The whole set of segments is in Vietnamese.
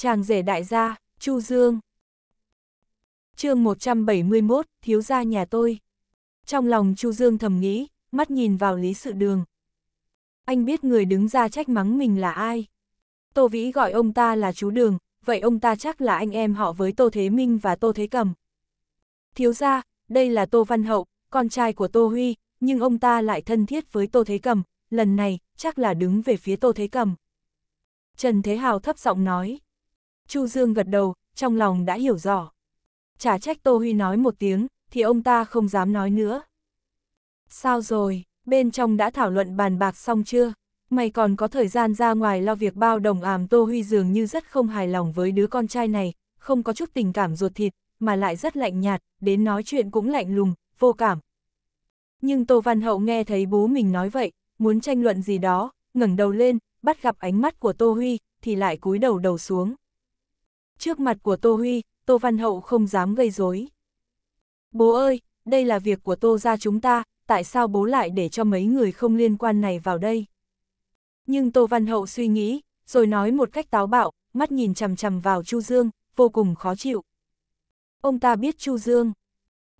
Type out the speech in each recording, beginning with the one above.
Chàng rể đại gia, Chu Dương. chương 171, thiếu gia nhà tôi. Trong lòng Chu Dương thầm nghĩ, mắt nhìn vào lý sự đường. Anh biết người đứng ra trách mắng mình là ai. Tô Vĩ gọi ông ta là chú đường, vậy ông ta chắc là anh em họ với Tô Thế Minh và Tô Thế Cầm. Thiếu gia, đây là Tô Văn Hậu, con trai của Tô Huy, nhưng ông ta lại thân thiết với Tô Thế Cầm, lần này chắc là đứng về phía Tô Thế Cầm. Trần Thế Hào thấp giọng nói. Chu Dương gật đầu, trong lòng đã hiểu rõ. Chả trách Tô Huy nói một tiếng, thì ông ta không dám nói nữa. Sao rồi, bên trong đã thảo luận bàn bạc xong chưa? Mày còn có thời gian ra ngoài lo việc bao đồng àm Tô Huy dường như rất không hài lòng với đứa con trai này, không có chút tình cảm ruột thịt, mà lại rất lạnh nhạt, đến nói chuyện cũng lạnh lùng, vô cảm. Nhưng Tô Văn Hậu nghe thấy bố mình nói vậy, muốn tranh luận gì đó, ngẩng đầu lên, bắt gặp ánh mắt của Tô Huy, thì lại cúi đầu đầu xuống. Trước mặt của Tô Huy, Tô Văn Hậu không dám gây rối. Bố ơi, đây là việc của Tô gia chúng ta, tại sao bố lại để cho mấy người không liên quan này vào đây? Nhưng Tô Văn Hậu suy nghĩ, rồi nói một cách táo bạo, mắt nhìn chằm chằm vào Chu Dương, vô cùng khó chịu. Ông ta biết Chu Dương.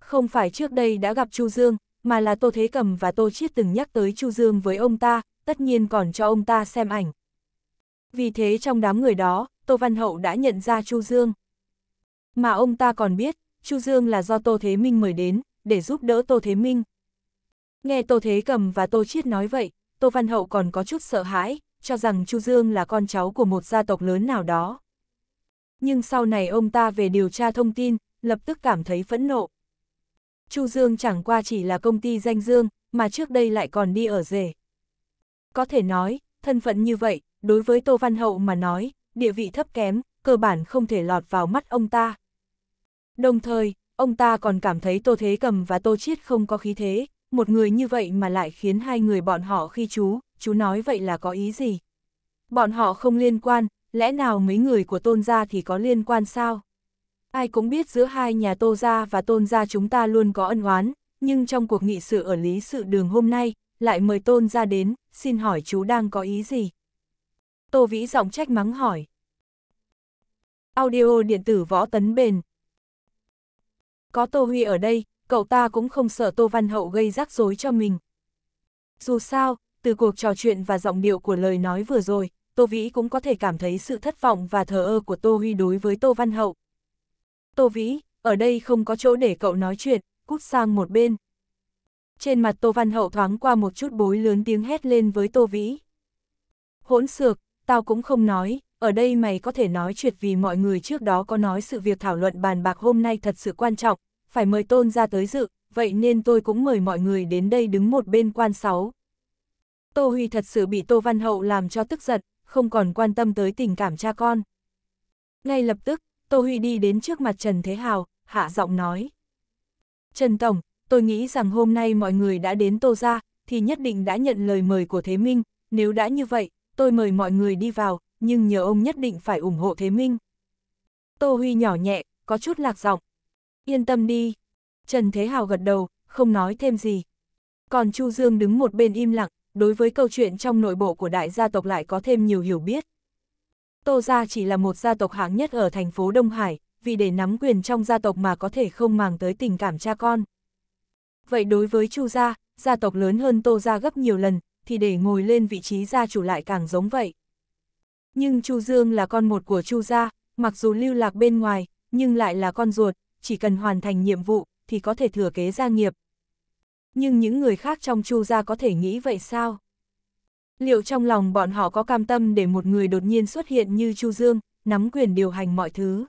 Không phải trước đây đã gặp Chu Dương, mà là Tô Thế Cầm và Tô Chiết từng nhắc tới Chu Dương với ông ta, tất nhiên còn cho ông ta xem ảnh. Vì thế trong đám người đó, Tô Văn Hậu đã nhận ra Chu Dương. Mà ông ta còn biết, Chu Dương là do Tô Thế Minh mời đến, để giúp đỡ Tô Thế Minh. Nghe Tô Thế Cầm và Tô Chiết nói vậy, Tô Văn Hậu còn có chút sợ hãi, cho rằng Chu Dương là con cháu của một gia tộc lớn nào đó. Nhưng sau này ông ta về điều tra thông tin, lập tức cảm thấy phẫn nộ. Chu Dương chẳng qua chỉ là công ty danh Dương, mà trước đây lại còn đi ở rể. Có thể nói, thân phận như vậy, đối với Tô Văn Hậu mà nói, địa vị thấp kém, cơ bản không thể lọt vào mắt ông ta. Đồng thời, ông ta còn cảm thấy Tô Thế Cầm và Tô Chiết không có khí thế, một người như vậy mà lại khiến hai người bọn họ khi chú, chú nói vậy là có ý gì? Bọn họ không liên quan, lẽ nào mấy người của tôn gia thì có liên quan sao? Ai cũng biết giữa hai nhà tô gia và tôn gia chúng ta luôn có ân oán, nhưng trong cuộc nghị sự ở lý sự đường hôm nay, lại mời tôn gia đến, xin hỏi chú đang có ý gì? Tô Vĩ giọng trách mắng hỏi. Audio điện tử võ tấn bền. Có Tô Huy ở đây, cậu ta cũng không sợ Tô Văn Hậu gây rắc rối cho mình. Dù sao, từ cuộc trò chuyện và giọng điệu của lời nói vừa rồi, Tô Vĩ cũng có thể cảm thấy sự thất vọng và thờ ơ của Tô Huy đối với Tô Văn Hậu. Tô Vĩ, ở đây không có chỗ để cậu nói chuyện, cút sang một bên. Trên mặt Tô Văn Hậu thoáng qua một chút bối lớn tiếng hét lên với Tô Vĩ. Hỗn xược, tao cũng không nói, ở đây mày có thể nói chuyện vì mọi người trước đó có nói sự việc thảo luận bàn bạc hôm nay thật sự quan trọng, phải mời tôn ra tới dự, vậy nên tôi cũng mời mọi người đến đây đứng một bên quan sáu. Tô Huy thật sự bị Tô Văn Hậu làm cho tức giận, không còn quan tâm tới tình cảm cha con. Ngay lập tức, Tô Huy đi đến trước mặt Trần Thế Hào, hạ giọng nói. Trần Tổng, tôi nghĩ rằng hôm nay mọi người đã đến Tô ra, thì nhất định đã nhận lời mời của Thế Minh, nếu đã như vậy, tôi mời mọi người đi vào, nhưng nhờ ông nhất định phải ủng hộ Thế Minh. Tô Huy nhỏ nhẹ, có chút lạc giọng. Yên tâm đi. Trần Thế Hào gật đầu, không nói thêm gì. Còn Chu Dương đứng một bên im lặng, đối với câu chuyện trong nội bộ của đại gia tộc lại có thêm nhiều hiểu biết. Tô Gia chỉ là một gia tộc hạng nhất ở thành phố Đông Hải, vì để nắm quyền trong gia tộc mà có thể không màng tới tình cảm cha con. Vậy đối với Chu Gia, gia tộc lớn hơn Tô Gia gấp nhiều lần, thì để ngồi lên vị trí gia chủ lại càng giống vậy. Nhưng Chu Dương là con một của Chu gia, mặc dù lưu lạc bên ngoài, nhưng lại là con ruột, chỉ cần hoàn thành nhiệm vụ thì có thể thừa kế gia nghiệp. Nhưng những người khác trong Chu gia có thể nghĩ vậy sao? Liệu trong lòng bọn họ có cam tâm để một người đột nhiên xuất hiện như Chu Dương, nắm quyền điều hành mọi thứ?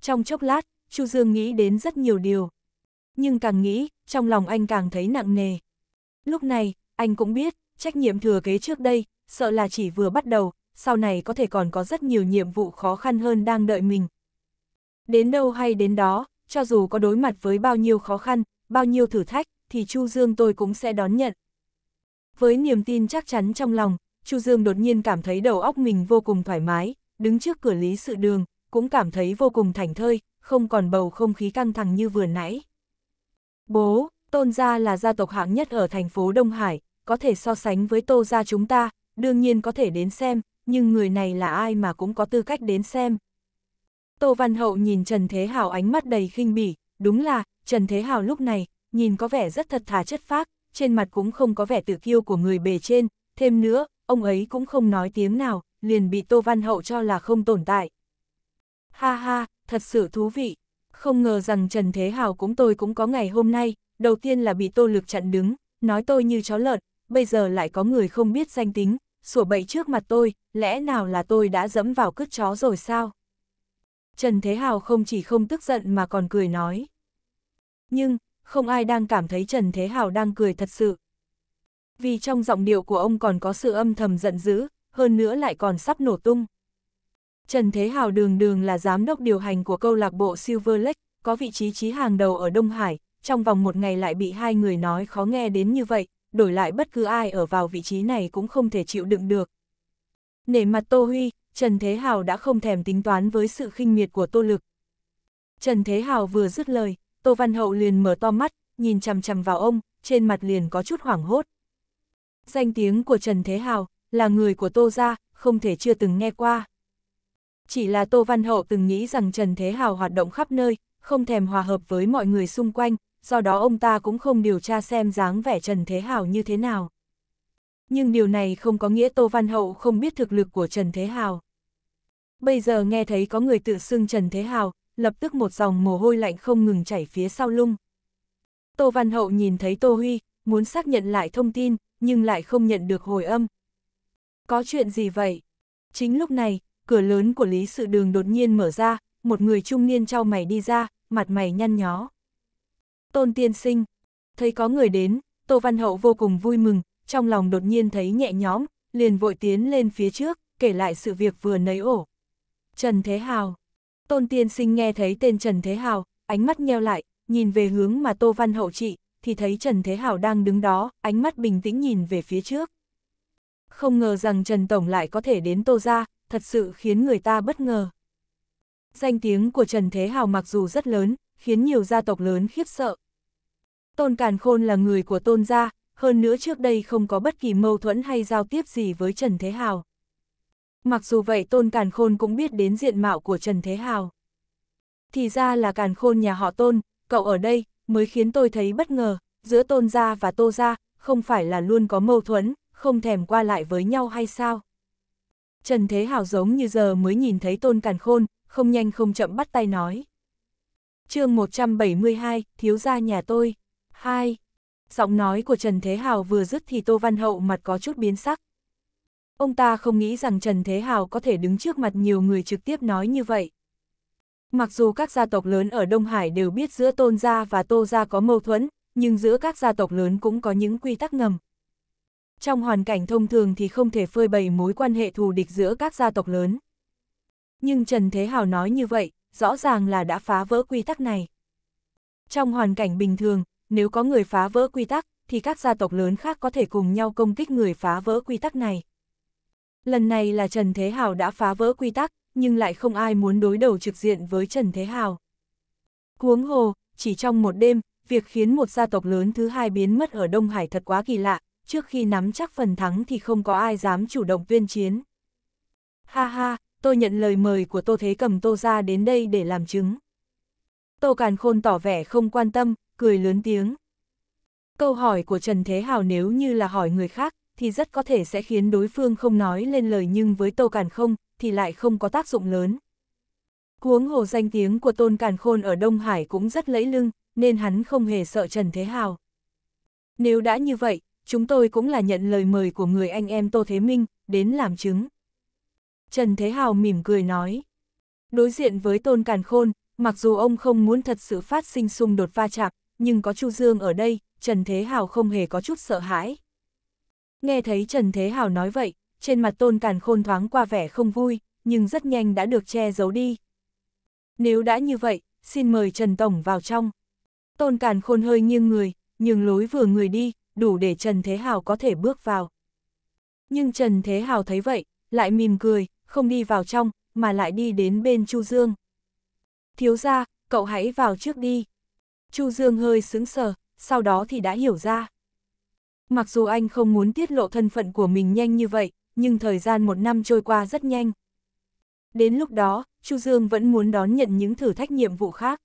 Trong chốc lát, Chu Dương nghĩ đến rất nhiều điều. Nhưng càng nghĩ, trong lòng anh càng thấy nặng nề. Lúc này, anh cũng biết, trách nhiệm thừa kế trước đây, sợ là chỉ vừa bắt đầu, sau này có thể còn có rất nhiều nhiệm vụ khó khăn hơn đang đợi mình. Đến đâu hay đến đó, cho dù có đối mặt với bao nhiêu khó khăn, bao nhiêu thử thách, thì Chu Dương tôi cũng sẽ đón nhận. Với niềm tin chắc chắn trong lòng, Chu Dương đột nhiên cảm thấy đầu óc mình vô cùng thoải mái, đứng trước cửa lý sự đường, cũng cảm thấy vô cùng thảnh thơi, không còn bầu không khí căng thẳng như vừa nãy. Bố, Tôn gia là gia tộc hạng nhất ở thành phố Đông Hải, có thể so sánh với tô gia chúng ta, đương nhiên có thể đến xem, nhưng người này là ai mà cũng có tư cách đến xem. Tô Văn Hậu nhìn Trần Thế Hào ánh mắt đầy khinh bỉ, đúng là, Trần Thế Hào lúc này, nhìn có vẻ rất thật thà chất phác, trên mặt cũng không có vẻ tự kiêu của người bề trên, thêm nữa, ông ấy cũng không nói tiếng nào, liền bị Tô Văn Hậu cho là không tồn tại. Ha ha, thật sự thú vị, không ngờ rằng Trần Thế Hào cũng tôi cũng có ngày hôm nay, đầu tiên là bị Tô Lực chặn đứng, nói tôi như chó lợn, bây giờ lại có người không biết danh tính, sủa bậy trước mặt tôi, lẽ nào là tôi đã dẫm vào cứt chó rồi sao? Trần Thế Hào không chỉ không tức giận mà còn cười nói. Nhưng, không ai đang cảm thấy Trần Thế Hào đang cười thật sự. Vì trong giọng điệu của ông còn có sự âm thầm giận dữ, hơn nữa lại còn sắp nổ tung. Trần Thế Hào đường đường là giám đốc điều hành của câu lạc bộ Silver Lake, có vị trí trí hàng đầu ở Đông Hải, trong vòng một ngày lại bị hai người nói khó nghe đến như vậy, đổi lại bất cứ ai ở vào vị trí này cũng không thể chịu đựng được. Nể mặt Tô Huy, Trần Thế Hào đã không thèm tính toán với sự khinh miệt của Tô Lực. Trần Thế Hào vừa dứt lời, Tô Văn Hậu liền mở to mắt, nhìn chằm chằm vào ông, trên mặt liền có chút hoảng hốt. Danh tiếng của Trần Thế Hào là người của Tô Gia, không thể chưa từng nghe qua. Chỉ là Tô Văn Hậu từng nghĩ rằng Trần Thế Hào hoạt động khắp nơi, không thèm hòa hợp với mọi người xung quanh, do đó ông ta cũng không điều tra xem dáng vẻ Trần Thế Hào như thế nào. Nhưng điều này không có nghĩa Tô Văn Hậu không biết thực lực của Trần Thế Hào. Bây giờ nghe thấy có người tự xưng Trần Thế Hào, lập tức một dòng mồ hôi lạnh không ngừng chảy phía sau lung. Tô Văn Hậu nhìn thấy Tô Huy, muốn xác nhận lại thông tin, nhưng lại không nhận được hồi âm. Có chuyện gì vậy? Chính lúc này, cửa lớn của Lý Sự Đường đột nhiên mở ra, một người trung niên trao mày đi ra, mặt mày nhăn nhó. Tôn tiên sinh, thấy có người đến, Tô Văn Hậu vô cùng vui mừng, trong lòng đột nhiên thấy nhẹ nhõm, liền vội tiến lên phía trước, kể lại sự việc vừa nấy ổ. Trần Thế Hào Tôn tiên sinh nghe thấy tên Trần Thế Hào, ánh mắt nheo lại, nhìn về hướng mà Tô Văn Hậu trị, thì thấy Trần Thế Hào đang đứng đó, ánh mắt bình tĩnh nhìn về phía trước. Không ngờ rằng Trần Tổng lại có thể đến Tô ra, thật sự khiến người ta bất ngờ. Danh tiếng của Trần Thế Hào mặc dù rất lớn, khiến nhiều gia tộc lớn khiếp sợ. Tôn Càn Khôn là người của Tôn gia, hơn nữa trước đây không có bất kỳ mâu thuẫn hay giao tiếp gì với Trần Thế Hào. Mặc dù vậy Tôn Càn Khôn cũng biết đến diện mạo của Trần Thế Hào. Thì ra là Càn Khôn nhà họ Tôn, cậu ở đây, mới khiến tôi thấy bất ngờ, giữa Tôn gia và Tô gia, không phải là luôn có mâu thuẫn, không thèm qua lại với nhau hay sao? Trần Thế Hào giống như giờ mới nhìn thấy Tôn Càn Khôn, không nhanh không chậm bắt tay nói chương 172, thiếu gia nhà tôi. 2. Giọng nói của Trần Thế Hào vừa dứt thì Tô Văn Hậu mặt có chút biến sắc. Ông ta không nghĩ rằng Trần Thế Hào có thể đứng trước mặt nhiều người trực tiếp nói như vậy. Mặc dù các gia tộc lớn ở Đông Hải đều biết giữa Tôn Gia và Tô Gia có mâu thuẫn, nhưng giữa các gia tộc lớn cũng có những quy tắc ngầm. Trong hoàn cảnh thông thường thì không thể phơi bày mối quan hệ thù địch giữa các gia tộc lớn. Nhưng Trần Thế Hào nói như vậy, rõ ràng là đã phá vỡ quy tắc này. Trong hoàn cảnh bình thường, nếu có người phá vỡ quy tắc, thì các gia tộc lớn khác có thể cùng nhau công kích người phá vỡ quy tắc này. Lần này là Trần Thế Hào đã phá vỡ quy tắc, nhưng lại không ai muốn đối đầu trực diện với Trần Thế Hào. Cuống hồ, chỉ trong một đêm, việc khiến một gia tộc lớn thứ hai biến mất ở Đông Hải thật quá kỳ lạ, trước khi nắm chắc phần thắng thì không có ai dám chủ động tuyên chiến. Ha ha, tôi nhận lời mời của Tô Thế Cầm Tô ra đến đây để làm chứng. Tô Càn Khôn tỏ vẻ không quan tâm, cười lớn tiếng. Câu hỏi của Trần Thế Hào nếu như là hỏi người khác, thì rất có thể sẽ khiến đối phương không nói lên lời nhưng với Tô Càn Không, thì lại không có tác dụng lớn. Cuống hồ danh tiếng của Tôn Càn Khôn ở Đông Hải cũng rất lẫy lưng, nên hắn không hề sợ Trần Thế Hào. Nếu đã như vậy, chúng tôi cũng là nhận lời mời của người anh em Tô Thế Minh, đến làm chứng. Trần Thế Hào mỉm cười nói. Đối diện với Tôn Càn Khôn, mặc dù ông không muốn thật sự phát sinh xung đột va chạm, nhưng có Chu Dương ở đây, Trần Thế Hào không hề có chút sợ hãi. Nghe thấy Trần Thế Hào nói vậy, trên mặt Tôn Càn Khôn thoáng qua vẻ không vui, nhưng rất nhanh đã được che giấu đi. Nếu đã như vậy, xin mời Trần Tổng vào trong. Tôn Càn Khôn hơi nghiêng người, nhưng lối vừa người đi, đủ để Trần Thế Hào có thể bước vào. Nhưng Trần Thế Hào thấy vậy, lại mỉm cười, không đi vào trong, mà lại đi đến bên Chu Dương. Thiếu ra, cậu hãy vào trước đi. Chu Dương hơi sững sờ, sau đó thì đã hiểu ra. Mặc dù anh không muốn tiết lộ thân phận của mình nhanh như vậy, nhưng thời gian một năm trôi qua rất nhanh. Đến lúc đó, Chu Dương vẫn muốn đón nhận những thử thách nhiệm vụ khác.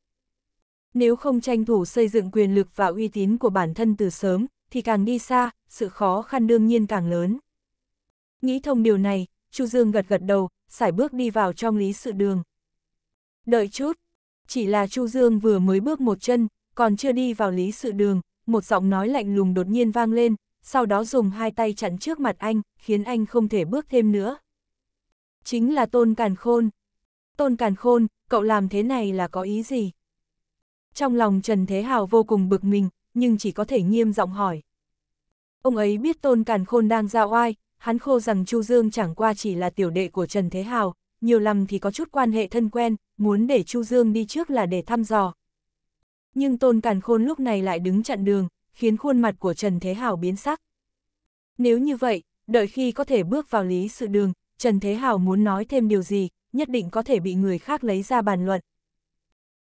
Nếu không tranh thủ xây dựng quyền lực và uy tín của bản thân từ sớm, thì càng đi xa, sự khó khăn đương nhiên càng lớn. Nghĩ thông điều này, Chu Dương gật gật đầu, sải bước đi vào trong lý sự đường. Đợi chút, chỉ là Chu Dương vừa mới bước một chân, còn chưa đi vào lý sự đường, một giọng nói lạnh lùng đột nhiên vang lên, sau đó dùng hai tay chặn trước mặt anh, khiến anh không thể bước thêm nữa. Chính là Tôn Càn Khôn. Tôn Càn Khôn, cậu làm thế này là có ý gì? Trong lòng Trần Thế Hào vô cùng bực mình, nhưng chỉ có thể nghiêm giọng hỏi. Ông ấy biết Tôn Càn Khôn đang ra oai, hắn khô rằng Chu Dương chẳng qua chỉ là tiểu đệ của Trần Thế Hào, nhiều lắm thì có chút quan hệ thân quen, muốn để Chu Dương đi trước là để thăm dò. Nhưng Tôn Càn Khôn lúc này lại đứng chặn đường, khiến khuôn mặt của Trần Thế Hào biến sắc. Nếu như vậy, đợi khi có thể bước vào lý sự đường, Trần Thế Hào muốn nói thêm điều gì, nhất định có thể bị người khác lấy ra bàn luận.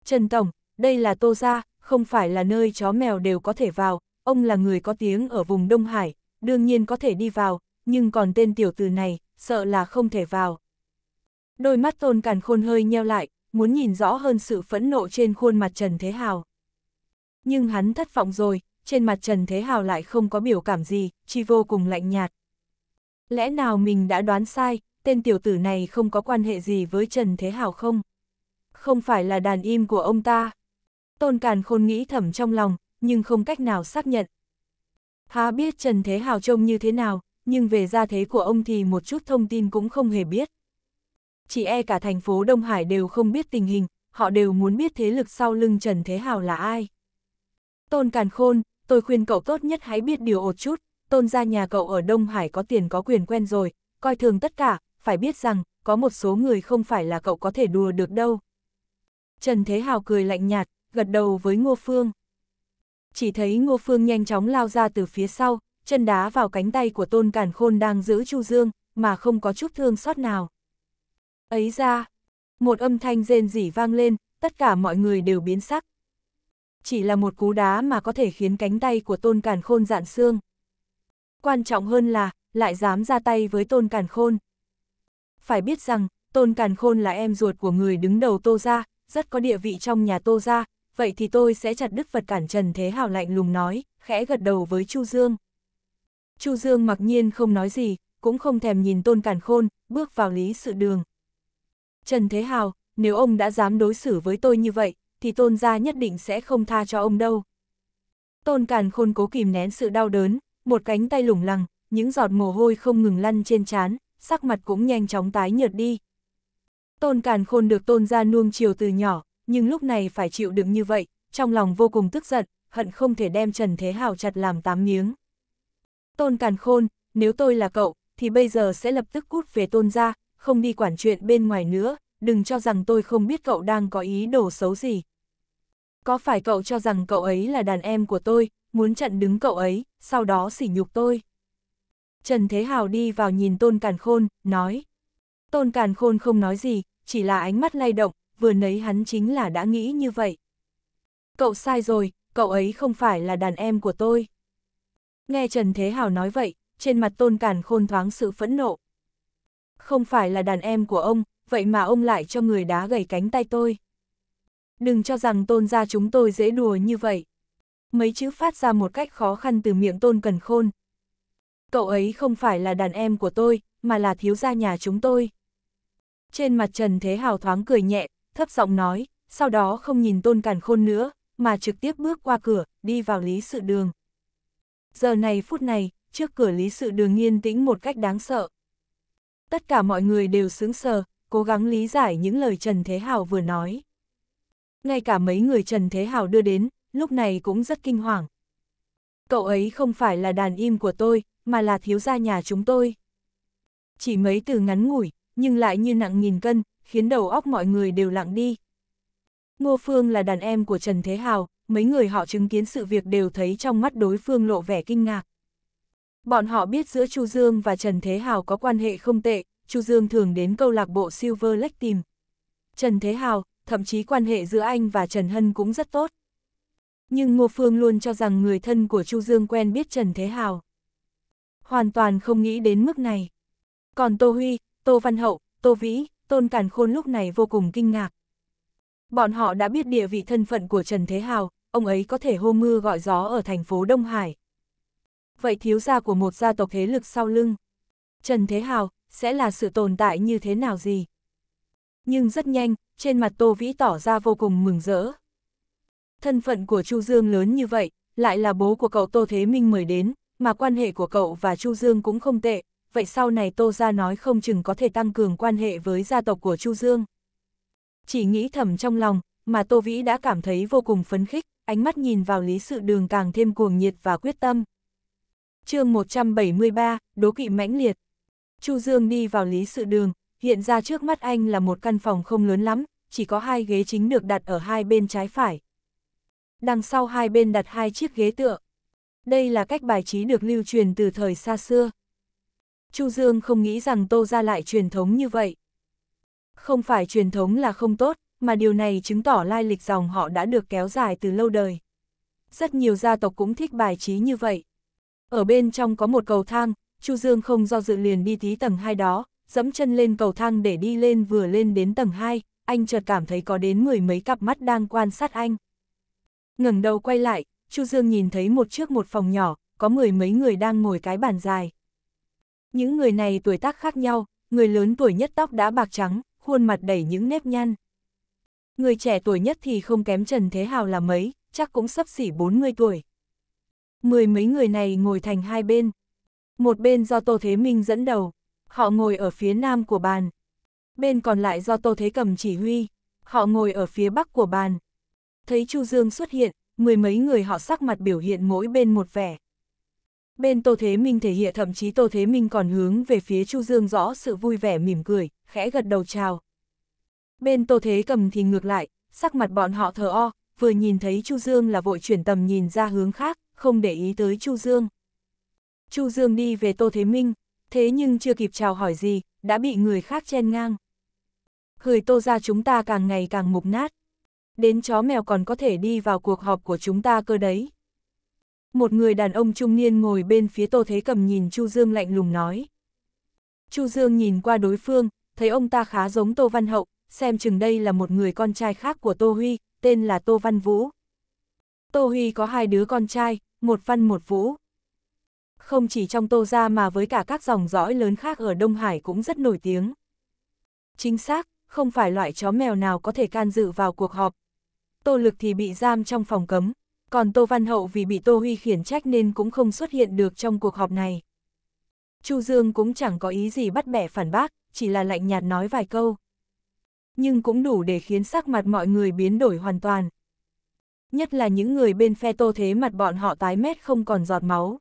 Trần Tổng, đây là Tô Gia, không phải là nơi chó mèo đều có thể vào, ông là người có tiếng ở vùng Đông Hải, đương nhiên có thể đi vào, nhưng còn tên tiểu tử này, sợ là không thể vào. Đôi mắt tôn càn khôn hơi nheo lại, muốn nhìn rõ hơn sự phẫn nộ trên khuôn mặt Trần Thế Hào. Nhưng hắn thất vọng rồi, trên mặt Trần Thế Hào lại không có biểu cảm gì, chỉ vô cùng lạnh nhạt. Lẽ nào mình đã đoán sai, tên tiểu tử này không có quan hệ gì với Trần Thế Hào không? Không phải là đàn im của ông ta. Tôn Càn Khôn nghĩ thầm trong lòng, nhưng không cách nào xác nhận. Há biết Trần Thế Hào trông như thế nào, nhưng về gia thế của ông thì một chút thông tin cũng không hề biết. Chỉ e cả thành phố Đông Hải đều không biết tình hình, họ đều muốn biết thế lực sau lưng Trần Thế Hào là ai. Tôn Càn Khôn, tôi khuyên cậu tốt nhất hãy biết điều một chút, tôn gia nhà cậu ở Đông Hải có tiền có quyền quen rồi, coi thường tất cả, phải biết rằng, có một số người không phải là cậu có thể đùa được đâu. Trần Thế Hào cười lạnh nhạt, gật đầu với Ngô Phương. Chỉ thấy Ngô Phương nhanh chóng lao ra từ phía sau, chân đá vào cánh tay của tôn càn khôn đang giữ Chu Dương, mà không có chút thương xót nào. Ấy ra, một âm thanh rên rỉ vang lên, tất cả mọi người đều biến sắc. Chỉ là một cú đá mà có thể khiến cánh tay của tôn càn khôn dạn xương. Quan trọng hơn là, lại dám ra tay với tôn càn khôn. Phải biết rằng, tôn càn khôn là em ruột của người đứng đầu tô gia rất có địa vị trong nhà tô gia vậy thì tôi sẽ chặt đứt vật cản Trần Thế Hào lạnh lùng nói, khẽ gật đầu với Chu Dương. Chu Dương mặc nhiên không nói gì, cũng không thèm nhìn tôn cản khôn, bước vào lý sự đường. Trần Thế Hào, nếu ông đã dám đối xử với tôi như vậy, thì tôn gia nhất định sẽ không tha cho ông đâu. Tôn càn khôn cố kìm nén sự đau đớn, một cánh tay lủng lẳng, những giọt mồ hôi không ngừng lăn trên trán, sắc mặt cũng nhanh chóng tái nhợt đi. Tôn càn khôn được tôn gia nuông chiều từ nhỏ, nhưng lúc này phải chịu đựng như vậy, trong lòng vô cùng tức giận, hận không thể đem Trần Thế Hào chặt làm tám miếng. Tôn Càn Khôn, nếu tôi là cậu, thì bây giờ sẽ lập tức cút về tôn ra, không đi quản chuyện bên ngoài nữa, đừng cho rằng tôi không biết cậu đang có ý đồ xấu gì. Có phải cậu cho rằng cậu ấy là đàn em của tôi, muốn chặn đứng cậu ấy, sau đó sỉ nhục tôi? Trần Thế Hào đi vào nhìn Tôn Càn Khôn, nói. Tôn Càn Khôn không nói gì, chỉ là ánh mắt lay động, vừa nấy hắn chính là đã nghĩ như vậy. Cậu sai rồi, cậu ấy không phải là đàn em của tôi. Nghe Trần Thế Hào nói vậy, trên mặt tôn cản khôn thoáng sự phẫn nộ. Không phải là đàn em của ông, vậy mà ông lại cho người đá gầy cánh tay tôi. Đừng cho rằng tôn ra chúng tôi dễ đùa như vậy. Mấy chữ phát ra một cách khó khăn từ miệng tôn cần khôn. Cậu ấy không phải là đàn em của tôi, mà là thiếu gia nhà chúng tôi. Trên mặt Trần Thế Hào thoáng cười nhẹ, thấp giọng nói, sau đó không nhìn tôn càn khôn nữa, mà trực tiếp bước qua cửa, đi vào lý sự đường giờ này phút này, trước cửa lý sự đường yên tĩnh một cách đáng sợ. Tất cả mọi người đều sững sờ, cố gắng lý giải những lời Trần Thế Hào vừa nói. Ngay cả mấy người Trần Thế Hào đưa đến, lúc này cũng rất kinh hoàng. Cậu ấy không phải là đàn im của tôi, mà là thiếu gia nhà chúng tôi. Chỉ mấy từ ngắn ngủi, nhưng lại như nặng nghìn cân, khiến đầu óc mọi người đều lặng đi. Ngô Phương là đàn em của Trần Thế Hào, mấy người họ chứng kiến sự việc đều thấy trong mắt đối phương lộ vẻ kinh ngạc. Bọn họ biết giữa Chu Dương và Trần Thế Hào có quan hệ không tệ, Chu Dương thường đến câu lạc bộ Silver Lake tìm. Trần Thế Hào, thậm chí quan hệ giữa anh và Trần Hân cũng rất tốt. Nhưng Ngô Phương luôn cho rằng người thân của Chu Dương quen biết Trần Thế Hào. Hoàn toàn không nghĩ đến mức này. Còn Tô Huy, Tô Văn Hậu, Tô Vĩ, Tôn Càn Khôn lúc này vô cùng kinh ngạc. Bọn họ đã biết địa vị thân phận của Trần Thế Hào, ông ấy có thể hô mưa gọi gió ở thành phố Đông Hải. Vậy thiếu gia của một gia tộc thế lực sau lưng, Trần Thế Hào, sẽ là sự tồn tại như thế nào gì? Nhưng rất nhanh, trên mặt Tô Vĩ tỏ ra vô cùng mừng rỡ. Thân phận của Chu Dương lớn như vậy, lại là bố của cậu Tô Thế Minh mời đến, mà quan hệ của cậu và Chu Dương cũng không tệ, vậy sau này Tô gia nói không chừng có thể tăng cường quan hệ với gia tộc của Chu Dương chỉ nghĩ thầm trong lòng, mà Tô Vĩ đã cảm thấy vô cùng phấn khích, ánh mắt nhìn vào lý sự đường càng thêm cuồng nhiệt và quyết tâm. chương 173, đố kỵ mãnh liệt. Chu Dương đi vào lý sự đường, hiện ra trước mắt anh là một căn phòng không lớn lắm, chỉ có hai ghế chính được đặt ở hai bên trái phải. Đằng sau hai bên đặt hai chiếc ghế tựa. Đây là cách bài trí được lưu truyền từ thời xa xưa. Chu Dương không nghĩ rằng Tô gia lại truyền thống như vậy. Không phải truyền thống là không tốt, mà điều này chứng tỏ lai lịch dòng họ đã được kéo dài từ lâu đời. Rất nhiều gia tộc cũng thích bài trí như vậy. Ở bên trong có một cầu thang, Chu Dương không do dự liền đi tí tầng 2 đó, dẫm chân lên cầu thang để đi lên vừa lên đến tầng 2, anh chợt cảm thấy có đến mười mấy cặp mắt đang quan sát anh. ngẩng đầu quay lại, Chu Dương nhìn thấy một trước một phòng nhỏ, có mười mấy người đang ngồi cái bàn dài. Những người này tuổi tác khác nhau, người lớn tuổi nhất tóc đã bạc trắng, khuôn mặt đầy những nếp nhăn. Người trẻ tuổi nhất thì không kém Trần Thế Hào là mấy, chắc cũng sắp xỉ 40 tuổi. Mười mấy người này ngồi thành hai bên. Một bên do Tô Thế Minh dẫn đầu, họ ngồi ở phía nam của bàn. Bên còn lại do Tô Thế Cầm chỉ huy, họ ngồi ở phía bắc của bàn. Thấy Chu Dương xuất hiện, mười mấy người họ sắc mặt biểu hiện mỗi bên một vẻ. Bên Tô Thế Minh thể hiện thậm chí Tô Thế Minh còn hướng về phía Chu Dương rõ sự vui vẻ mỉm cười, khẽ gật đầu chào. Bên Tô Thế Cầm thì ngược lại, sắc mặt bọn họ thờ o, vừa nhìn thấy Chu Dương là vội chuyển tầm nhìn ra hướng khác, không để ý tới Chu Dương. Chu Dương đi về Tô Thế Minh, thế nhưng chưa kịp chào hỏi gì, đã bị người khác chen ngang. hời Tô ra chúng ta càng ngày càng mục nát. Đến chó mèo còn có thể đi vào cuộc họp của chúng ta cơ đấy. Một người đàn ông trung niên ngồi bên phía Tô Thế Cầm nhìn Chu Dương lạnh lùng nói. Chu Dương nhìn qua đối phương, thấy ông ta khá giống Tô Văn Hậu, xem chừng đây là một người con trai khác của Tô Huy, tên là Tô Văn Vũ. Tô Huy có hai đứa con trai, một Văn một Vũ. Không chỉ trong Tô Gia mà với cả các dòng dõi lớn khác ở Đông Hải cũng rất nổi tiếng. Chính xác, không phải loại chó mèo nào có thể can dự vào cuộc họp. Tô Lực thì bị giam trong phòng cấm, còn Tô Văn Hậu vì bị Tô Huy khiển trách nên cũng không xuất hiện được trong cuộc họp này. Chu Dương cũng chẳng có ý gì bắt bẻ phản bác, chỉ là lạnh nhạt nói vài câu. Nhưng cũng đủ để khiến sắc mặt mọi người biến đổi hoàn toàn. Nhất là những người bên phe tô thế mặt bọn họ tái mét không còn giọt máu.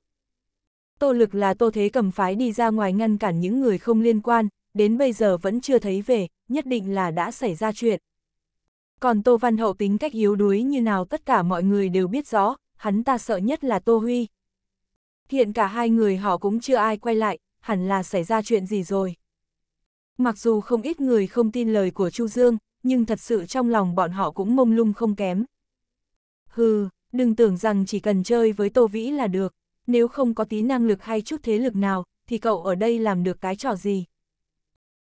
Tô lực là tô thế cầm phái đi ra ngoài ngăn cản những người không liên quan, đến bây giờ vẫn chưa thấy về, nhất định là đã xảy ra chuyện. Còn Tô Văn Hậu tính cách yếu đuối như nào tất cả mọi người đều biết rõ, hắn ta sợ nhất là Tô Huy, Hiện cả hai người họ cũng chưa ai quay lại, hẳn là xảy ra chuyện gì rồi. Mặc dù không ít người không tin lời của Chu Dương, nhưng thật sự trong lòng bọn họ cũng mông lung không kém. Hừ, đừng tưởng rằng chỉ cần chơi với Tô Vĩ là được, nếu không có tí năng lực hay chút thế lực nào, thì cậu ở đây làm được cái trò gì.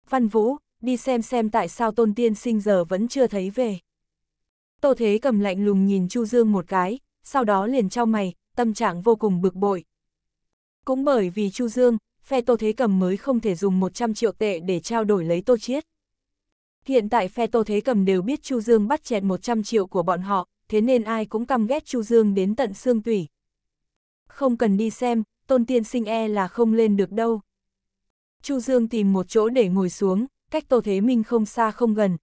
Văn Vũ, đi xem xem tại sao Tôn Tiên sinh giờ vẫn chưa thấy về. Tô Thế cầm lạnh lùng nhìn Chu Dương một cái, sau đó liền trao mày, tâm trạng vô cùng bực bội, cũng bởi vì Chu Dương, phe Tô Thế Cầm mới không thể dùng 100 triệu tệ để trao đổi lấy Tô Chiết. Hiện tại phe Tô Thế Cầm đều biết Chu Dương bắt chẹt 100 triệu của bọn họ, thế nên ai cũng căm ghét Chu Dương đến tận xương tủy. Không cần đi xem, tôn tiên sinh e là không lên được đâu. Chu Dương tìm một chỗ để ngồi xuống, cách Tô Thế Minh không xa không gần.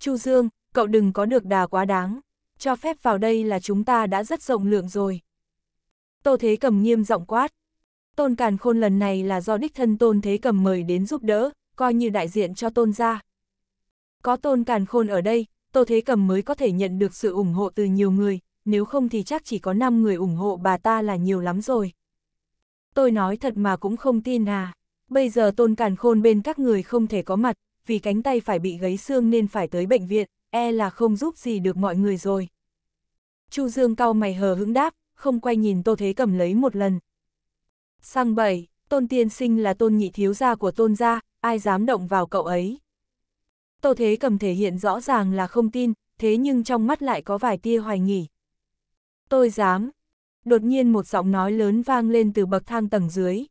Chu Dương, cậu đừng có được đà quá đáng, cho phép vào đây là chúng ta đã rất rộng lượng rồi. Tô Thế Cầm nghiêm giọng quát tôn càn khôn lần này là do đích thân tôn thế cầm mời đến giúp đỡ, coi như đại diện cho tôn gia. Có tôn càn khôn ở đây, tô thế cầm mới có thể nhận được sự ủng hộ từ nhiều người, nếu không thì chắc chỉ có 5 người ủng hộ bà ta là nhiều lắm rồi. Tôi nói thật mà cũng không tin à, bây giờ tôn càn khôn bên các người không thể có mặt, vì cánh tay phải bị gấy xương nên phải tới bệnh viện, e là không giúp gì được mọi người rồi. Chu Dương cau mày hờ hững đáp, không quay nhìn Tô Thế Cầm lấy một lần, Sang bảy tôn tiên sinh là tôn nhị thiếu gia của tôn gia, ai dám động vào cậu ấy. Tô Thế cầm thể hiện rõ ràng là không tin, thế nhưng trong mắt lại có vài tia hoài nghỉ. Tôi dám. Đột nhiên một giọng nói lớn vang lên từ bậc thang tầng dưới.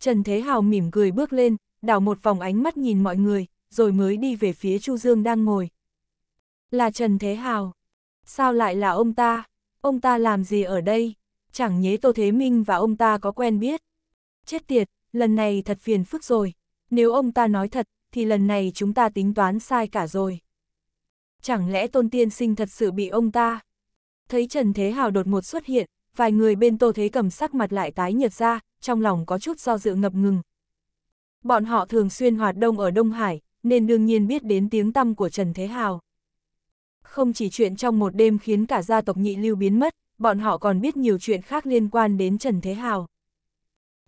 Trần Thế Hào mỉm cười bước lên, đảo một vòng ánh mắt nhìn mọi người, rồi mới đi về phía Chu Dương đang ngồi. Là Trần Thế Hào. Sao lại là ông ta? Ông ta làm gì ở đây? chẳng nhế Tô Thế Minh và ông ta có quen biết. Chết tiệt, lần này thật phiền phức rồi, nếu ông ta nói thật, thì lần này chúng ta tính toán sai cả rồi. Chẳng lẽ Tôn Tiên Sinh thật sự bị ông ta? Thấy Trần Thế Hào đột một xuất hiện, vài người bên Tô Thế Cầm sắc mặt lại tái nhợt ra, trong lòng có chút do dự ngập ngừng. Bọn họ thường xuyên hoạt động ở Đông Hải, nên đương nhiên biết đến tiếng tăm của Trần Thế Hào. Không chỉ chuyện trong một đêm khiến cả gia tộc nhị lưu biến mất, bọn họ còn biết nhiều chuyện khác liên quan đến Trần Thế Hào.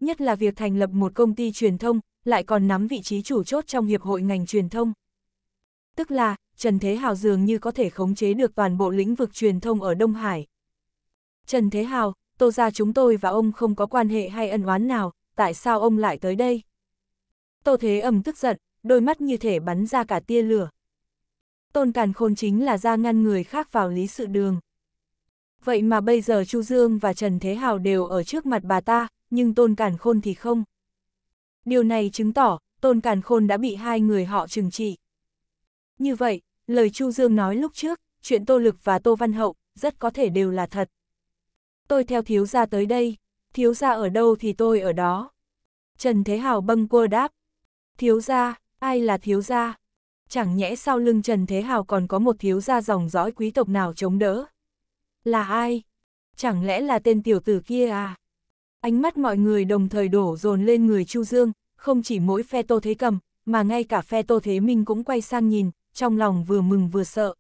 Nhất là việc thành lập một công ty truyền thông, lại còn nắm vị trí chủ chốt trong hiệp hội ngành truyền thông. Tức là, Trần Thế Hào dường như có thể khống chế được toàn bộ lĩnh vực truyền thông ở Đông Hải. Trần Thế Hào, tô ra chúng tôi và ông không có quan hệ hay ân oán nào, tại sao ông lại tới đây? Tô Thế ầm tức giận, đôi mắt như thể bắn ra cả tia lửa. Tôn Càn Khôn chính là ra ngăn người khác vào lý sự đường. Vậy mà bây giờ Chu Dương và Trần Thế Hào đều ở trước mặt bà ta, nhưng Tôn Cản Khôn thì không. Điều này chứng tỏ, Tôn Cản Khôn đã bị hai người họ trừng trị. Như vậy, lời Chu Dương nói lúc trước, chuyện Tô Lực và Tô Văn Hậu, rất có thể đều là thật. Tôi theo thiếu gia tới đây, thiếu gia ở đâu thì tôi ở đó. Trần Thế Hào bâng cua đáp. Thiếu gia, ai là thiếu gia? Chẳng nhẽ sau lưng Trần Thế Hào còn có một thiếu gia dòng dõi quý tộc nào chống đỡ? Là ai? Chẳng lẽ là tên tiểu tử kia à? Ánh mắt mọi người đồng thời đổ dồn lên người Chu Dương, không chỉ mỗi phe Tô Thế Cầm, mà ngay cả phe Tô Thế Minh cũng quay sang nhìn, trong lòng vừa mừng vừa sợ.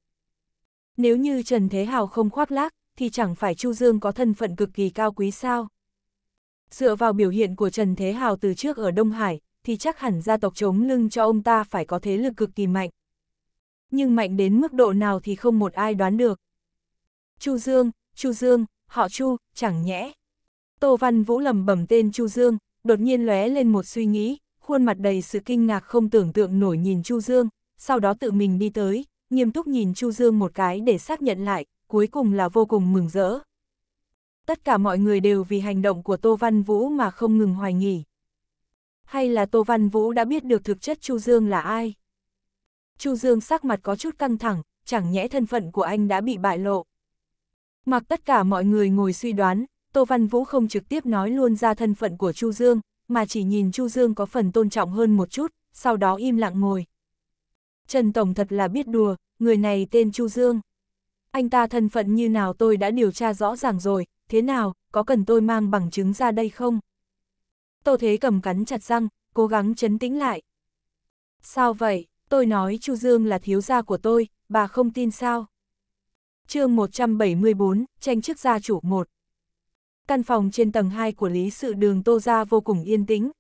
Nếu như Trần Thế Hào không khoác lác, thì chẳng phải Chu Dương có thân phận cực kỳ cao quý sao? Dựa vào biểu hiện của Trần Thế Hào từ trước ở Đông Hải, thì chắc hẳn gia tộc chống lưng cho ông ta phải có thế lực cực kỳ mạnh. Nhưng mạnh đến mức độ nào thì không một ai đoán được. Chu Dương, Chu Dương, họ Chu, chẳng nhẽ. Tô Văn Vũ lầm bẩm tên Chu Dương, đột nhiên lóe lên một suy nghĩ, khuôn mặt đầy sự kinh ngạc không tưởng tượng nổi nhìn Chu Dương, sau đó tự mình đi tới, nghiêm túc nhìn Chu Dương một cái để xác nhận lại, cuối cùng là vô cùng mừng rỡ. Tất cả mọi người đều vì hành động của Tô Văn Vũ mà không ngừng hoài nghỉ. Hay là Tô Văn Vũ đã biết được thực chất Chu Dương là ai? Chu Dương sắc mặt có chút căng thẳng, chẳng nhẽ thân phận của anh đã bị bại lộ. Mặc tất cả mọi người ngồi suy đoán, Tô Văn Vũ không trực tiếp nói luôn ra thân phận của Chu Dương, mà chỉ nhìn Chu Dương có phần tôn trọng hơn một chút, sau đó im lặng ngồi. Trần Tổng thật là biết đùa, người này tên Chu Dương. Anh ta thân phận như nào tôi đã điều tra rõ ràng rồi, thế nào, có cần tôi mang bằng chứng ra đây không? Tô Thế cầm cắn chặt răng, cố gắng chấn tĩnh lại. Sao vậy, tôi nói Chu Dương là thiếu gia của tôi, bà không tin sao? chương 174, tranh chức gia chủ 1. Căn phòng trên tầng 2 của Lý Sự Đường Tô Gia vô cùng yên tĩnh.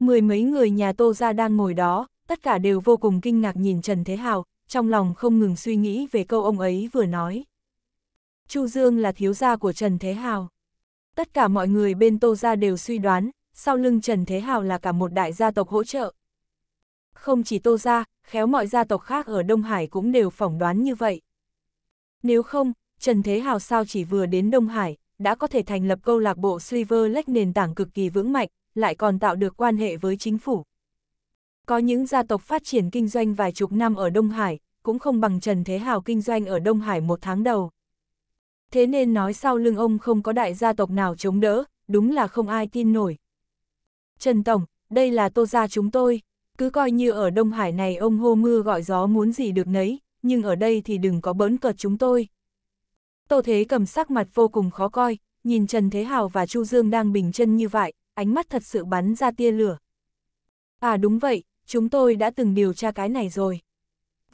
Mười mấy người nhà Tô Gia đang ngồi đó, tất cả đều vô cùng kinh ngạc nhìn Trần Thế Hào, trong lòng không ngừng suy nghĩ về câu ông ấy vừa nói. Chu Dương là thiếu gia của Trần Thế Hào. Tất cả mọi người bên Tô Gia đều suy đoán, sau lưng Trần Thế Hào là cả một đại gia tộc hỗ trợ. Không chỉ Tô Gia, khéo mọi gia tộc khác ở Đông Hải cũng đều phỏng đoán như vậy. Nếu không, Trần Thế Hào sao chỉ vừa đến Đông Hải, đã có thể thành lập câu lạc bộ Silver Lake nền tảng cực kỳ vững mạnh, lại còn tạo được quan hệ với chính phủ. Có những gia tộc phát triển kinh doanh vài chục năm ở Đông Hải, cũng không bằng Trần Thế Hào kinh doanh ở Đông Hải một tháng đầu. Thế nên nói sau lưng ông không có đại gia tộc nào chống đỡ, đúng là không ai tin nổi. Trần Tổng, đây là tô gia chúng tôi, cứ coi như ở Đông Hải này ông hô mưa gọi gió muốn gì được nấy, nhưng ở đây thì đừng có bỡn cợt chúng tôi. Tô Thế cầm sắc mặt vô cùng khó coi, nhìn Trần Thế Hào và Chu Dương đang bình chân như vậy, ánh mắt thật sự bắn ra tia lửa. À đúng vậy, chúng tôi đã từng điều tra cái này rồi.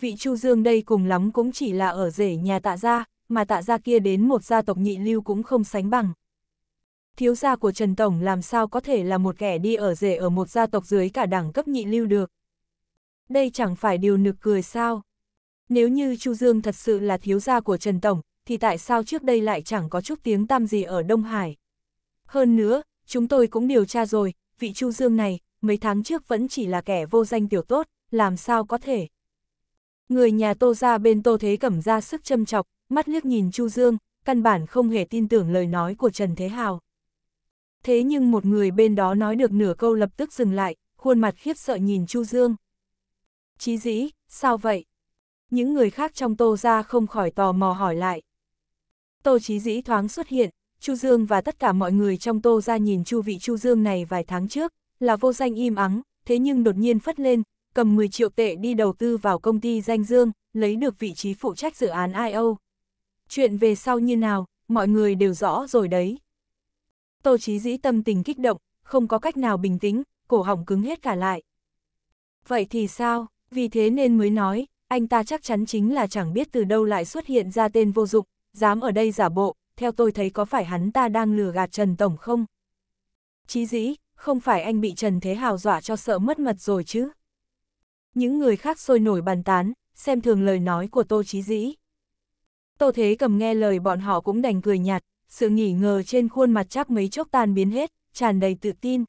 Vị Chu Dương đây cùng lắm cũng chỉ là ở rể nhà tạ gia, mà tạ gia kia đến một gia tộc nhị lưu cũng không sánh bằng. Thiếu gia của Trần Tổng làm sao có thể là một kẻ đi ở rể ở một gia tộc dưới cả đẳng cấp nhị lưu được. Đây chẳng phải điều nực cười sao. Nếu như Chu Dương thật sự là thiếu gia của Trần Tổng, thì tại sao trước đây lại chẳng có chút tiếng tăm gì ở Đông Hải? Hơn nữa, chúng tôi cũng điều tra rồi, vị Chu Dương này, mấy tháng trước vẫn chỉ là kẻ vô danh tiểu tốt, làm sao có thể? Người nhà Tô gia bên Tô Thế Cẩm ra sức châm chọc, mắt liếc nhìn Chu Dương, căn bản không hề tin tưởng lời nói của Trần Thế Hào. Thế nhưng một người bên đó nói được nửa câu lập tức dừng lại, khuôn mặt khiếp sợ nhìn Chu Dương. Chí dĩ, sao vậy? những người khác trong tô ra không khỏi tò mò hỏi lại. Tô Chí Dĩ thoáng xuất hiện, Chu Dương và tất cả mọi người trong tô ra nhìn chu vị Chu Dương này vài tháng trước, là vô danh im ắng, thế nhưng đột nhiên phất lên, cầm 10 triệu tệ đi đầu tư vào công ty danh Dương, lấy được vị trí phụ trách dự án i o Chuyện về sau như nào, mọi người đều rõ rồi đấy. Tô Chí Dĩ tâm tình kích động, không có cách nào bình tĩnh, cổ họng cứng hết cả lại. Vậy thì sao, vì thế nên mới nói, anh ta chắc chắn chính là chẳng biết từ đâu lại xuất hiện ra tên vô dụng, dám ở đây giả bộ, theo tôi thấy có phải hắn ta đang lừa gạt Trần Tổng không? Chí dĩ, không phải anh bị Trần Thế Hào dọa cho sợ mất mật rồi chứ? Những người khác sôi nổi bàn tán, xem thường lời nói của Tô Chí dĩ. Tô Thế cầm nghe lời bọn họ cũng đành cười nhạt, sự nghỉ ngờ trên khuôn mặt chắc mấy chốc tan biến hết, tràn đầy tự tin.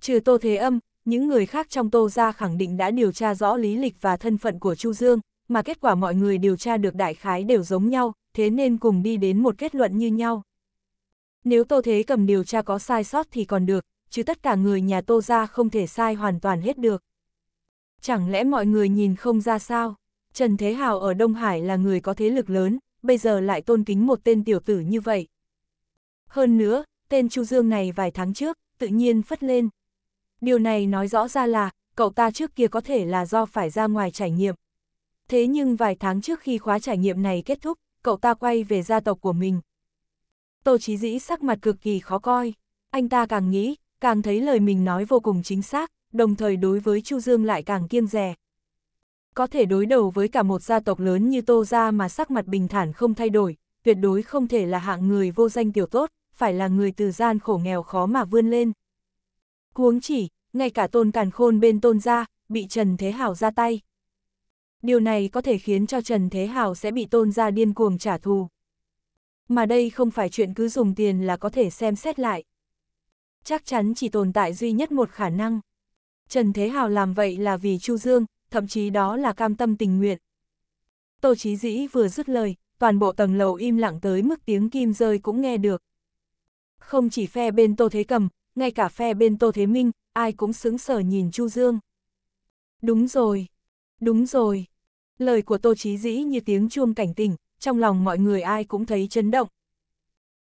Trừ Tô Thế Âm, những người khác trong Tô Gia khẳng định đã điều tra rõ lý lịch và thân phận của Chu Dương, mà kết quả mọi người điều tra được đại khái đều giống nhau, thế nên cùng đi đến một kết luận như nhau. Nếu Tô Thế cầm điều tra có sai sót thì còn được, chứ tất cả người nhà Tô Gia không thể sai hoàn toàn hết được. Chẳng lẽ mọi người nhìn không ra sao? Trần Thế Hào ở Đông Hải là người có thế lực lớn, bây giờ lại tôn kính một tên tiểu tử như vậy. Hơn nữa, tên Chu Dương này vài tháng trước, tự nhiên phất lên, điều này nói rõ ra là, cậu ta trước kia có thể là do phải ra ngoài trải nghiệm. Thế nhưng vài tháng trước khi khóa trải nghiệm này kết thúc, cậu ta quay về gia tộc của mình. Tô Chí Dĩ sắc mặt cực kỳ khó coi, anh ta càng nghĩ, càng thấy lời mình nói vô cùng chính xác, đồng thời đối với Chu Dương lại càng kiêng dè. Có thể đối đầu với cả một gia tộc lớn như Tô Gia mà sắc mặt bình thản không thay đổi, tuyệt đối không thể là hạng người vô danh tiểu tốt, phải là người từ gian khổ nghèo khó mà vươn lên. Huống chỉ, ngay cả tôn càn khôn bên tôn gia, bị Trần Thế Hảo ra tay. Điều này có thể khiến cho Trần Thế Hảo sẽ bị tôn gia điên cuồng trả thù. Mà đây không phải chuyện cứ dùng tiền là có thể xem xét lại. Chắc chắn chỉ tồn tại duy nhất một khả năng. Trần Thế Hào làm vậy là vì Chu Dương, thậm chí đó là cam tâm tình nguyện. Tô Chí Dĩ vừa dứt lời, toàn bộ tầng lầu im lặng tới mức tiếng kim rơi cũng nghe được. Không chỉ phe bên Tô Thế Cầm, ngay cả phe bên Tô Thế Minh, ai cũng sững sở nhìn Chu Dương. Đúng rồi, đúng rồi. Lời của Tô Chí Dĩ như tiếng chuông cảnh tỉnh, trong lòng mọi người ai cũng thấy chấn động.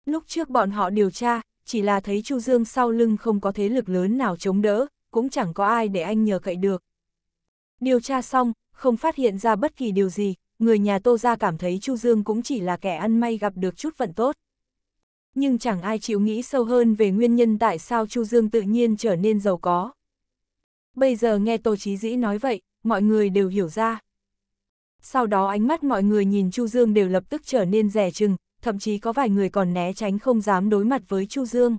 Lúc trước bọn họ điều tra, chỉ là thấy Chu Dương sau lưng không có thế lực lớn nào chống đỡ, cũng chẳng có ai để anh nhờ cậy được. Điều tra xong, không phát hiện ra bất kỳ điều gì, người nhà Tô gia cảm thấy Chu Dương cũng chỉ là kẻ ăn may gặp được chút vận tốt nhưng chẳng ai chịu nghĩ sâu hơn về nguyên nhân tại sao Chu Dương tự nhiên trở nên giàu có. Bây giờ nghe Tô Chí Dĩ nói vậy, mọi người đều hiểu ra. Sau đó ánh mắt mọi người nhìn Chu Dương đều lập tức trở nên rẻ chừng, thậm chí có vài người còn né tránh không dám đối mặt với Chu Dương.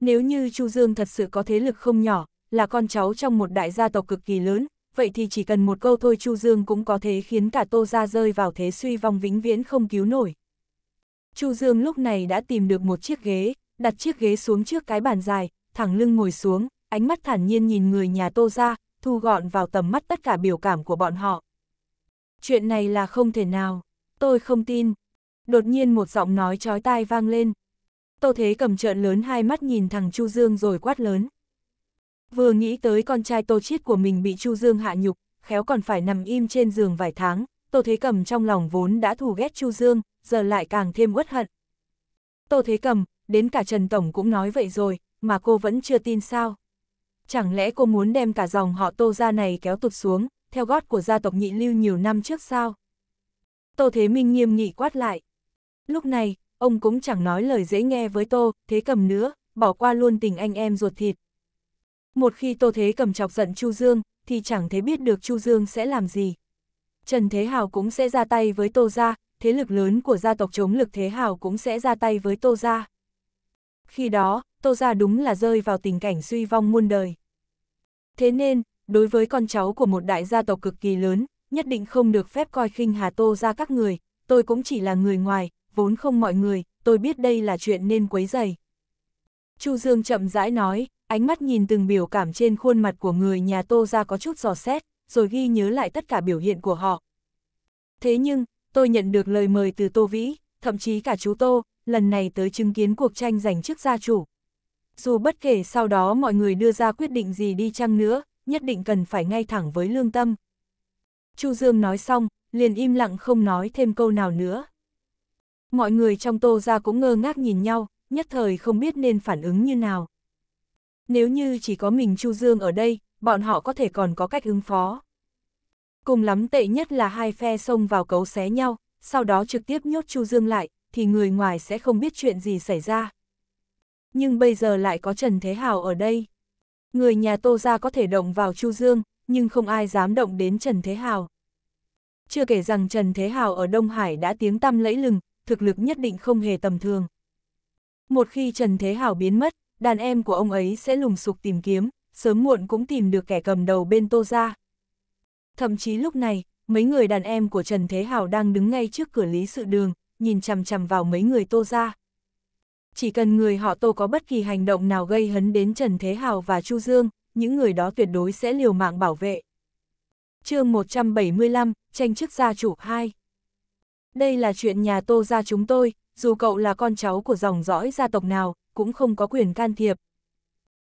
Nếu như Chu Dương thật sự có thế lực không nhỏ, là con cháu trong một đại gia tộc cực kỳ lớn, vậy thì chỉ cần một câu thôi Chu Dương cũng có thể khiến cả Tô gia rơi vào thế suy vong vĩnh viễn không cứu nổi. Chu Dương lúc này đã tìm được một chiếc ghế, đặt chiếc ghế xuống trước cái bàn dài, thẳng lưng ngồi xuống, ánh mắt thản nhiên nhìn người nhà Tô ra, thu gọn vào tầm mắt tất cả biểu cảm của bọn họ. Chuyện này là không thể nào, tôi không tin. Đột nhiên một giọng nói chói tai vang lên. Tô Thế cầm trợn lớn hai mắt nhìn thằng Chu Dương rồi quát lớn. Vừa nghĩ tới con trai Tô Chiết của mình bị Chu Dương hạ nhục, khéo còn phải nằm im trên giường vài tháng, Tô Thế cầm trong lòng vốn đã thù ghét Chu Dương, giờ lại càng thêm uất hận. Tô Thế Cầm, đến cả Trần Tổng cũng nói vậy rồi, mà cô vẫn chưa tin sao. Chẳng lẽ cô muốn đem cả dòng họ Tô ra này kéo tụt xuống, theo gót của gia tộc nhị lưu nhiều năm trước sao? Tô Thế Minh nghiêm nghị quát lại. Lúc này, ông cũng chẳng nói lời dễ nghe với Tô, Thế Cầm nữa, bỏ qua luôn tình anh em ruột thịt. Một khi Tô Thế Cầm chọc giận Chu Dương, thì chẳng thể biết được Chu Dương sẽ làm gì. Trần Thế Hào cũng sẽ ra tay với Tô ra, thế lực lớn của gia tộc chống lực thế hào cũng sẽ ra tay với Tô Gia. Khi đó, Tô Gia đúng là rơi vào tình cảnh suy vong muôn đời. Thế nên, đối với con cháu của một đại gia tộc cực kỳ lớn, nhất định không được phép coi khinh Hà Tô Gia các người, tôi cũng chỉ là người ngoài, vốn không mọi người, tôi biết đây là chuyện nên quấy dày. Chu Dương chậm rãi nói, ánh mắt nhìn từng biểu cảm trên khuôn mặt của người nhà Tô Gia có chút giò xét, rồi ghi nhớ lại tất cả biểu hiện của họ. Thế nhưng, tôi nhận được lời mời từ Tô Vĩ, thậm chí cả chú Tô, lần này tới chứng kiến cuộc tranh giành chức gia chủ. Dù bất kể sau đó mọi người đưa ra quyết định gì đi chăng nữa, nhất định cần phải ngay thẳng với lương tâm. Chu Dương nói xong, liền im lặng không nói thêm câu nào nữa. Mọi người trong tô ra cũng ngơ ngác nhìn nhau, nhất thời không biết nên phản ứng như nào. Nếu như chỉ có mình Chu Dương ở đây, bọn họ có thể còn có cách ứng phó. Cùng lắm tệ nhất là hai phe xông vào cấu xé nhau, sau đó trực tiếp nhốt Chu Dương lại, thì người ngoài sẽ không biết chuyện gì xảy ra. Nhưng bây giờ lại có Trần Thế Hào ở đây. Người nhà Tô Gia có thể động vào Chu Dương, nhưng không ai dám động đến Trần Thế Hào. Chưa kể rằng Trần Thế Hào ở Đông Hải đã tiếng tăm lẫy lừng, thực lực nhất định không hề tầm thường. Một khi Trần Thế Hào biến mất, đàn em của ông ấy sẽ lùng sục tìm kiếm, sớm muộn cũng tìm được kẻ cầm đầu bên Tô Gia. Thậm chí lúc này, mấy người đàn em của Trần Thế Hào đang đứng ngay trước cửa lý sự đường, nhìn chằm chằm vào mấy người tô ra. Chỉ cần người họ tô có bất kỳ hành động nào gây hấn đến Trần Thế Hào và Chu Dương, những người đó tuyệt đối sẽ liều mạng bảo vệ. chương 175, tranh chức gia chủ 2 Đây là chuyện nhà tô gia chúng tôi, dù cậu là con cháu của dòng dõi gia tộc nào, cũng không có quyền can thiệp.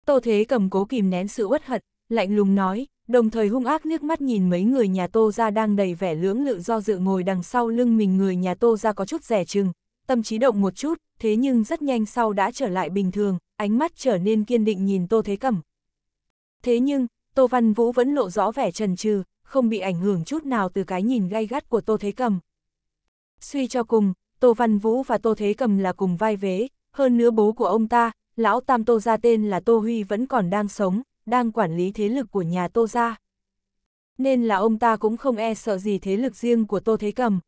Tô Thế cầm cố kìm nén sự uất hận, lạnh lùng nói, đồng thời hung ác nước mắt nhìn mấy người nhà Tô ra đang đầy vẻ lưỡng lự do dự ngồi đằng sau lưng mình người nhà Tô ra có chút rẻ chừng, tâm trí động một chút, thế nhưng rất nhanh sau đã trở lại bình thường, ánh mắt trở nên kiên định nhìn Tô Thế Cẩm. Thế nhưng, Tô Văn Vũ vẫn lộ rõ vẻ trần trừ, không bị ảnh hưởng chút nào từ cái nhìn gay gắt của Tô Thế cẩm Suy cho cùng, Tô Văn Vũ và Tô Thế cẩm là cùng vai vế, hơn nữa bố của ông ta, lão tam Tô ra tên là Tô Huy vẫn còn đang sống, đang quản lý thế lực của nhà Tô gia. Nên là ông ta cũng không e sợ gì thế lực riêng của Tô Thế Cầm.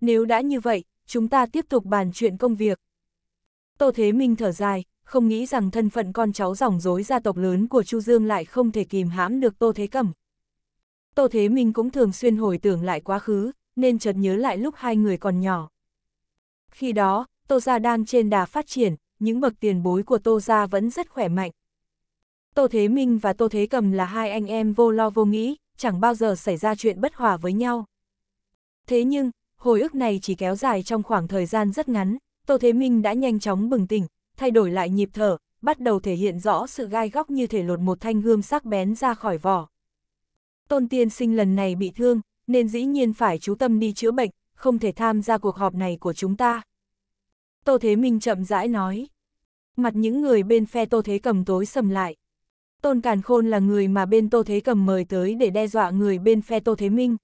Nếu đã như vậy, chúng ta tiếp tục bàn chuyện công việc. Tô Thế Minh thở dài, không nghĩ rằng thân phận con cháu dòng dối gia tộc lớn của Chu Dương lại không thể kìm hãm được Tô Thế Cầm. Tô Thế Minh cũng thường xuyên hồi tưởng lại quá khứ, nên chợt nhớ lại lúc hai người còn nhỏ. Khi đó, Tô Gia đang trên đà phát triển, những bậc tiền bối của Tô Gia vẫn rất khỏe mạnh. Tô Thế Minh và Tô Thế Cầm là hai anh em vô lo vô nghĩ, chẳng bao giờ xảy ra chuyện bất hòa với nhau. Thế nhưng, hồi ức này chỉ kéo dài trong khoảng thời gian rất ngắn, Tô Thế Minh đã nhanh chóng bừng tỉnh, thay đổi lại nhịp thở, bắt đầu thể hiện rõ sự gai góc như thể lột một thanh gươm sắc bén ra khỏi vỏ. Tôn tiên sinh lần này bị thương, nên dĩ nhiên phải chú tâm đi chữa bệnh, không thể tham gia cuộc họp này của chúng ta. Tô Thế Minh chậm rãi nói. Mặt những người bên phe Tô Thế cầm tối sầm lại. Tôn Càn Khôn là người mà bên Tô Thế Cầm mời tới để đe dọa người bên phe Tô Thế Minh.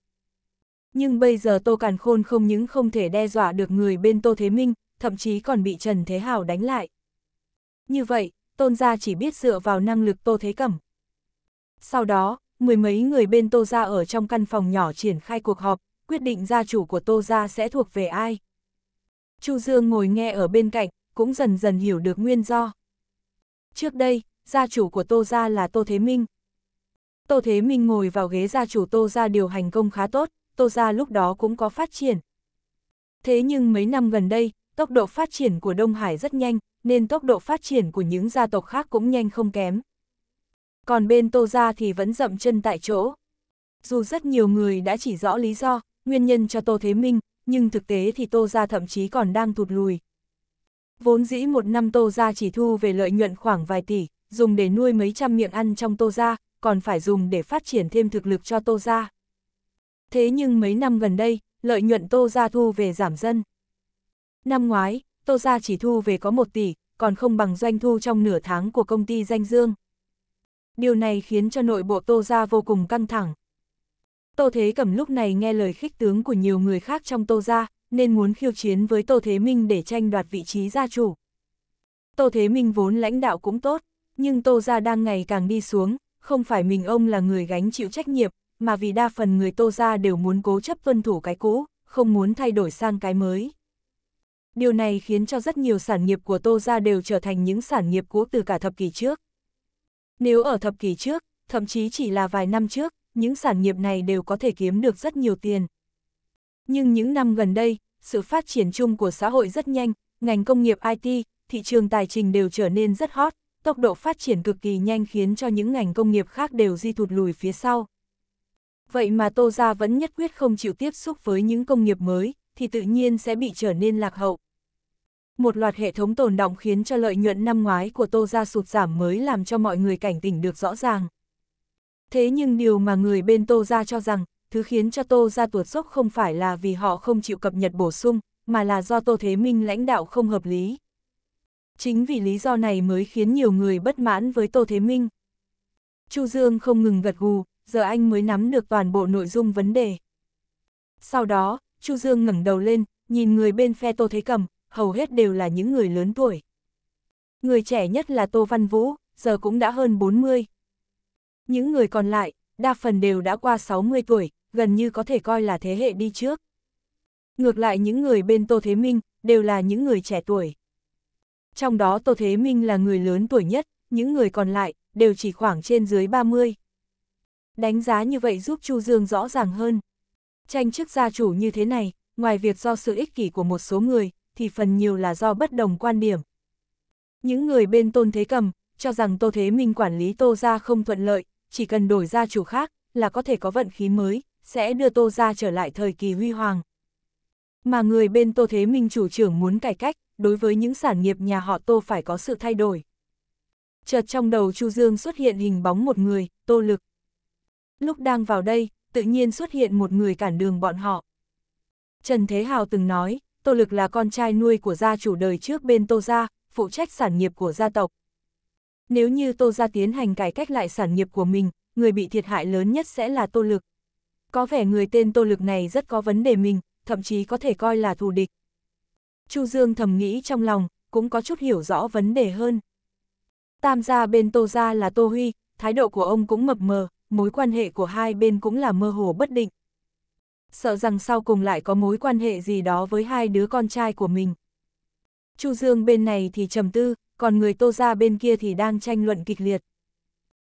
Nhưng bây giờ Tô Càn Khôn không những không thể đe dọa được người bên Tô Thế Minh, thậm chí còn bị Trần Thế Hào đánh lại. Như vậy, Tôn gia chỉ biết dựa vào năng lực Tô Thế Cẩm. Sau đó, mười mấy người bên Tô gia ở trong căn phòng nhỏ triển khai cuộc họp, quyết định gia chủ của Tô gia sẽ thuộc về ai. Chu Dương ngồi nghe ở bên cạnh, cũng dần dần hiểu được nguyên do. Trước đây, gia chủ của Tô Gia là Tô Thế Minh. Tô Thế Minh ngồi vào ghế gia chủ Tô Gia điều hành công khá tốt, Tô Gia lúc đó cũng có phát triển. Thế nhưng mấy năm gần đây, tốc độ phát triển của Đông Hải rất nhanh, nên tốc độ phát triển của những gia tộc khác cũng nhanh không kém. Còn bên Tô Gia thì vẫn dậm chân tại chỗ. Dù rất nhiều người đã chỉ rõ lý do, nguyên nhân cho Tô Thế Minh, nhưng thực tế thì Tô Gia thậm chí còn đang thụt lùi. Vốn dĩ một năm Tô Gia chỉ thu về lợi nhuận khoảng vài tỷ, dùng để nuôi mấy trăm miệng ăn trong tô gia còn phải dùng để phát triển thêm thực lực cho tô gia Thế nhưng mấy năm gần đây, lợi nhuận tô gia thu về giảm dân. Năm ngoái, tô gia chỉ thu về có 1 tỷ, còn không bằng doanh thu trong nửa tháng của công ty danh dương. Điều này khiến cho nội bộ tô gia vô cùng căng thẳng. Tô Thế Cẩm lúc này nghe lời khích tướng của nhiều người khác trong tô gia nên muốn khiêu chiến với Tô Thế Minh để tranh đoạt vị trí gia chủ. Tô Thế Minh vốn lãnh đạo cũng tốt, nhưng Tô Gia đang ngày càng đi xuống, không phải mình ông là người gánh chịu trách nhiệm, mà vì đa phần người Tô Gia đều muốn cố chấp tuân thủ cái cũ, không muốn thay đổi sang cái mới. Điều này khiến cho rất nhiều sản nghiệp của Tô Gia đều trở thành những sản nghiệp cũ từ cả thập kỷ trước. Nếu ở thập kỷ trước, thậm chí chỉ là vài năm trước, những sản nghiệp này đều có thể kiếm được rất nhiều tiền. Nhưng những năm gần đây, sự phát triển chung của xã hội rất nhanh, ngành công nghiệp IT, thị trường tài trình đều trở nên rất hot, tốc độ phát triển cực kỳ nhanh khiến cho những ngành công nghiệp khác đều di thụt lùi phía sau. Vậy mà Tô Gia vẫn nhất quyết không chịu tiếp xúc với những công nghiệp mới, thì tự nhiên sẽ bị trở nên lạc hậu. Một loạt hệ thống tồn động khiến cho lợi nhuận năm ngoái của Tô Gia sụt giảm mới làm cho mọi người cảnh tỉnh được rõ ràng. Thế nhưng điều mà người bên Tô Gia cho rằng, thứ khiến cho Tô Gia tuột dốc không phải là vì họ không chịu cập nhật bổ sung, mà là do Tô Thế Minh lãnh đạo không hợp lý chính vì lý do này mới khiến nhiều người bất mãn với Tô Thế Minh. Chu Dương không ngừng gật gù, giờ anh mới nắm được toàn bộ nội dung vấn đề. Sau đó, Chu Dương ngẩng đầu lên, nhìn người bên phe Tô Thế Cầm, hầu hết đều là những người lớn tuổi. Người trẻ nhất là Tô Văn Vũ, giờ cũng đã hơn 40. Những người còn lại, đa phần đều đã qua 60 tuổi, gần như có thể coi là thế hệ đi trước. Ngược lại những người bên Tô Thế Minh, đều là những người trẻ tuổi trong đó Tô Thế Minh là người lớn tuổi nhất, những người còn lại đều chỉ khoảng trên dưới 30. Đánh giá như vậy giúp Chu Dương rõ ràng hơn. Tranh chức gia chủ như thế này, ngoài việc do sự ích kỷ của một số người, thì phần nhiều là do bất đồng quan điểm. Những người bên Tôn Thế Cầm, cho rằng Tô Thế Minh quản lý Tô Gia không thuận lợi, chỉ cần đổi gia chủ khác là có thể có vận khí mới, sẽ đưa Tô Gia trở lại thời kỳ huy hoàng. Mà người bên Tô Thế Minh chủ trưởng muốn cải cách, đối với những sản nghiệp nhà họ Tô phải có sự thay đổi. Chợt trong đầu Chu Dương xuất hiện hình bóng một người, Tô Lực. Lúc đang vào đây, tự nhiên xuất hiện một người cản đường bọn họ. Trần Thế Hào từng nói, Tô Lực là con trai nuôi của gia chủ đời trước bên Tô Gia, phụ trách sản nghiệp của gia tộc. Nếu như Tô Gia tiến hành cải cách lại sản nghiệp của mình, người bị thiệt hại lớn nhất sẽ là Tô Lực. Có vẻ người tên Tô Lực này rất có vấn đề mình, thậm chí có thể coi là thù địch. Chu Dương thầm nghĩ trong lòng, cũng có chút hiểu rõ vấn đề hơn. Tam gia bên Tô Gia là Tô Huy, thái độ của ông cũng mập mờ, mối quan hệ của hai bên cũng là mơ hồ bất định. Sợ rằng sau cùng lại có mối quan hệ gì đó với hai đứa con trai của mình. Chu Dương bên này thì trầm tư, còn người Tô Gia bên kia thì đang tranh luận kịch liệt.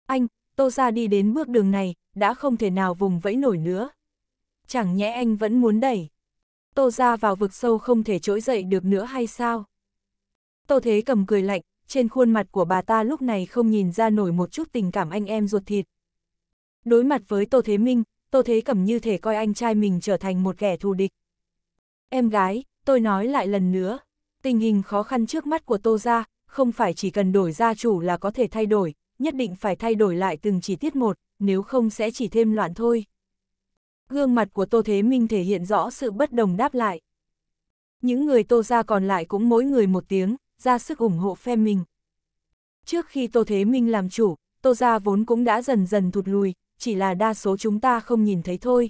Anh, Tô Gia đi đến bước đường này, đã không thể nào vùng vẫy nổi nữa. Chẳng nhẽ anh vẫn muốn đẩy. Tô ra vào vực sâu không thể trỗi dậy được nữa hay sao? Tô Thế cầm cười lạnh, trên khuôn mặt của bà ta lúc này không nhìn ra nổi một chút tình cảm anh em ruột thịt. Đối mặt với Tô Thế Minh, Tô Thế cầm như thể coi anh trai mình trở thành một kẻ thù địch. Em gái, tôi nói lại lần nữa, tình hình khó khăn trước mắt của Tô ra, không phải chỉ cần đổi gia chủ là có thể thay đổi, nhất định phải thay đổi lại từng chi tiết một, nếu không sẽ chỉ thêm loạn thôi. Gương mặt của Tô Thế Minh thể hiện rõ sự bất đồng đáp lại. Những người Tô gia còn lại cũng mỗi người một tiếng, ra sức ủng hộ phe mình. Trước khi Tô Thế Minh làm chủ, Tô gia vốn cũng đã dần dần thụt lùi, chỉ là đa số chúng ta không nhìn thấy thôi.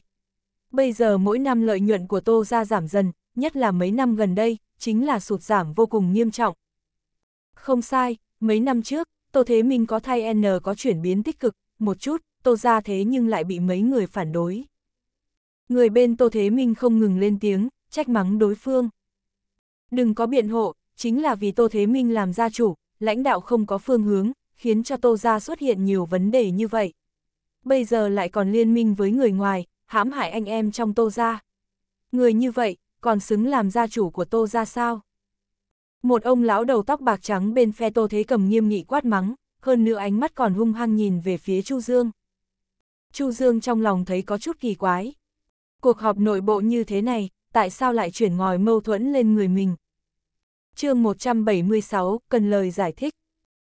Bây giờ mỗi năm lợi nhuận của Tô gia giảm dần, nhất là mấy năm gần đây, chính là sụt giảm vô cùng nghiêm trọng. Không sai, mấy năm trước, Tô Thế Minh có thay N có chuyển biến tích cực, một chút, Tô gia thế nhưng lại bị mấy người phản đối. Người bên Tô Thế Minh không ngừng lên tiếng, trách mắng đối phương. Đừng có biện hộ, chính là vì Tô Thế Minh làm gia chủ, lãnh đạo không có phương hướng, khiến cho Tô Gia xuất hiện nhiều vấn đề như vậy. Bây giờ lại còn liên minh với người ngoài, hãm hại anh em trong Tô Gia. Người như vậy, còn xứng làm gia chủ của Tô Gia sao? Một ông lão đầu tóc bạc trắng bên phe Tô Thế Cầm nghiêm nghị quát mắng, hơn nữa ánh mắt còn hung hăng nhìn về phía Chu Dương. Chu Dương trong lòng thấy có chút kỳ quái cuộc họp nội bộ như thế này, tại sao lại chuyển ngòi mâu thuẫn lên người mình? chương 176, cần lời giải thích.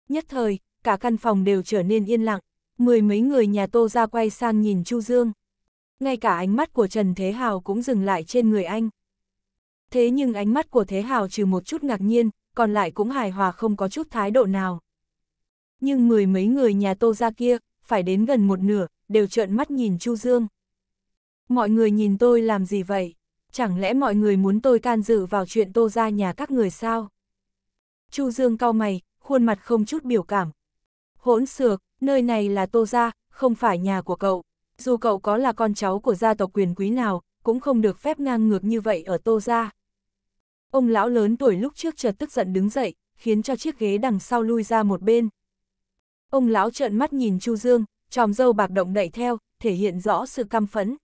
Nhất thời, cả căn phòng đều trở nên yên lặng, mười mấy người nhà tô ra quay sang nhìn Chu Dương. Ngay cả ánh mắt của Trần Thế Hào cũng dừng lại trên người anh. Thế nhưng ánh mắt của Thế Hào trừ một chút ngạc nhiên, còn lại cũng hài hòa không có chút thái độ nào. Nhưng mười mấy người nhà tô ra kia, phải đến gần một nửa, đều trợn mắt nhìn Chu Dương. Mọi người nhìn tôi làm gì vậy? Chẳng lẽ mọi người muốn tôi can dự vào chuyện tô ra nhà các người sao? Chu Dương cau mày, khuôn mặt không chút biểu cảm. Hỗn xược, nơi này là tô ra, không phải nhà của cậu. Dù cậu có là con cháu của gia tộc quyền quý nào, cũng không được phép ngang ngược như vậy ở tô ra. Ông lão lớn tuổi lúc trước chợt tức giận đứng dậy, khiến cho chiếc ghế đằng sau lui ra một bên. Ông lão trợn mắt nhìn Chu Dương, tròm dâu bạc động đậy theo, thể hiện rõ sự căm phẫn.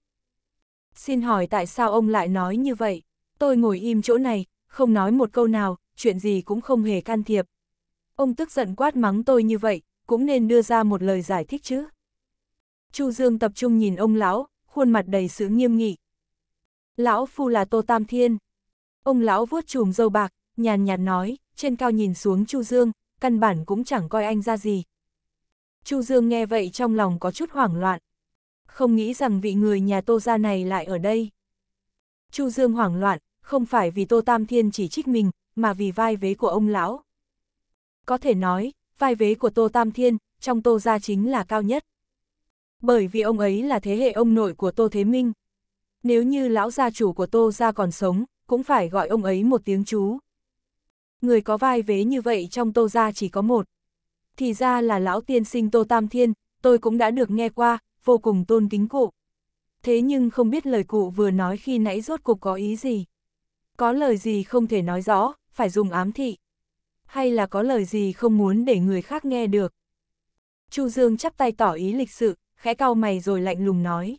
Xin hỏi tại sao ông lại nói như vậy? Tôi ngồi im chỗ này, không nói một câu nào, chuyện gì cũng không hề can thiệp. Ông tức giận quát mắng tôi như vậy, cũng nên đưa ra một lời giải thích chứ. Chu Dương tập trung nhìn ông lão, khuôn mặt đầy sự nghiêm nghị. Lão Phu là Tô Tam Thiên. Ông lão vuốt chùm dâu bạc, nhàn nhạt nói, trên cao nhìn xuống Chu Dương, căn bản cũng chẳng coi anh ra gì. Chu Dương nghe vậy trong lòng có chút hoảng loạn không nghĩ rằng vị người nhà Tô gia này lại ở đây. Chu Dương hoảng loạn, không phải vì Tô Tam Thiên chỉ trích mình, mà vì vai vế của ông lão. Có thể nói, vai vế của Tô Tam Thiên, trong Tô gia chính là cao nhất. Bởi vì ông ấy là thế hệ ông nội của Tô Thế Minh. Nếu như lão gia chủ của Tô gia còn sống, cũng phải gọi ông ấy một tiếng chú. Người có vai vế như vậy trong Tô gia chỉ có một. Thì ra là lão tiên sinh Tô Tam Thiên, tôi cũng đã được nghe qua, vô cùng tôn kính cụ. Thế nhưng không biết lời cụ vừa nói khi nãy rốt cuộc có ý gì. Có lời gì không thể nói rõ, phải dùng ám thị. Hay là có lời gì không muốn để người khác nghe được. Chu Dương chắp tay tỏ ý lịch sự, khẽ cau mày rồi lạnh lùng nói.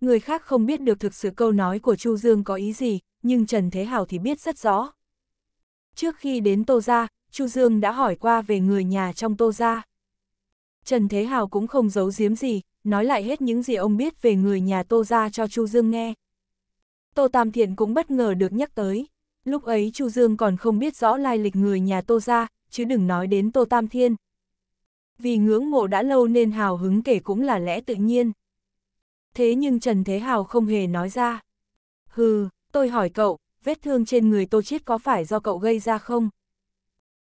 Người khác không biết được thực sự câu nói của Chu Dương có ý gì, nhưng Trần Thế Hào thì biết rất rõ. Trước khi đến Tô Gia, Chu Dương đã hỏi qua về người nhà trong Tô Gia. Trần Thế Hào cũng không giấu giếm gì, nói lại hết những gì ông biết về người nhà Tô gia cho Chu Dương nghe. Tô Tam Thiện cũng bất ngờ được nhắc tới. Lúc ấy Chu Dương còn không biết rõ lai lịch người nhà Tô gia, chứ đừng nói đến Tô Tam Thiên. Vì ngưỡng mộ đã lâu nên Hào hứng kể cũng là lẽ tự nhiên. Thế nhưng Trần Thế Hào không hề nói ra. Hừ, tôi hỏi cậu, vết thương trên người Tô Chiết có phải do cậu gây ra không?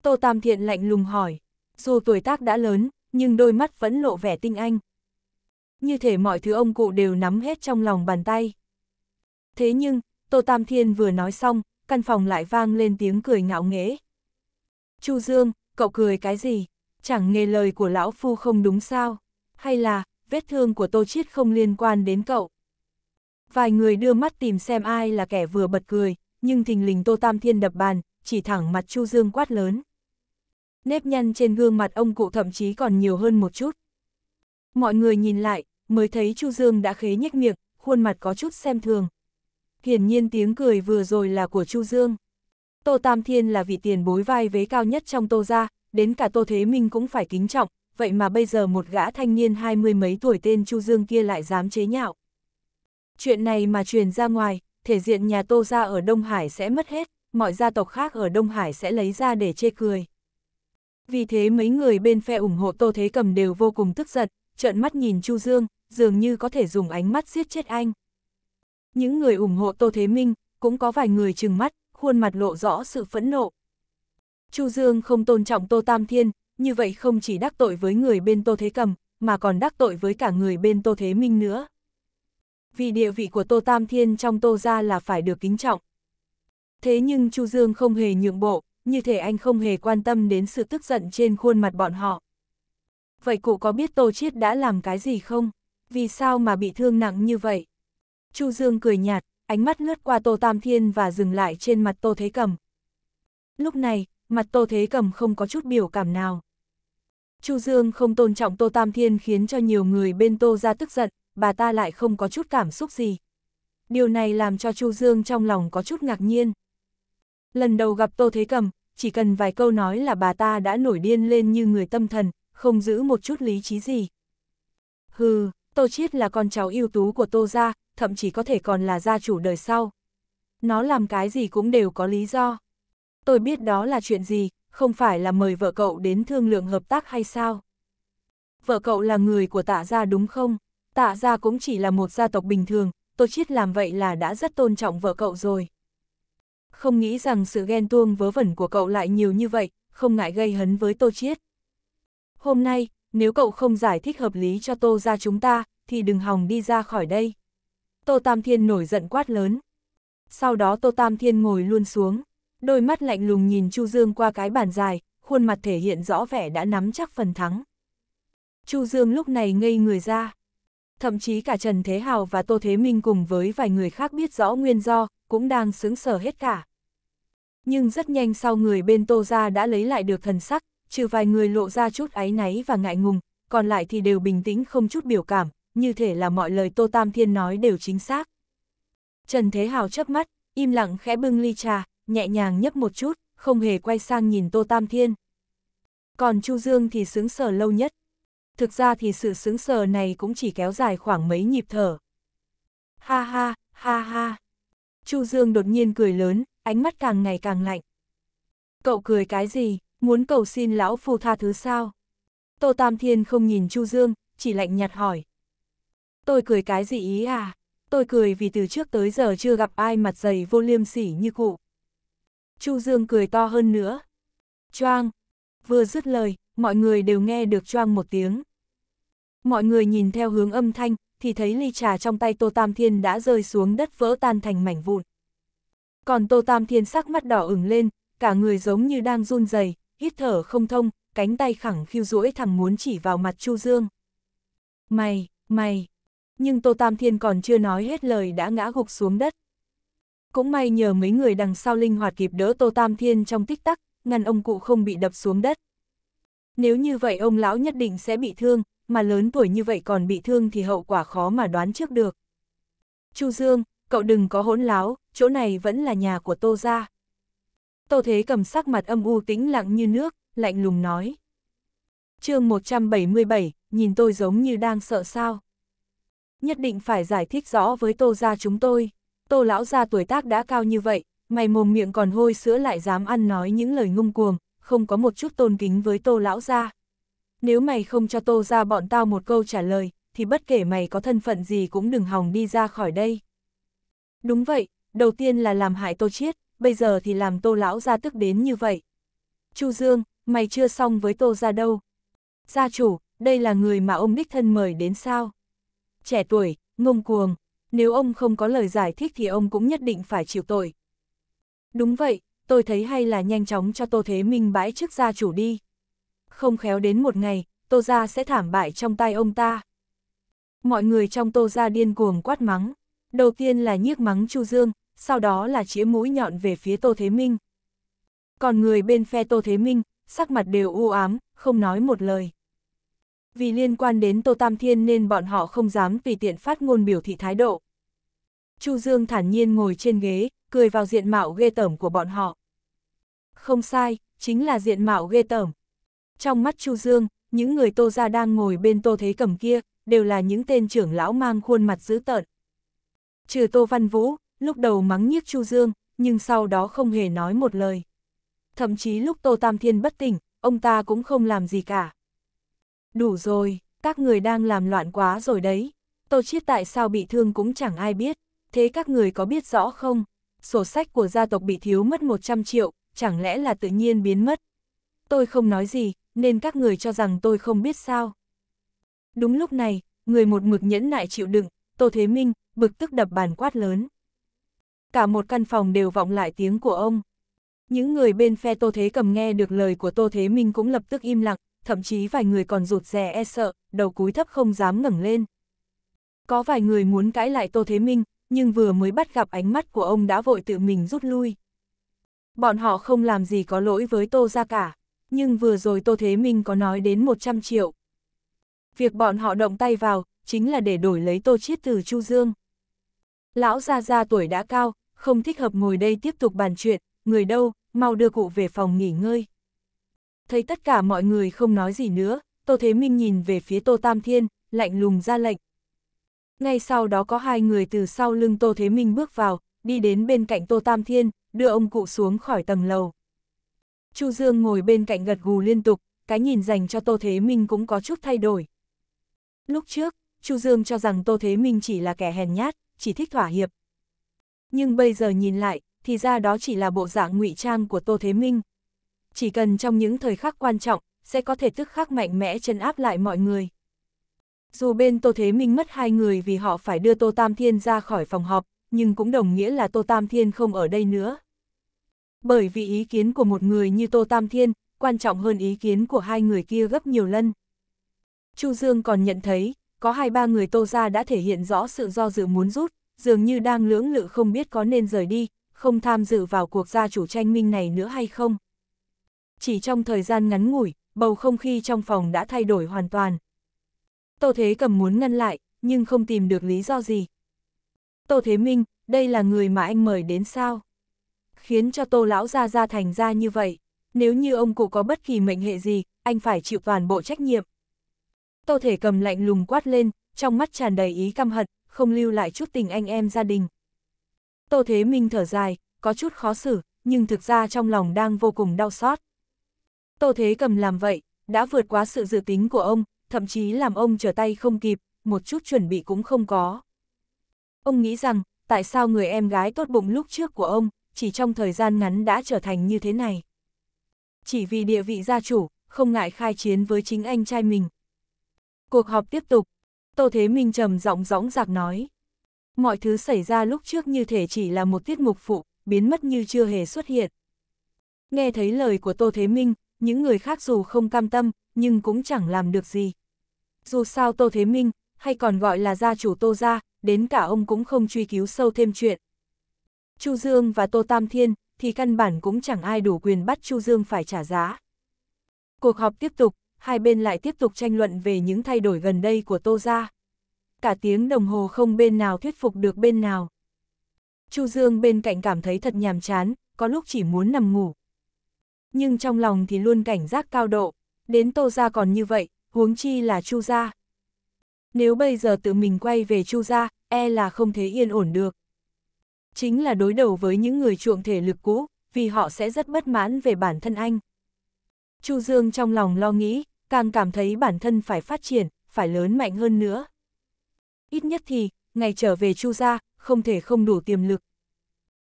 Tô Tam Thiện lạnh lùng hỏi. Dù tuổi tác đã lớn, nhưng đôi mắt vẫn lộ vẻ tinh anh. Như thể mọi thứ ông cụ đều nắm hết trong lòng bàn tay. Thế nhưng, Tô Tam Thiên vừa nói xong, căn phòng lại vang lên tiếng cười ngạo nghễ. Chu Dương, cậu cười cái gì? Chẳng nghe lời của lão phu không đúng sao? Hay là, vết thương của Tô Chiết không liên quan đến cậu? Vài người đưa mắt tìm xem ai là kẻ vừa bật cười, nhưng thình lình Tô Tam Thiên đập bàn, chỉ thẳng mặt Chu Dương quát lớn nếp nhăn trên gương mặt ông cụ thậm chí còn nhiều hơn một chút. Mọi người nhìn lại, mới thấy Chu Dương đã khế nhếch miệng, khuôn mặt có chút xem thường. Hiển nhiên tiếng cười vừa rồi là của Chu Dương. Tô Tam Thiên là vị tiền bối vai vế cao nhất trong Tô gia, đến cả Tô Thế Minh cũng phải kính trọng, vậy mà bây giờ một gã thanh niên hai mươi mấy tuổi tên Chu Dương kia lại dám chế nhạo. Chuyện này mà truyền ra ngoài, thể diện nhà Tô gia ở Đông Hải sẽ mất hết, mọi gia tộc khác ở Đông Hải sẽ lấy ra để chê cười vì thế mấy người bên phe ủng hộ Tô Thế Cầm đều vô cùng tức giận, trợn mắt nhìn Chu Dương, dường như có thể dùng ánh mắt giết chết anh. Những người ủng hộ Tô Thế Minh, cũng có vài người trừng mắt, khuôn mặt lộ rõ sự phẫn nộ. Chu Dương không tôn trọng Tô Tam Thiên, như vậy không chỉ đắc tội với người bên Tô Thế Cầm, mà còn đắc tội với cả người bên Tô Thế Minh nữa. Vì địa vị của Tô Tam Thiên trong Tô gia là phải được kính trọng. Thế nhưng Chu Dương không hề nhượng bộ, như thể anh không hề quan tâm đến sự tức giận trên khuôn mặt bọn họ. Vậy cụ có biết Tô Chiết đã làm cái gì không? Vì sao mà bị thương nặng như vậy? Chu Dương cười nhạt, ánh mắt lướt qua Tô Tam Thiên và dừng lại trên mặt Tô Thế Cầm. Lúc này, mặt Tô Thế Cầm không có chút biểu cảm nào. Chu Dương không tôn trọng Tô Tam Thiên khiến cho nhiều người bên Tô ra tức giận, bà ta lại không có chút cảm xúc gì. Điều này làm cho Chu Dương trong lòng có chút ngạc nhiên. Lần đầu gặp Tô Thế Cầm, chỉ cần vài câu nói là bà ta đã nổi điên lên như người tâm thần, không giữ một chút lý trí gì. Hừ, Tô Chiết là con cháu ưu tú của Tô gia, thậm chí có thể còn là gia chủ đời sau. Nó làm cái gì cũng đều có lý do. Tôi biết đó là chuyện gì, không phải là mời vợ cậu đến thương lượng hợp tác hay sao? Vợ cậu là người của tạ gia đúng không? Tạ gia cũng chỉ là một gia tộc bình thường, Tô Chiết làm vậy là đã rất tôn trọng vợ cậu rồi không nghĩ rằng sự ghen tuông vớ vẩn của cậu lại nhiều như vậy, không ngại gây hấn với Tô Chiết. Hôm nay, nếu cậu không giải thích hợp lý cho Tô ra chúng ta, thì đừng hòng đi ra khỏi đây. Tô Tam Thiên nổi giận quát lớn. Sau đó Tô Tam Thiên ngồi luôn xuống, đôi mắt lạnh lùng nhìn Chu Dương qua cái bàn dài, khuôn mặt thể hiện rõ vẻ đã nắm chắc phần thắng. Chu Dương lúc này ngây người ra. Thậm chí cả Trần Thế Hào và Tô Thế Minh cùng với vài người khác biết rõ nguyên do, cũng đang sướng sở hết cả. Nhưng rất nhanh sau người bên Tô Gia đã lấy lại được thần sắc, trừ vài người lộ ra chút áy náy và ngại ngùng, còn lại thì đều bình tĩnh không chút biểu cảm, như thể là mọi lời Tô Tam Thiên nói đều chính xác. Trần Thế Hào chớp mắt, im lặng khẽ bưng ly trà, nhẹ nhàng nhấp một chút, không hề quay sang nhìn Tô Tam Thiên. Còn Chu Dương thì sướng sờ lâu nhất. Thực ra thì sự sướng sờ này cũng chỉ kéo dài khoảng mấy nhịp thở. Ha ha, ha ha. Chu Dương đột nhiên cười lớn, ánh mắt càng ngày càng lạnh. Cậu cười cái gì, muốn cầu xin lão phu tha thứ sao? Tô Tam Thiên không nhìn Chu Dương, chỉ lạnh nhạt hỏi. Tôi cười cái gì ý à? Tôi cười vì từ trước tới giờ chưa gặp ai mặt dày vô liêm sỉ như cụ. Chu Dương cười to hơn nữa. Choang! Vừa dứt lời, mọi người đều nghe được choang một tiếng. Mọi người nhìn theo hướng âm thanh, thì thấy ly trà trong tay Tô Tam Thiên đã rơi xuống đất vỡ tan thành mảnh vụn. Còn Tô Tam Thiên sắc mắt đỏ ửng lên, cả người giống như đang run rẩy, hít thở không thông, cánh tay khẳng khiu duỗi thẳng muốn chỉ vào mặt Chu Dương. Mày, mày! Nhưng Tô Tam Thiên còn chưa nói hết lời đã ngã gục xuống đất. Cũng may nhờ mấy người đằng sau linh hoạt kịp đỡ Tô Tam Thiên trong tích tắc, ngăn ông cụ không bị đập xuống đất. Nếu như vậy ông lão nhất định sẽ bị thương, mà lớn tuổi như vậy còn bị thương thì hậu quả khó mà đoán trước được. Chu Dương, cậu đừng có hỗn láo, chỗ này vẫn là nhà của Tô gia. Tô Thế cầm sắc mặt âm u tĩnh lặng như nước, lạnh lùng nói. chương 177, nhìn tôi giống như đang sợ sao. Nhất định phải giải thích rõ với Tô gia chúng tôi. Tô lão gia tuổi tác đã cao như vậy, mày mồm miệng còn hôi sữa lại dám ăn nói những lời ngung cuồng, không có một chút tôn kính với Tô lão gia. Nếu mày không cho Tô gia bọn tao một câu trả lời, thì bất kể mày có thân phận gì cũng đừng hòng đi ra khỏi đây. Đúng vậy, đầu tiên là làm hại Tô Chiết, bây giờ thì làm Tô Lão ra tức đến như vậy. Chu Dương, mày chưa xong với Tô ra đâu. Gia chủ, đây là người mà ông đích thân mời đến sao? Trẻ tuổi, ngông cuồng, nếu ông không có lời giải thích thì ông cũng nhất định phải chịu tội. Đúng vậy, tôi thấy hay là nhanh chóng cho Tô Thế Minh bãi trước gia chủ đi. Không khéo đến một ngày, Tô Gia sẽ thảm bại trong tay ông ta. Mọi người trong Tô Gia điên cuồng quát mắng đầu tiên là nhiếc mắng Chu Dương, sau đó là chĩa mũi nhọn về phía Tô Thế Minh. Còn người bên phe Tô Thế Minh, sắc mặt đều u ám, không nói một lời. Vì liên quan đến Tô Tam Thiên nên bọn họ không dám tùy tiện phát ngôn biểu thị thái độ. Chu Dương thản nhiên ngồi trên ghế, cười vào diện mạo ghê tởm của bọn họ. Không sai, chính là diện mạo ghê tởm. Trong mắt Chu Dương, những người Tô gia đang ngồi bên Tô Thế Cẩm kia, đều là những tên trưởng lão mang khuôn mặt dữ tợn, trừ Tô Văn Vũ, lúc đầu mắng nhiếc Chu Dương, nhưng sau đó không hề nói một lời. Thậm chí lúc Tô Tam Thiên bất tỉnh, ông ta cũng không làm gì cả. Đủ rồi, các người đang làm loạn quá rồi đấy. Tô Chiết tại sao bị thương cũng chẳng ai biết, thế các người có biết rõ không? Sổ sách của gia tộc bị thiếu mất 100 triệu, chẳng lẽ là tự nhiên biến mất? Tôi không nói gì, nên các người cho rằng tôi không biết sao. Đúng lúc này, người một mực nhẫn nại chịu đựng, Tô Thế Minh, bực tức đập bàn quát lớn. Cả một căn phòng đều vọng lại tiếng của ông. Những người bên phe Tô Thế Cầm nghe được lời của Tô Thế Minh cũng lập tức im lặng, thậm chí vài người còn rụt rè e sợ, đầu cúi thấp không dám ngẩng lên. Có vài người muốn cãi lại Tô Thế Minh, nhưng vừa mới bắt gặp ánh mắt của ông đã vội tự mình rút lui. Bọn họ không làm gì có lỗi với Tô ra cả, nhưng vừa rồi Tô Thế Minh có nói đến 100 triệu. Việc bọn họ động tay vào, chính là để đổi lấy Tô Chiết từ Chu Dương. Lão gia gia tuổi đã cao, không thích hợp ngồi đây tiếp tục bàn chuyện, người đâu, mau đưa cụ về phòng nghỉ ngơi. Thấy tất cả mọi người không nói gì nữa, Tô Thế Minh nhìn về phía Tô Tam Thiên, lạnh lùng ra lệnh. Ngay sau đó có hai người từ sau lưng Tô Thế Minh bước vào, đi đến bên cạnh Tô Tam Thiên, đưa ông cụ xuống khỏi tầng lầu. Chu Dương ngồi bên cạnh gật gù liên tục, cái nhìn dành cho Tô Thế Minh cũng có chút thay đổi. Lúc trước, Chu Dương cho rằng Tô Thế Minh chỉ là kẻ hèn nhát, chỉ thích thỏa hiệp. Nhưng bây giờ nhìn lại, thì ra đó chỉ là bộ dạng ngụy trang của Tô Thế Minh. Chỉ cần trong những thời khắc quan trọng, sẽ có thể tức khắc mạnh mẽ chân áp lại mọi người. Dù bên Tô Thế Minh mất hai người vì họ phải đưa Tô Tam Thiên ra khỏi phòng họp, nhưng cũng đồng nghĩa là Tô Tam Thiên không ở đây nữa. Bởi vì ý kiến của một người như Tô Tam Thiên, quan trọng hơn ý kiến của hai người kia gấp nhiều lần. Chu Dương còn nhận thấy, có hai ba người tô ra đã thể hiện rõ sự do dự muốn rút, dường như đang lưỡng lự không biết có nên rời đi, không tham dự vào cuộc gia chủ tranh minh này nữa hay không. Chỉ trong thời gian ngắn ngủi, bầu không khí trong phòng đã thay đổi hoàn toàn. Tô Thế cầm muốn ngăn lại, nhưng không tìm được lý do gì. Tô Thế Minh, đây là người mà anh mời đến sao? Khiến cho Tô Lão gia gia thành ra như vậy, nếu như ông cụ có bất kỳ mệnh hệ gì, anh phải chịu toàn bộ trách nhiệm. Tô Thể cầm lạnh lùng quát lên, trong mắt tràn đầy ý căm hận, không lưu lại chút tình anh em gia đình. Tô Thế Minh thở dài, có chút khó xử, nhưng thực ra trong lòng đang vô cùng đau xót. Tô Thế cầm làm vậy, đã vượt quá sự dự tính của ông, thậm chí làm ông trở tay không kịp, một chút chuẩn bị cũng không có. Ông nghĩ rằng, tại sao người em gái tốt bụng lúc trước của ông, chỉ trong thời gian ngắn đã trở thành như thế này. Chỉ vì địa vị gia chủ, không ngại khai chiến với chính anh trai mình, Cuộc họp tiếp tục. Tô Thế Minh trầm giọng rõng rạc nói. Mọi thứ xảy ra lúc trước như thể chỉ là một tiết mục phụ, biến mất như chưa hề xuất hiện. Nghe thấy lời của Tô Thế Minh, những người khác dù không cam tâm, nhưng cũng chẳng làm được gì. Dù sao Tô Thế Minh, hay còn gọi là gia chủ Tô Gia, đến cả ông cũng không truy cứu sâu thêm chuyện. Chu Dương và Tô Tam Thiên, thì căn bản cũng chẳng ai đủ quyền bắt Chu Dương phải trả giá. Cuộc họp tiếp tục, hai bên lại tiếp tục tranh luận về những thay đổi gần đây của Tô Gia. Cả tiếng đồng hồ không bên nào thuyết phục được bên nào. Chu Dương bên cạnh cảm thấy thật nhàm chán, có lúc chỉ muốn nằm ngủ. Nhưng trong lòng thì luôn cảnh giác cao độ, đến Tô Gia còn như vậy, huống chi là Chu Gia. Nếu bây giờ tự mình quay về Chu Gia, e là không thế yên ổn được. Chính là đối đầu với những người chuộng thể lực cũ, vì họ sẽ rất bất mãn về bản thân anh. Chu Dương trong lòng lo nghĩ, càng cảm thấy bản thân phải phát triển, phải lớn mạnh hơn nữa. Ít nhất thì, ngày trở về Chu gia, không thể không đủ tiềm lực.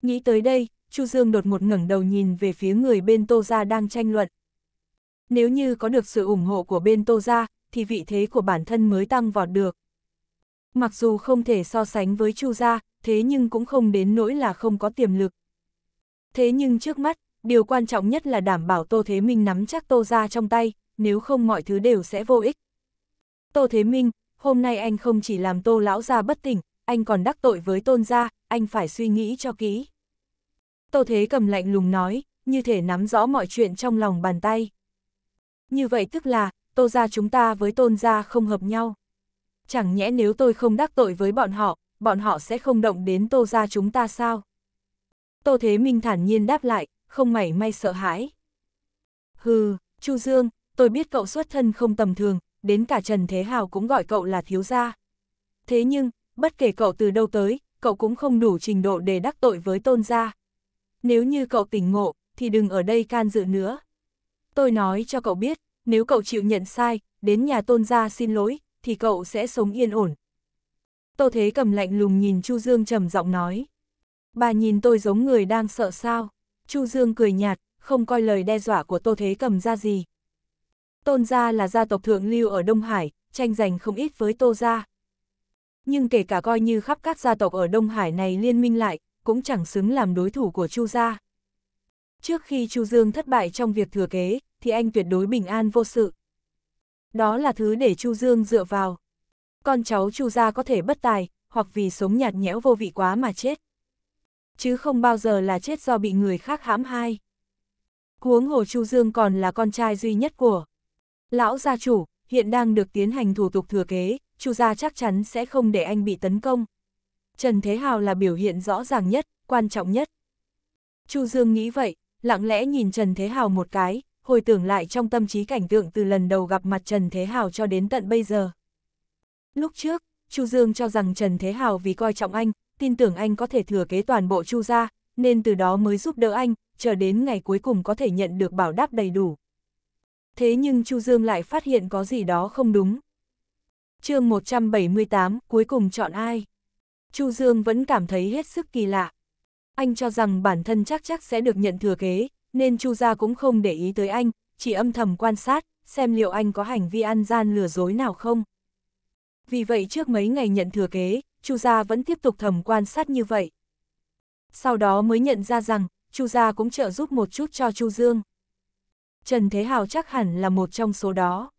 Nghĩ tới đây, Chu Dương đột một ngẩng đầu nhìn về phía người bên Tô gia đang tranh luận. Nếu như có được sự ủng hộ của bên Tô gia, thì vị thế của bản thân mới tăng vọt được. Mặc dù không thể so sánh với Chu gia, thế nhưng cũng không đến nỗi là không có tiềm lực. Thế nhưng trước mắt, điều quan trọng nhất là đảm bảo Tô Thế Minh nắm chắc Tô gia trong tay, nếu không mọi thứ đều sẽ vô ích. Tô Thế Minh, hôm nay anh không chỉ làm tô lão gia bất tỉnh, anh còn đắc tội với tôn gia, anh phải suy nghĩ cho kỹ. Tô Thế cầm lạnh lùng nói, như thể nắm rõ mọi chuyện trong lòng bàn tay. Như vậy tức là, tô gia chúng ta với tôn gia không hợp nhau. Chẳng nhẽ nếu tôi không đắc tội với bọn họ, bọn họ sẽ không động đến tô gia chúng ta sao? Tô Thế Minh thản nhiên đáp lại, không mảy may sợ hãi. Hừ, Chu Dương, tôi biết cậu xuất thân không tầm thường, đến cả Trần Thế Hào cũng gọi cậu là thiếu gia. Thế nhưng, bất kể cậu từ đâu tới, cậu cũng không đủ trình độ để đắc tội với tôn gia. Nếu như cậu tỉnh ngộ, thì đừng ở đây can dự nữa. Tôi nói cho cậu biết, nếu cậu chịu nhận sai, đến nhà tôn gia xin lỗi, thì cậu sẽ sống yên ổn. Tô Thế cầm lạnh lùng nhìn Chu Dương trầm giọng nói. Bà nhìn tôi giống người đang sợ sao? Chu Dương cười nhạt, không coi lời đe dọa của Tô Thế cầm ra gì. Tôn gia là gia tộc thượng lưu ở Đông Hải, tranh giành không ít với Tô gia. Nhưng kể cả coi như khắp các gia tộc ở Đông Hải này liên minh lại, cũng chẳng xứng làm đối thủ của Chu gia. Trước khi Chu Dương thất bại trong việc thừa kế, thì anh tuyệt đối bình an vô sự. Đó là thứ để Chu Dương dựa vào. Con cháu Chu gia có thể bất tài, hoặc vì sống nhạt nhẽo vô vị quá mà chết. Chứ không bao giờ là chết do bị người khác hãm hai. Huống hồ Chu Dương còn là con trai duy nhất của Lão gia chủ, hiện đang được tiến hành thủ tục thừa kế, Chu gia chắc chắn sẽ không để anh bị tấn công. Trần Thế Hào là biểu hiện rõ ràng nhất, quan trọng nhất. Chu Dương nghĩ vậy, lặng lẽ nhìn Trần Thế Hào một cái, hồi tưởng lại trong tâm trí cảnh tượng từ lần đầu gặp mặt Trần Thế Hào cho đến tận bây giờ. Lúc trước, Chu Dương cho rằng Trần Thế Hào vì coi trọng anh, tin tưởng anh có thể thừa kế toàn bộ Chu gia, nên từ đó mới giúp đỡ anh, chờ đến ngày cuối cùng có thể nhận được bảo đáp đầy đủ thế nhưng Chu Dương lại phát hiện có gì đó không đúng. chương 178, cuối cùng chọn ai? Chu Dương vẫn cảm thấy hết sức kỳ lạ. Anh cho rằng bản thân chắc chắc sẽ được nhận thừa kế, nên Chu gia cũng không để ý tới anh, chỉ âm thầm quan sát, xem liệu anh có hành vi ăn gian lừa dối nào không. Vì vậy trước mấy ngày nhận thừa kế, Chu gia vẫn tiếp tục thầm quan sát như vậy. Sau đó mới nhận ra rằng, Chu gia cũng trợ giúp một chút cho Chu Dương. Trần Thế Hảo chắc hẳn là một trong số đó.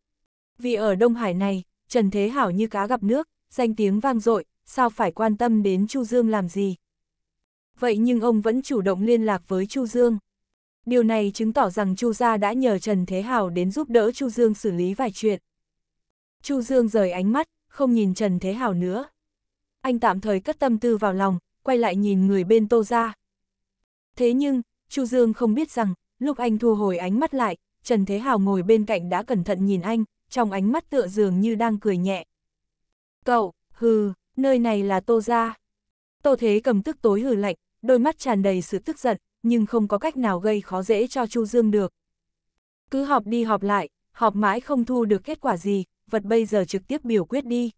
Vì ở Đông Hải này, Trần Thế Hảo như cá gặp nước, danh tiếng vang dội, sao phải quan tâm đến Chu Dương làm gì. Vậy nhưng ông vẫn chủ động liên lạc với Chu Dương. Điều này chứng tỏ rằng Chu Gia đã nhờ Trần Thế Hảo đến giúp đỡ Chu Dương xử lý vài chuyện. Chu Dương rời ánh mắt, không nhìn Trần Thế Hảo nữa. Anh tạm thời cất tâm tư vào lòng, quay lại nhìn người bên Tô Gia. Thế nhưng, Chu Dương không biết rằng, Lúc anh thu hồi ánh mắt lại, Trần Thế Hào ngồi bên cạnh đã cẩn thận nhìn anh, trong ánh mắt tựa dường như đang cười nhẹ. Cậu, hừ, nơi này là Tô Gia. Tô Thế cầm tức tối hừ lạnh, đôi mắt tràn đầy sự tức giận, nhưng không có cách nào gây khó dễ cho Chu Dương được. Cứ họp đi họp lại, họp mãi không thu được kết quả gì, vật bây giờ trực tiếp biểu quyết đi.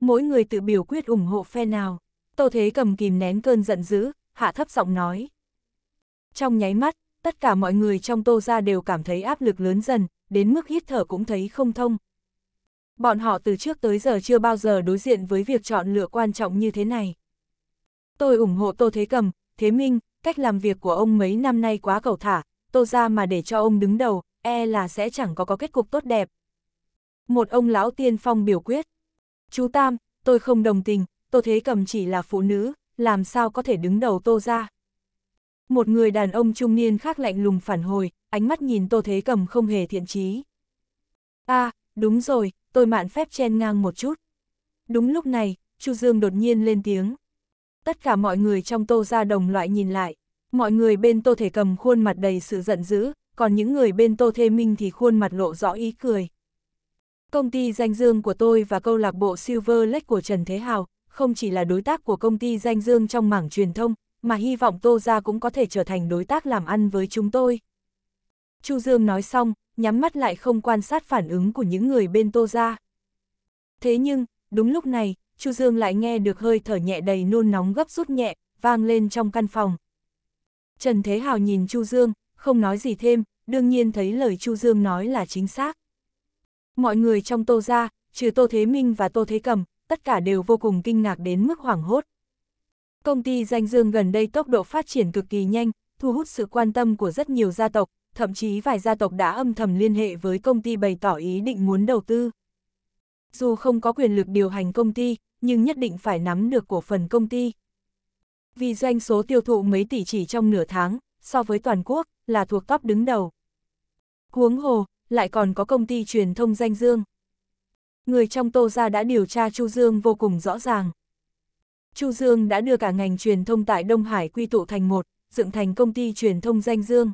Mỗi người tự biểu quyết ủng hộ phe nào. Tô Thế cầm kìm nén cơn giận dữ, hạ thấp giọng nói. Trong nháy mắt, tất cả mọi người trong tô ra đều cảm thấy áp lực lớn dần, đến mức hít thở cũng thấy không thông. Bọn họ từ trước tới giờ chưa bao giờ đối diện với việc chọn lựa quan trọng như thế này. Tôi ủng hộ Tô Thế Cầm, Thế Minh, cách làm việc của ông mấy năm nay quá cầu thả, Tô ra mà để cho ông đứng đầu, e là sẽ chẳng có có kết cục tốt đẹp. Một ông lão tiên phong biểu quyết. Chú Tam, tôi không đồng tình, Tô Thế Cầm chỉ là phụ nữ, làm sao có thể đứng đầu Tô ra. Một người đàn ông trung niên khác lạnh lùng phản hồi, ánh mắt nhìn Tô Thế Cầm không hề thiện chí. a à, đúng rồi, tôi mạn phép chen ngang một chút. Đúng lúc này, Chu Dương đột nhiên lên tiếng. Tất cả mọi người trong Tô ra đồng loại nhìn lại, mọi người bên Tô thế Cầm khuôn mặt đầy sự giận dữ, còn những người bên Tô thế Minh thì khuôn mặt lộ rõ ý cười. Công ty danh dương của tôi và câu lạc bộ Silver Lake của Trần Thế Hào không chỉ là đối tác của công ty danh dương trong mảng truyền thông, mà hy vọng Tô Gia cũng có thể trở thành đối tác làm ăn với chúng tôi. Chu Dương nói xong, nhắm mắt lại không quan sát phản ứng của những người bên Tô Gia. Thế nhưng, đúng lúc này, Chu Dương lại nghe được hơi thở nhẹ đầy nôn nóng gấp rút nhẹ, vang lên trong căn phòng. Trần Thế Hào nhìn Chu Dương, không nói gì thêm, đương nhiên thấy lời Chu Dương nói là chính xác. Mọi người trong Tô Gia, trừ Tô Thế Minh và Tô Thế Cầm, tất cả đều vô cùng kinh ngạc đến mức hoảng hốt. Công ty danh dương gần đây tốc độ phát triển cực kỳ nhanh, thu hút sự quan tâm của rất nhiều gia tộc, thậm chí vài gia tộc đã âm thầm liên hệ với công ty bày tỏ ý định muốn đầu tư. Dù không có quyền lực điều hành công ty, nhưng nhất định phải nắm được cổ phần công ty. Vì doanh số tiêu thụ mấy tỷ chỉ trong nửa tháng, so với toàn quốc, là thuộc top đứng đầu. Huống hồ, lại còn có công ty truyền thông danh Dương. Người trong Tô Gia đã điều tra Chu Dương vô cùng rõ ràng. Chu Dương đã đưa cả ngành truyền thông tại Đông Hải quy tụ thành một, dựng thành công ty truyền thông danh Dương.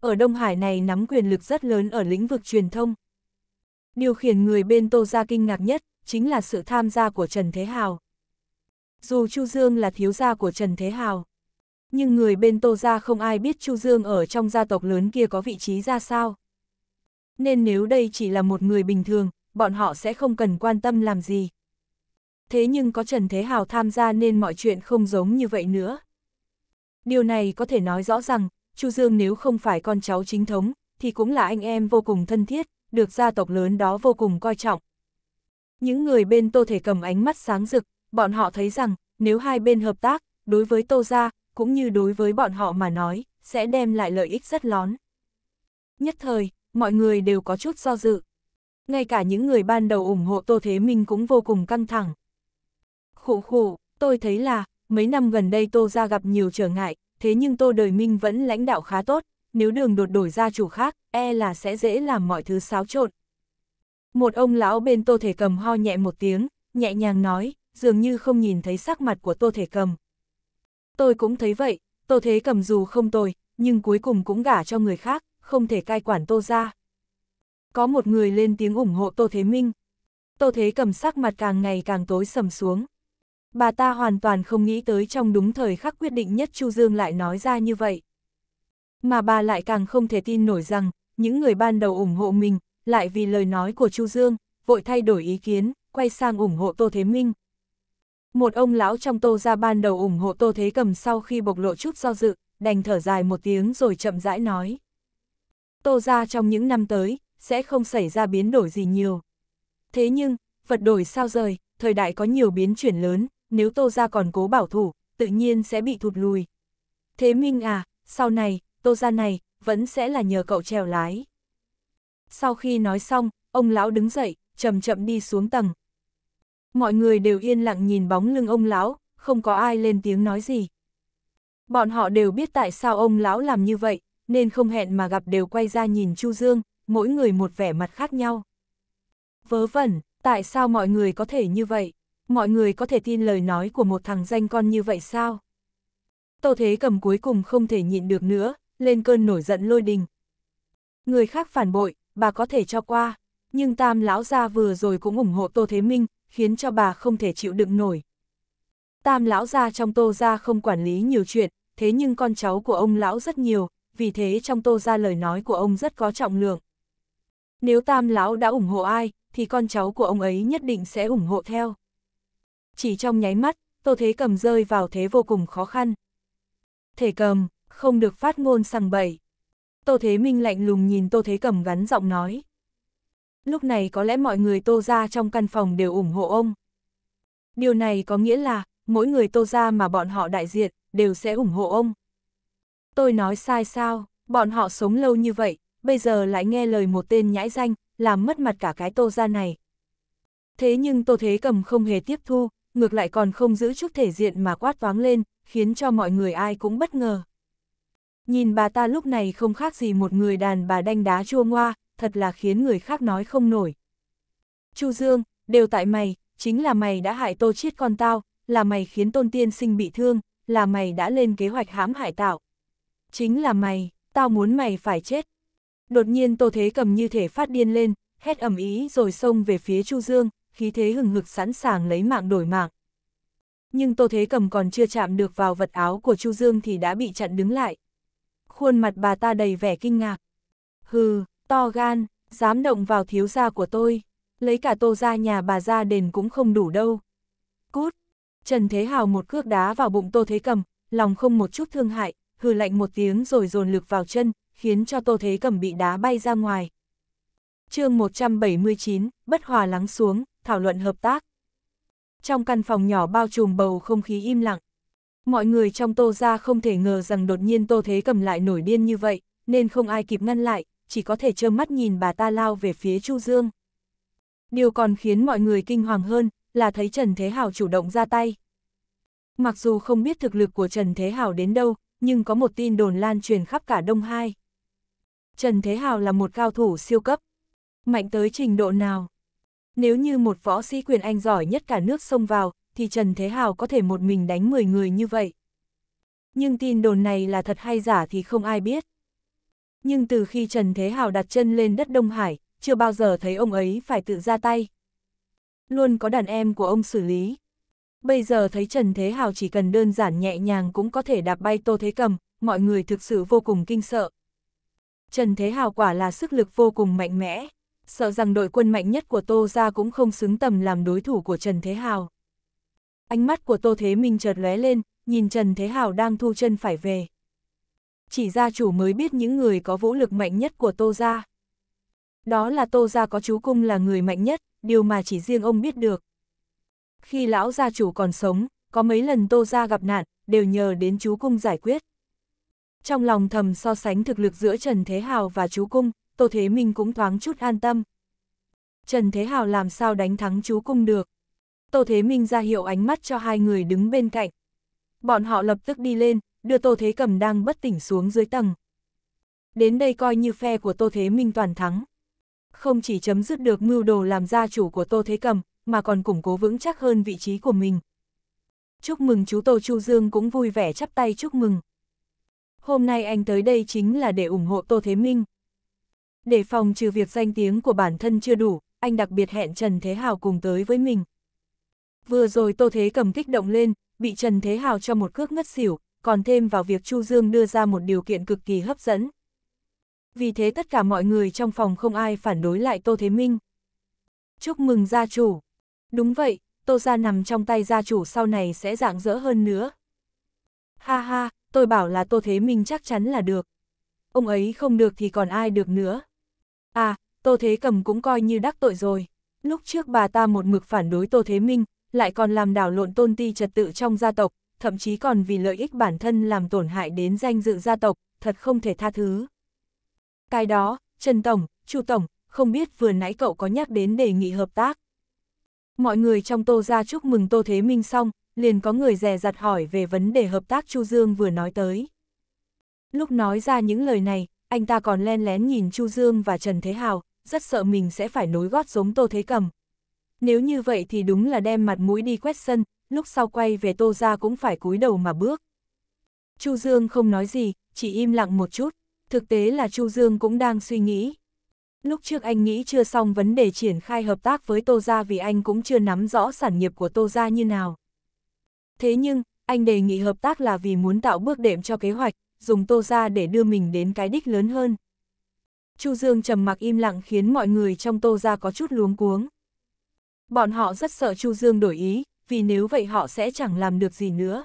Ở Đông Hải này nắm quyền lực rất lớn ở lĩnh vực truyền thông. Điều khiển người bên Tô Gia kinh ngạc nhất chính là sự tham gia của Trần Thế Hào. Dù Chu Dương là thiếu gia của Trần Thế Hào, nhưng người bên Tô Gia không ai biết Chu Dương ở trong gia tộc lớn kia có vị trí ra sao. Nên nếu đây chỉ là một người bình thường, bọn họ sẽ không cần quan tâm làm gì thế nhưng có Trần Thế Hào tham gia nên mọi chuyện không giống như vậy nữa. Điều này có thể nói rõ rằng, Chu Dương nếu không phải con cháu chính thống, thì cũng là anh em vô cùng thân thiết, được gia tộc lớn đó vô cùng coi trọng. Những người bên Tô Thể Cầm ánh mắt sáng rực, bọn họ thấy rằng, nếu hai bên hợp tác, đối với Tô Gia, cũng như đối với bọn họ mà nói, sẽ đem lại lợi ích rất lớn. Nhất thời, mọi người đều có chút do dự. Ngay cả những người ban đầu ủng hộ Tô Thế Minh cũng vô cùng căng thẳng khổ khổ, tôi thấy là, mấy năm gần đây Tô ra gặp nhiều trở ngại, thế nhưng Tô Đời Minh vẫn lãnh đạo khá tốt, nếu đường đột đổi ra chủ khác, e là sẽ dễ làm mọi thứ xáo trộn. Một ông lão bên Tô Thể Cầm ho nhẹ một tiếng, nhẹ nhàng nói, dường như không nhìn thấy sắc mặt của Tô Thể Cầm. Tôi cũng thấy vậy, Tô Thế Cầm dù không tồi, nhưng cuối cùng cũng gả cho người khác, không thể cai quản Tô ra. Có một người lên tiếng ủng hộ Tô Thế Minh. Tô Thế Cầm sắc mặt càng ngày càng tối sầm xuống. Bà ta hoàn toàn không nghĩ tới trong đúng thời khắc quyết định nhất Chu Dương lại nói ra như vậy. Mà bà lại càng không thể tin nổi rằng, những người ban đầu ủng hộ mình, lại vì lời nói của Chu Dương, vội thay đổi ý kiến, quay sang ủng hộ Tô Thế Minh. Một ông lão trong tô ra ban đầu ủng hộ Tô Thế Cầm sau khi bộc lộ chút do dự, đành thở dài một tiếng rồi chậm rãi nói. Tô ra trong những năm tới, sẽ không xảy ra biến đổi gì nhiều. Thế nhưng, vật đổi sao rời, thời đại có nhiều biến chuyển lớn, nếu Tô Gia còn cố bảo thủ, tự nhiên sẽ bị thụt lùi. Thế Minh à, sau này, Tô Gia này, vẫn sẽ là nhờ cậu trèo lái. Sau khi nói xong, ông lão đứng dậy, chậm chậm đi xuống tầng. Mọi người đều yên lặng nhìn bóng lưng ông lão, không có ai lên tiếng nói gì. Bọn họ đều biết tại sao ông lão làm như vậy, nên không hẹn mà gặp đều quay ra nhìn Chu Dương, mỗi người một vẻ mặt khác nhau. Vớ vẩn, tại sao mọi người có thể như vậy? mọi người có thể tin lời nói của một thằng danh con như vậy sao? Tô Thế cầm cuối cùng không thể nhịn được nữa, lên cơn nổi giận lôi đình. Người khác phản bội, bà có thể cho qua, nhưng Tam Lão Gia vừa rồi cũng ủng hộ Tô Thế Minh, khiến cho bà không thể chịu đựng nổi. Tam Lão Gia trong Tô Gia không quản lý nhiều chuyện, thế nhưng con cháu của ông Lão rất nhiều, vì thế trong Tô Gia lời nói của ông rất có trọng lượng. Nếu Tam Lão đã ủng hộ ai, thì con cháu của ông ấy nhất định sẽ ủng hộ theo chỉ trong nháy mắt, Tô Thế Cầm rơi vào thế vô cùng khó khăn. Thể cầm, không được phát ngôn sằng bậy. Tô Thế Minh lạnh lùng nhìn Tô Thế Cầm gắn giọng nói. Lúc này có lẽ mọi người Tô gia trong căn phòng đều ủng hộ ông. Điều này có nghĩa là, mỗi người Tô gia mà bọn họ đại diện, đều sẽ ủng hộ ông. Tôi nói sai sao, bọn họ sống lâu như vậy, bây giờ lại nghe lời một tên nhãi danh, làm mất mặt cả cái Tô gia này. Thế nhưng Tô Thế Cầm không hề tiếp thu, ngược lại còn không giữ chút thể diện mà quát váng lên, khiến cho mọi người ai cũng bất ngờ. Nhìn bà ta lúc này không khác gì một người đàn bà đanh đá chua ngoa, thật là khiến người khác nói không nổi. Chu Dương, đều tại mày, chính là mày đã hại tô chiết con tao, là mày khiến tôn tiên sinh bị thương, là mày đã lên kế hoạch hãm hại tạo. Chính là mày, tao muốn mày phải chết. Đột nhiên tô thế cầm như thể phát điên lên, hét ầm ý rồi xông về phía Chu Dương, khí thế hừng hực sẵn sàng lấy mạng đổi mạng. Nhưng Tô Thế Cầm còn chưa chạm được vào vật áo của Chu Dương thì đã bị chặn đứng lại. Khuôn mặt bà ta đầy vẻ kinh ngạc. Hừ, to gan, dám động vào thiếu gia của tôi, lấy cả tô ra nhà bà ra đền cũng không đủ đâu. Cút, Trần Thế Hào một cước đá vào bụng Tô Thế Cầm, lòng không một chút thương hại, hừ lạnh một tiếng rồi dồn lực vào chân, khiến cho Tô Thế Cầm bị đá bay ra ngoài. chương 179, bất hòa lắng xuống, thảo luận hợp tác. Trong căn phòng nhỏ bao trùm bầu không khí im lặng, mọi người trong tô ra không thể ngờ rằng đột nhiên tô thế cầm lại nổi điên như vậy, nên không ai kịp ngăn lại, chỉ có thể trơ mắt nhìn bà ta lao về phía Chu Dương. Điều còn khiến mọi người kinh hoàng hơn là thấy Trần Thế Hào chủ động ra tay. Mặc dù không biết thực lực của Trần Thế Hào đến đâu, nhưng có một tin đồn lan truyền khắp cả Đông Hai. Trần Thế Hào là một cao thủ siêu cấp. Mạnh tới trình độ nào? Nếu như một võ sĩ quyền anh giỏi nhất cả nước xông vào, thì Trần Thế Hào có thể một mình đánh 10 người như vậy. Nhưng tin đồn này là thật hay giả thì không ai biết. Nhưng từ khi Trần Thế Hào đặt chân lên đất Đông Hải, chưa bao giờ thấy ông ấy phải tự ra tay. Luôn có đàn em của ông xử lý. Bây giờ thấy Trần Thế Hào chỉ cần đơn giản nhẹ nhàng cũng có thể đạp bay Tô Thế Cầm, mọi người thực sự vô cùng kinh sợ. Trần Thế Hào quả là sức lực vô cùng mạnh mẽ sợ rằng đội quân mạnh nhất của Tô gia cũng không xứng tầm làm đối thủ của Trần Thế Hào. Ánh mắt của Tô Thế Minh chợt lóe lên, nhìn Trần Thế Hào đang thu chân phải về. Chỉ gia chủ mới biết những người có vũ lực mạnh nhất của Tô gia. Đó là Tô gia có chú cung là người mạnh nhất, điều mà chỉ riêng ông biết được. Khi lão gia chủ còn sống, có mấy lần Tô gia gặp nạn, đều nhờ đến chú cung giải quyết. Trong lòng thầm so sánh thực lực giữa Trần Thế Hào và chú cung, Tô Thế Minh cũng thoáng chút an tâm. Trần Thế Hào làm sao đánh thắng chú cung được. Tô Thế Minh ra hiệu ánh mắt cho hai người đứng bên cạnh. Bọn họ lập tức đi lên, đưa Tô Thế Cầm đang bất tỉnh xuống dưới tầng. Đến đây coi như phe của Tô Thế Minh toàn thắng. Không chỉ chấm dứt được mưu đồ làm gia chủ của Tô Thế Cầm, mà còn củng cố vững chắc hơn vị trí của mình. Chúc mừng chú Tô Chu Dương cũng vui vẻ chắp tay chúc mừng. Hôm nay anh tới đây chính là để ủng hộ Tô Thế Minh để phòng trừ việc danh tiếng của bản thân chưa đủ, anh đặc biệt hẹn Trần Thế Hào cùng tới với mình. Vừa rồi Tô Thế cầm kích động lên, bị Trần Thế Hào cho một cước ngất xỉu, còn thêm vào việc Chu Dương đưa ra một điều kiện cực kỳ hấp dẫn. Vì thế tất cả mọi người trong phòng không ai phản đối lại Tô Thế Minh. Chúc mừng gia chủ. Đúng vậy, Tô Gia nằm trong tay gia chủ sau này sẽ rạng rỡ hơn nữa. Ha ha, tôi bảo là Tô Thế Minh chắc chắn là được. Ông ấy không được thì còn ai được nữa. À, Tô Thế Cầm cũng coi như đắc tội rồi. Lúc trước bà ta một mực phản đối Tô Thế Minh, lại còn làm đảo lộn tôn ti trật tự trong gia tộc, thậm chí còn vì lợi ích bản thân làm tổn hại đến danh dự gia tộc, thật không thể tha thứ. Cái đó, Trần Tổng, Chu Tổng, không biết vừa nãy cậu có nhắc đến đề nghị hợp tác. Mọi người trong Tô ra chúc mừng Tô Thế Minh xong, liền có người rè dặt hỏi về vấn đề hợp tác Chu Dương vừa nói tới. Lúc nói ra những lời này, anh ta còn len lén nhìn Chu Dương và Trần Thế Hào, rất sợ mình sẽ phải nối gót giống Tô Thế Cầm. Nếu như vậy thì đúng là đem mặt mũi đi quét sân, lúc sau quay về Tô ra cũng phải cúi đầu mà bước. Chu Dương không nói gì, chỉ im lặng một chút, thực tế là Chu Dương cũng đang suy nghĩ. Lúc trước anh nghĩ chưa xong vấn đề triển khai hợp tác với Tô Gia vì anh cũng chưa nắm rõ sản nghiệp của Tô Gia như nào. Thế nhưng, anh đề nghị hợp tác là vì muốn tạo bước đệm cho kế hoạch, dùng Tô ra để đưa mình đến cái đích lớn hơn. Chu Dương trầm mặc im lặng khiến mọi người trong Tô ra có chút luống cuống. Bọn họ rất sợ Chu Dương đổi ý, vì nếu vậy họ sẽ chẳng làm được gì nữa.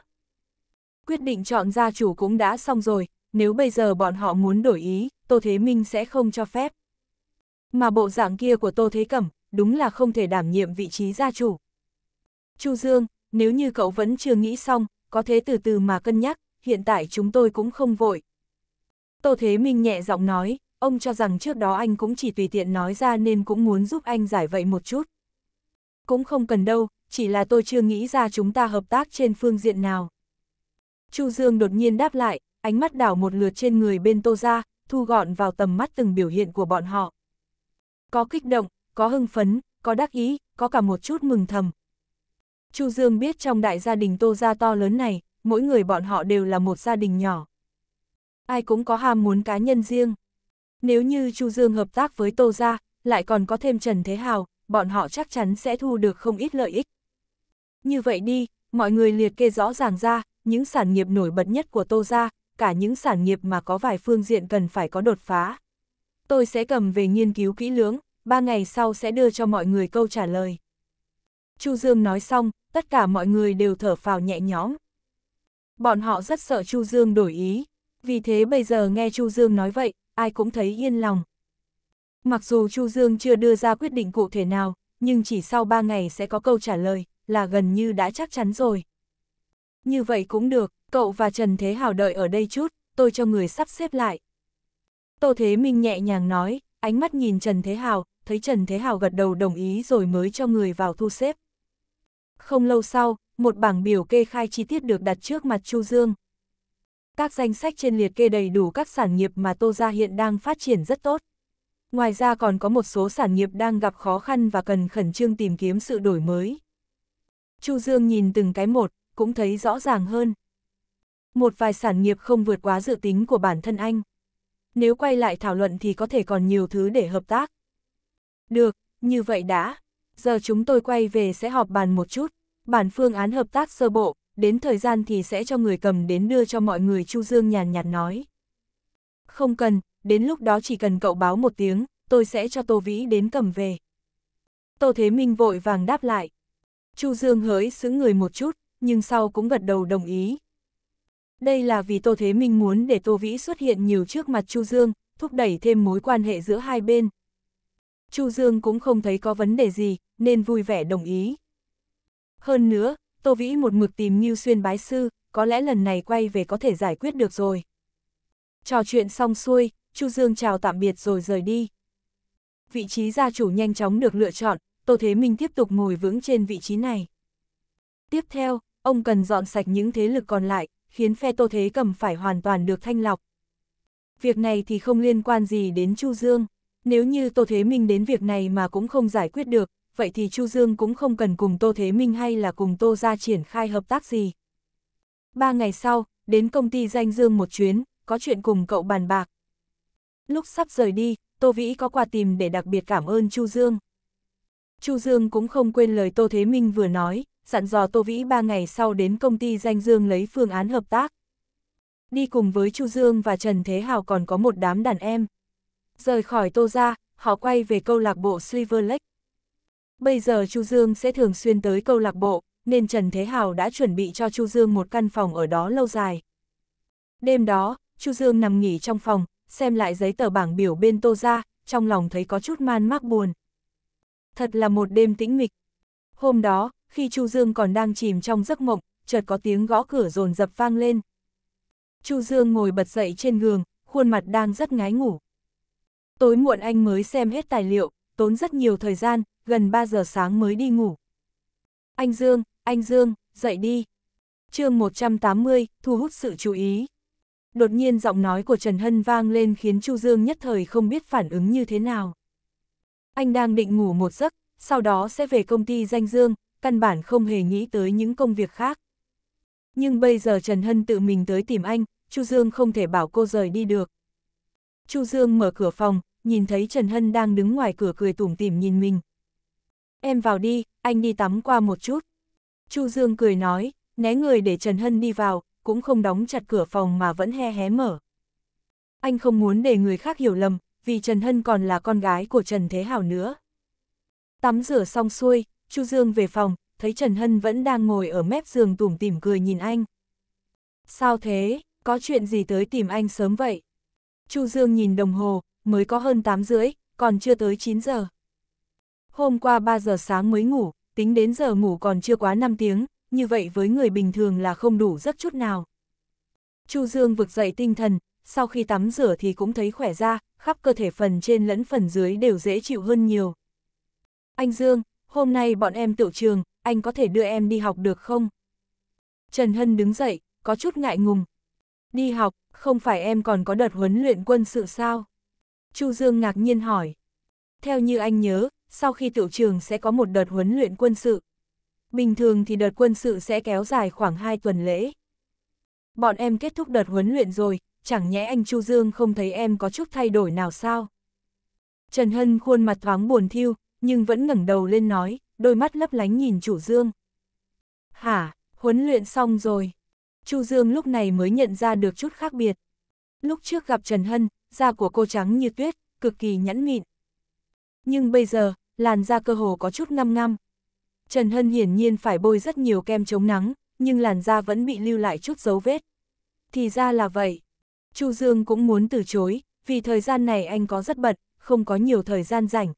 Quyết định chọn gia chủ cũng đã xong rồi, nếu bây giờ bọn họ muốn đổi ý, Tô Thế Minh sẽ không cho phép. Mà bộ dạng kia của Tô Thế Cẩm, đúng là không thể đảm nhiệm vị trí gia chủ. Chu Dương, nếu như cậu vẫn chưa nghĩ xong, có thể từ từ mà cân nhắc, hiện tại chúng tôi cũng không vội. Tô Thế Minh nhẹ giọng nói, ông cho rằng trước đó anh cũng chỉ tùy tiện nói ra nên cũng muốn giúp anh giải vậy một chút. Cũng không cần đâu, chỉ là tôi chưa nghĩ ra chúng ta hợp tác trên phương diện nào. Chu Dương đột nhiên đáp lại, ánh mắt đảo một lượt trên người bên Tô gia, thu gọn vào tầm mắt từng biểu hiện của bọn họ. Có kích động, có hưng phấn, có đắc ý, có cả một chút mừng thầm. Chu Dương biết trong đại gia đình Tô gia to lớn này, mỗi người bọn họ đều là một gia đình nhỏ. Ai cũng có ham muốn cá nhân riêng. Nếu như Chu Dương hợp tác với Tô Gia, lại còn có thêm Trần Thế Hào, bọn họ chắc chắn sẽ thu được không ít lợi ích. Như vậy đi, mọi người liệt kê rõ ràng ra, những sản nghiệp nổi bật nhất của Tô Gia, cả những sản nghiệp mà có vài phương diện cần phải có đột phá. Tôi sẽ cầm về nghiên cứu kỹ lưỡng, ba ngày sau sẽ đưa cho mọi người câu trả lời. Chu Dương nói xong, tất cả mọi người đều thở phào nhẹ nhõm bọn họ rất sợ Chu Dương đổi ý, vì thế bây giờ nghe Chu Dương nói vậy, ai cũng thấy yên lòng. Mặc dù Chu Dương chưa đưa ra quyết định cụ thể nào, nhưng chỉ sau 3 ngày sẽ có câu trả lời, là gần như đã chắc chắn rồi. Như vậy cũng được, cậu và Trần Thế Hào đợi ở đây chút, tôi cho người sắp xếp lại. Tô Thế Minh nhẹ nhàng nói, ánh mắt nhìn Trần Thế Hào, thấy Trần Thế Hào gật đầu đồng ý rồi mới cho người vào thu xếp. Không lâu sau, một bảng biểu kê khai chi tiết được đặt trước mặt Chu Dương. Các danh sách trên liệt kê đầy đủ các sản nghiệp mà Tô Gia hiện đang phát triển rất tốt. Ngoài ra còn có một số sản nghiệp đang gặp khó khăn và cần khẩn trương tìm kiếm sự đổi mới. Chu Dương nhìn từng cái một, cũng thấy rõ ràng hơn. Một vài sản nghiệp không vượt quá dự tính của bản thân anh. Nếu quay lại thảo luận thì có thể còn nhiều thứ để hợp tác. Được, như vậy đã. Giờ chúng tôi quay về sẽ họp bàn một chút bản phương án hợp tác sơ bộ, đến thời gian thì sẽ cho người cầm đến đưa cho mọi người Chu Dương nhàn nhạt nói. Không cần, đến lúc đó chỉ cần cậu báo một tiếng, tôi sẽ cho Tô Vĩ đến cầm về. Tô Thế Minh vội vàng đáp lại. Chu Dương hỡi xứng người một chút, nhưng sau cũng gật đầu đồng ý. Đây là vì Tô Thế Minh muốn để Tô Vĩ xuất hiện nhiều trước mặt Chu Dương, thúc đẩy thêm mối quan hệ giữa hai bên. Chu Dương cũng không thấy có vấn đề gì, nên vui vẻ đồng ý. Hơn nữa, Tô Vĩ một mực tìm Ngưu Xuyên bái sư, có lẽ lần này quay về có thể giải quyết được rồi. Trò chuyện xong xuôi, Chu Dương chào tạm biệt rồi rời đi. Vị trí gia chủ nhanh chóng được lựa chọn, Tô Thế Minh tiếp tục ngồi vững trên vị trí này. Tiếp theo, ông cần dọn sạch những thế lực còn lại, khiến phe Tô Thế cầm phải hoàn toàn được thanh lọc. Việc này thì không liên quan gì đến Chu Dương. Nếu như Tô Thế Minh đến việc này mà cũng không giải quyết được, vậy thì Chu Dương cũng không cần cùng Tô Thế Minh hay là cùng Tô ra triển khai hợp tác gì. Ba ngày sau, đến công ty danh Dương một chuyến, có chuyện cùng cậu bàn bạc. Lúc sắp rời đi, Tô Vĩ có quà tìm để đặc biệt cảm ơn Chu Dương. Chu Dương cũng không quên lời Tô Thế Minh vừa nói, dặn dò Tô Vĩ ba ngày sau đến công ty danh Dương lấy phương án hợp tác. Đi cùng với Chu Dương và Trần Thế Hào còn có một đám đàn em. Rời khỏi Tô ra, họ quay về câu lạc bộ Silver Lake. Bây giờ Chu Dương sẽ thường xuyên tới câu lạc bộ, nên Trần Thế Hào đã chuẩn bị cho Chu Dương một căn phòng ở đó lâu dài. Đêm đó, Chu Dương nằm nghỉ trong phòng, xem lại giấy tờ bảng biểu bên tô ra, trong lòng thấy có chút man mác buồn. Thật là một đêm tĩnh mịch. Hôm đó, khi Chu Dương còn đang chìm trong giấc mộng, chợt có tiếng gõ cửa rồn dập vang lên. Chu Dương ngồi bật dậy trên giường, khuôn mặt đang rất ngái ngủ. Tối muộn anh mới xem hết tài liệu, tốn rất nhiều thời gian, gần 3 giờ sáng mới đi ngủ. Anh Dương, anh Dương, dậy đi. chương 180, thu hút sự chú ý. Đột nhiên giọng nói của Trần Hân vang lên khiến Chu Dương nhất thời không biết phản ứng như thế nào. Anh đang định ngủ một giấc, sau đó sẽ về công ty danh Dương, căn bản không hề nghĩ tới những công việc khác. Nhưng bây giờ Trần Hân tự mình tới tìm anh, Chu Dương không thể bảo cô rời đi được. Chu Dương mở cửa phòng, nhìn thấy Trần Hân đang đứng ngoài cửa cười tủm tỉm nhìn mình. Em vào đi, anh đi tắm qua một chút. Chu Dương cười nói, né người để Trần Hân đi vào, cũng không đóng chặt cửa phòng mà vẫn he hé mở. Anh không muốn để người khác hiểu lầm, vì Trần Hân còn là con gái của Trần Thế Hảo nữa. Tắm rửa xong xuôi, Chu Dương về phòng, thấy Trần Hân vẫn đang ngồi ở mép giường tủm tỉm cười nhìn anh. Sao thế, có chuyện gì tới tìm anh sớm vậy? Chu Dương nhìn đồng hồ, mới có hơn 8 rưỡi, còn chưa tới 9 giờ. Hôm qua 3 giờ sáng mới ngủ, tính đến giờ ngủ còn chưa quá 5 tiếng, như vậy với người bình thường là không đủ giấc chút nào. Chu Dương vực dậy tinh thần, sau khi tắm rửa thì cũng thấy khỏe ra, khắp cơ thể phần trên lẫn phần dưới đều dễ chịu hơn nhiều. Anh Dương, hôm nay bọn em tự trường, anh có thể đưa em đi học được không? Trần Hân đứng dậy, có chút ngại ngùng. Đi học, không phải em còn có đợt huấn luyện quân sự sao? Chu Dương ngạc nhiên hỏi. Theo như anh nhớ, sau khi tiểu trường sẽ có một đợt huấn luyện quân sự. Bình thường thì đợt quân sự sẽ kéo dài khoảng 2 tuần lễ. Bọn em kết thúc đợt huấn luyện rồi, chẳng nhẽ anh Chu Dương không thấy em có chút thay đổi nào sao? Trần Hân khuôn mặt thoáng buồn thiêu, nhưng vẫn ngẩng đầu lên nói, đôi mắt lấp lánh nhìn chủ Dương. Hả, huấn luyện xong rồi. Chu Dương lúc này mới nhận ra được chút khác biệt. Lúc trước gặp Trần Hân, da của cô trắng như tuyết, cực kỳ nhẵn mịn. Nhưng bây giờ, làn da cơ hồ có chút ngăm ngăm. Trần Hân hiển nhiên phải bôi rất nhiều kem chống nắng, nhưng làn da vẫn bị lưu lại chút dấu vết. Thì ra là vậy. Chu Dương cũng muốn từ chối, vì thời gian này anh có rất bận, không có nhiều thời gian rảnh.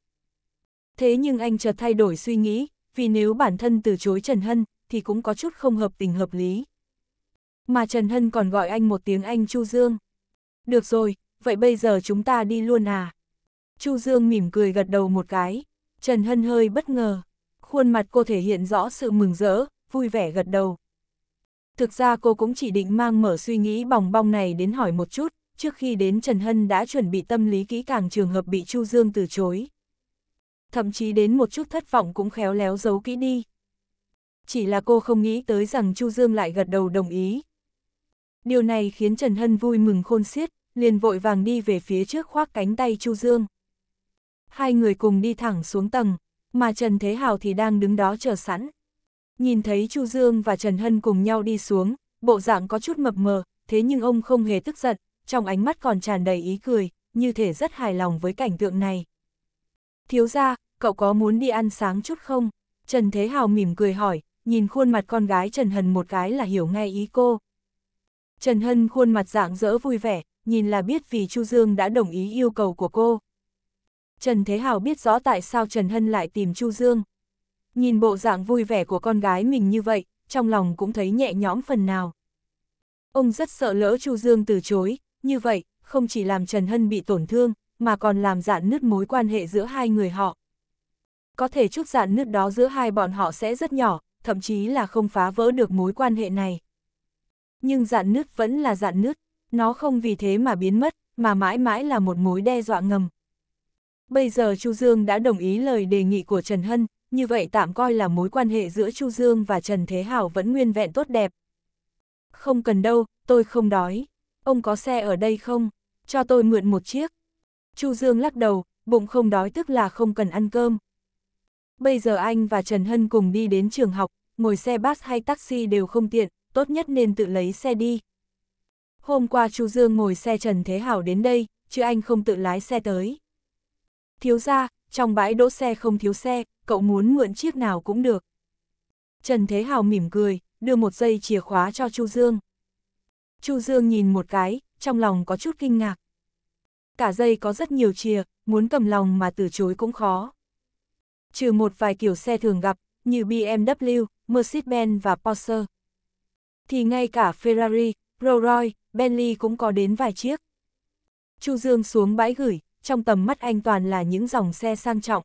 Thế nhưng anh chợt thay đổi suy nghĩ, vì nếu bản thân từ chối Trần Hân, thì cũng có chút không hợp tình hợp lý. Mà Trần Hân còn gọi anh một tiếng anh Chu Dương. Được rồi, vậy bây giờ chúng ta đi luôn à? Chu Dương mỉm cười gật đầu một cái. Trần Hân hơi bất ngờ. Khuôn mặt cô thể hiện rõ sự mừng rỡ, vui vẻ gật đầu. Thực ra cô cũng chỉ định mang mở suy nghĩ bòng bong này đến hỏi một chút, trước khi đến Trần Hân đã chuẩn bị tâm lý kỹ càng trường hợp bị Chu Dương từ chối. Thậm chí đến một chút thất vọng cũng khéo léo giấu kỹ đi. Chỉ là cô không nghĩ tới rằng Chu Dương lại gật đầu đồng ý, Điều này khiến Trần Hân vui mừng khôn xiết, liền vội vàng đi về phía trước khoác cánh tay Chu Dương. Hai người cùng đi thẳng xuống tầng, mà Trần Thế Hào thì đang đứng đó chờ sẵn. Nhìn thấy Chu Dương và Trần Hân cùng nhau đi xuống, bộ dạng có chút mập mờ, thế nhưng ông không hề tức giận, trong ánh mắt còn tràn đầy ý cười, như thể rất hài lòng với cảnh tượng này. Thiếu ra, cậu có muốn đi ăn sáng chút không? Trần Thế Hào mỉm cười hỏi, nhìn khuôn mặt con gái Trần Hân một cái là hiểu ngay ý cô. Trần Hân khuôn mặt dạng dỡ vui vẻ, nhìn là biết vì Chu Dương đã đồng ý yêu cầu của cô. Trần Thế Hào biết rõ tại sao Trần Hân lại tìm Chu Dương. Nhìn bộ dạng vui vẻ của con gái mình như vậy, trong lòng cũng thấy nhẹ nhõm phần nào. Ông rất sợ lỡ Chu Dương từ chối, như vậy, không chỉ làm Trần Hân bị tổn thương, mà còn làm dạn nứt mối quan hệ giữa hai người họ. Có thể chút dạn nứt đó giữa hai bọn họ sẽ rất nhỏ, thậm chí là không phá vỡ được mối quan hệ này nhưng dạn nứt vẫn là dạn nứt, nó không vì thế mà biến mất, mà mãi mãi là một mối đe dọa ngầm. Bây giờ Chu Dương đã đồng ý lời đề nghị của Trần Hân, như vậy tạm coi là mối quan hệ giữa Chu Dương và Trần Thế Hảo vẫn nguyên vẹn tốt đẹp. Không cần đâu, tôi không đói. Ông có xe ở đây không? Cho tôi mượn một chiếc. Chu Dương lắc đầu, bụng không đói tức là không cần ăn cơm. Bây giờ anh và Trần Hân cùng đi đến trường học, ngồi xe bus hay taxi đều không tiện, tốt nhất nên tự lấy xe đi. Hôm qua Chu Dương ngồi xe Trần Thế Hảo đến đây, chứ anh không tự lái xe tới. Thiếu ra, trong bãi đỗ xe không thiếu xe, cậu muốn mượn chiếc nào cũng được. Trần Thế hảo mỉm cười, đưa một dây chìa khóa cho Chu Dương. Chu Dương nhìn một cái, trong lòng có chút kinh ngạc. Cả dây có rất nhiều chìa, muốn cầm lòng mà từ chối cũng khó. Trừ một vài kiểu xe thường gặp, như BMW, Mercedes-Benz và Porsche, thì ngay cả Ferrari, Rolls Royce, Bentley cũng có đến vài chiếc. Chu Dương xuống bãi gửi, trong tầm mắt anh toàn là những dòng xe sang trọng.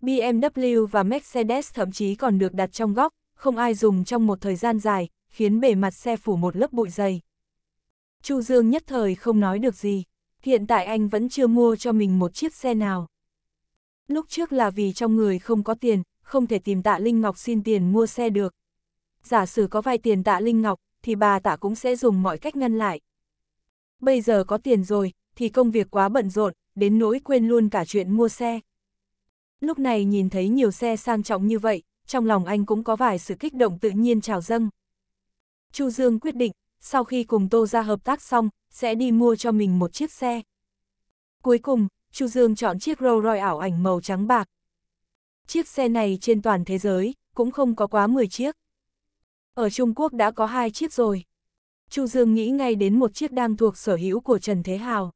BMW và Mercedes thậm chí còn được đặt trong góc, không ai dùng trong một thời gian dài, khiến bề mặt xe phủ một lớp bụi dày. Chu Dương nhất thời không nói được gì, hiện tại anh vẫn chưa mua cho mình một chiếc xe nào. Lúc trước là vì trong người không có tiền, không thể tìm tạ Linh Ngọc xin tiền mua xe được giả sử có vay tiền tạ Linh Ngọc, thì bà tạ cũng sẽ dùng mọi cách ngăn lại. Bây giờ có tiền rồi, thì công việc quá bận rộn, đến nỗi quên luôn cả chuyện mua xe. Lúc này nhìn thấy nhiều xe sang trọng như vậy, trong lòng anh cũng có vài sự kích động tự nhiên trào dâng. Chu Dương quyết định, sau khi cùng Tô ra hợp tác xong, sẽ đi mua cho mình một chiếc xe. Cuối cùng, Chu Dương chọn chiếc Rolls Royce ảo ảnh màu trắng bạc. Chiếc xe này trên toàn thế giới, cũng không có quá 10 chiếc. Ở Trung Quốc đã có hai chiếc rồi. Chu Dương nghĩ ngay đến một chiếc đang thuộc sở hữu của Trần Thế Hào.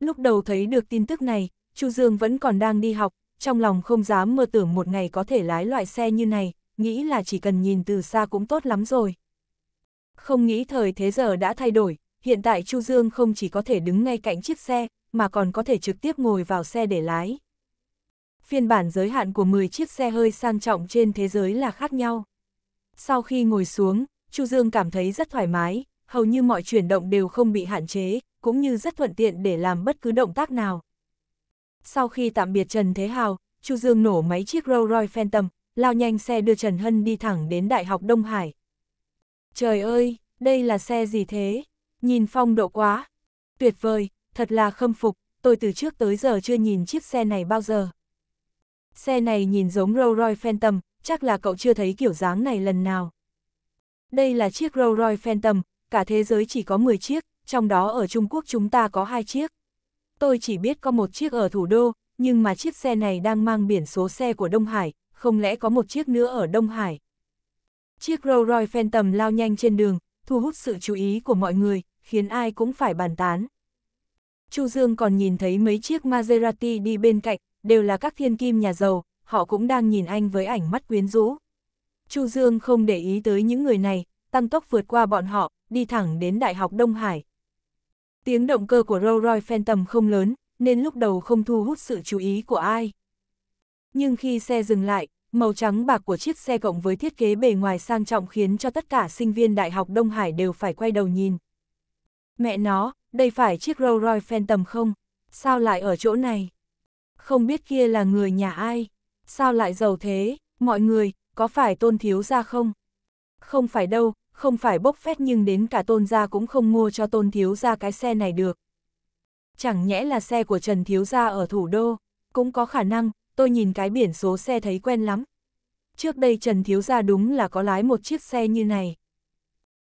Lúc đầu thấy được tin tức này, Chu Dương vẫn còn đang đi học, trong lòng không dám mơ tưởng một ngày có thể lái loại xe như này, nghĩ là chỉ cần nhìn từ xa cũng tốt lắm rồi. Không nghĩ thời thế giờ đã thay đổi, hiện tại Chu Dương không chỉ có thể đứng ngay cạnh chiếc xe, mà còn có thể trực tiếp ngồi vào xe để lái. Phiên bản giới hạn của 10 chiếc xe hơi sang trọng trên thế giới là khác nhau. Sau khi ngồi xuống, Chu Dương cảm thấy rất thoải mái, hầu như mọi chuyển động đều không bị hạn chế, cũng như rất thuận tiện để làm bất cứ động tác nào. Sau khi tạm biệt Trần Thế Hào, Chu Dương nổ máy chiếc Rolls Royce Phantom, lao nhanh xe đưa Trần Hân đi thẳng đến Đại học Đông Hải. Trời ơi, đây là xe gì thế? Nhìn phong độ quá. Tuyệt vời, thật là khâm phục, tôi từ trước tới giờ chưa nhìn chiếc xe này bao giờ. Xe này nhìn giống Rolls Royce Phantom, chắc là cậu chưa thấy kiểu dáng này lần nào. Đây là chiếc Rolls Royce Phantom, cả thế giới chỉ có 10 chiếc, trong đó ở Trung Quốc chúng ta có hai chiếc. Tôi chỉ biết có một chiếc ở thủ đô, nhưng mà chiếc xe này đang mang biển số xe của Đông Hải, không lẽ có một chiếc nữa ở Đông Hải. Chiếc Rolls Royce Phantom lao nhanh trên đường, thu hút sự chú ý của mọi người, khiến ai cũng phải bàn tán. Chu Dương còn nhìn thấy mấy chiếc Maserati đi bên cạnh, đều là các thiên kim nhà giàu, họ cũng đang nhìn anh với ảnh mắt quyến rũ. Chu Dương không để ý tới những người này, tăng tốc vượt qua bọn họ, đi thẳng đến Đại học Đông Hải. Tiếng động cơ của Rolls Royce Phantom không lớn, nên lúc đầu không thu hút sự chú ý của ai. Nhưng khi xe dừng lại, màu trắng bạc của chiếc xe cộng với thiết kế bề ngoài sang trọng khiến cho tất cả sinh viên Đại học Đông Hải đều phải quay đầu nhìn. Mẹ nó, đây phải chiếc Rolls Royce Phantom không? Sao lại ở chỗ này? Không biết kia là người nhà ai? sao lại giàu thế, mọi người, có phải tôn thiếu ra không? Không phải đâu, không phải bốc phét nhưng đến cả tôn gia cũng không mua cho tôn thiếu ra cái xe này được. Chẳng nhẽ là xe của Trần Thiếu Gia ở thủ đô, cũng có khả năng, tôi nhìn cái biển số xe thấy quen lắm. Trước đây Trần Thiếu Gia đúng là có lái một chiếc xe như này.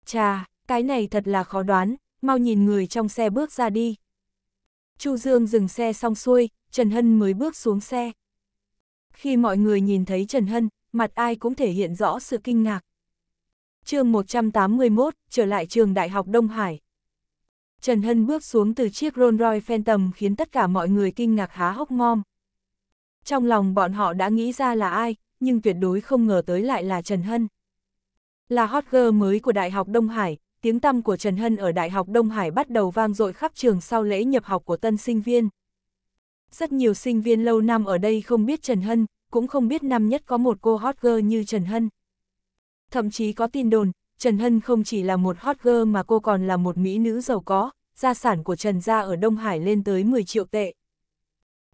Chà, cái này thật là khó đoán, mau nhìn người trong xe bước ra đi. Chu Dương dừng xe xong xuôi, Trần Hân mới bước xuống xe. Khi mọi người nhìn thấy Trần Hân, mặt ai cũng thể hiện rõ sự kinh ngạc. chương 181, trở lại trường Đại học Đông Hải. Trần Hân bước xuống từ chiếc Rolls Royce Phantom khiến tất cả mọi người kinh ngạc há hốc mom. Trong lòng bọn họ đã nghĩ ra là ai, nhưng tuyệt đối không ngờ tới lại là Trần Hân. Là hot girl mới của Đại học Đông Hải, tiếng tăm của Trần Hân ở Đại học Đông Hải bắt đầu vang dội khắp trường sau lễ nhập học của tân sinh viên. Rất nhiều sinh viên lâu năm ở đây không biết Trần Hân, cũng không biết năm nhất có một cô hot girl như Trần Hân. Thậm chí có tin đồn, Trần Hân không chỉ là một hot girl mà cô còn là một mỹ nữ giàu có, gia sản của Trần Gia ở Đông Hải lên tới 10 triệu tệ.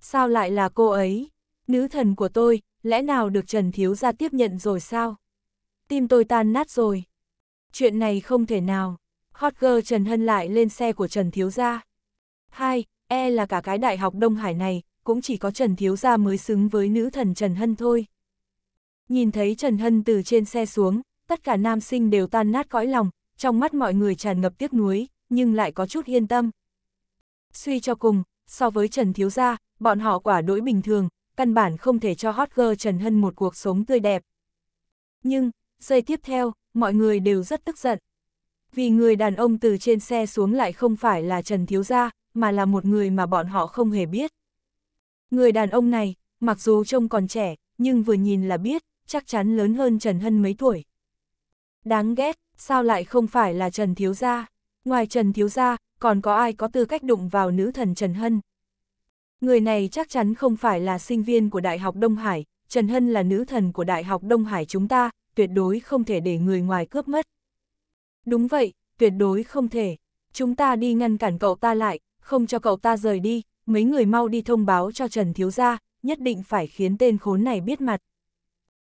Sao lại là cô ấy? Nữ thần của tôi, lẽ nào được Trần Thiếu Gia tiếp nhận rồi sao? Tim tôi tan nát rồi. Chuyện này không thể nào. Hot girl Trần Hân lại lên xe của Trần Thiếu Gia. Hai, e là cả cái đại học Đông Hải này, cũng chỉ có Trần Thiếu Gia mới xứng với nữ thần Trần Hân thôi. Nhìn thấy Trần Hân từ trên xe xuống, tất cả nam sinh đều tan nát cõi lòng, trong mắt mọi người tràn ngập tiếc nuối, nhưng lại có chút yên tâm. Suy cho cùng, so với Trần Thiếu Gia, bọn họ quả đối bình thường, căn bản không thể cho hot girl Trần Hân một cuộc sống tươi đẹp. Nhưng, giây tiếp theo, mọi người đều rất tức giận. Vì người đàn ông từ trên xe xuống lại không phải là Trần Thiếu Gia, mà là một người mà bọn họ không hề biết. Người đàn ông này, mặc dù trông còn trẻ, nhưng vừa nhìn là biết, chắc chắn lớn hơn Trần Hân mấy tuổi. Đáng ghét, sao lại không phải là Trần Thiếu Gia? Ngoài Trần Thiếu Gia, còn có ai có tư cách đụng vào nữ thần Trần Hân? Người này chắc chắn không phải là sinh viên của Đại học Đông Hải, Trần Hân là nữ thần của Đại học Đông Hải chúng ta, tuyệt đối không thể để người ngoài cướp mất. Đúng vậy, tuyệt đối không thể. Chúng ta đi ngăn cản cậu ta lại, không cho cậu ta rời đi, mấy người mau đi thông báo cho Trần Thiếu Gia, nhất định phải khiến tên khốn này biết mặt.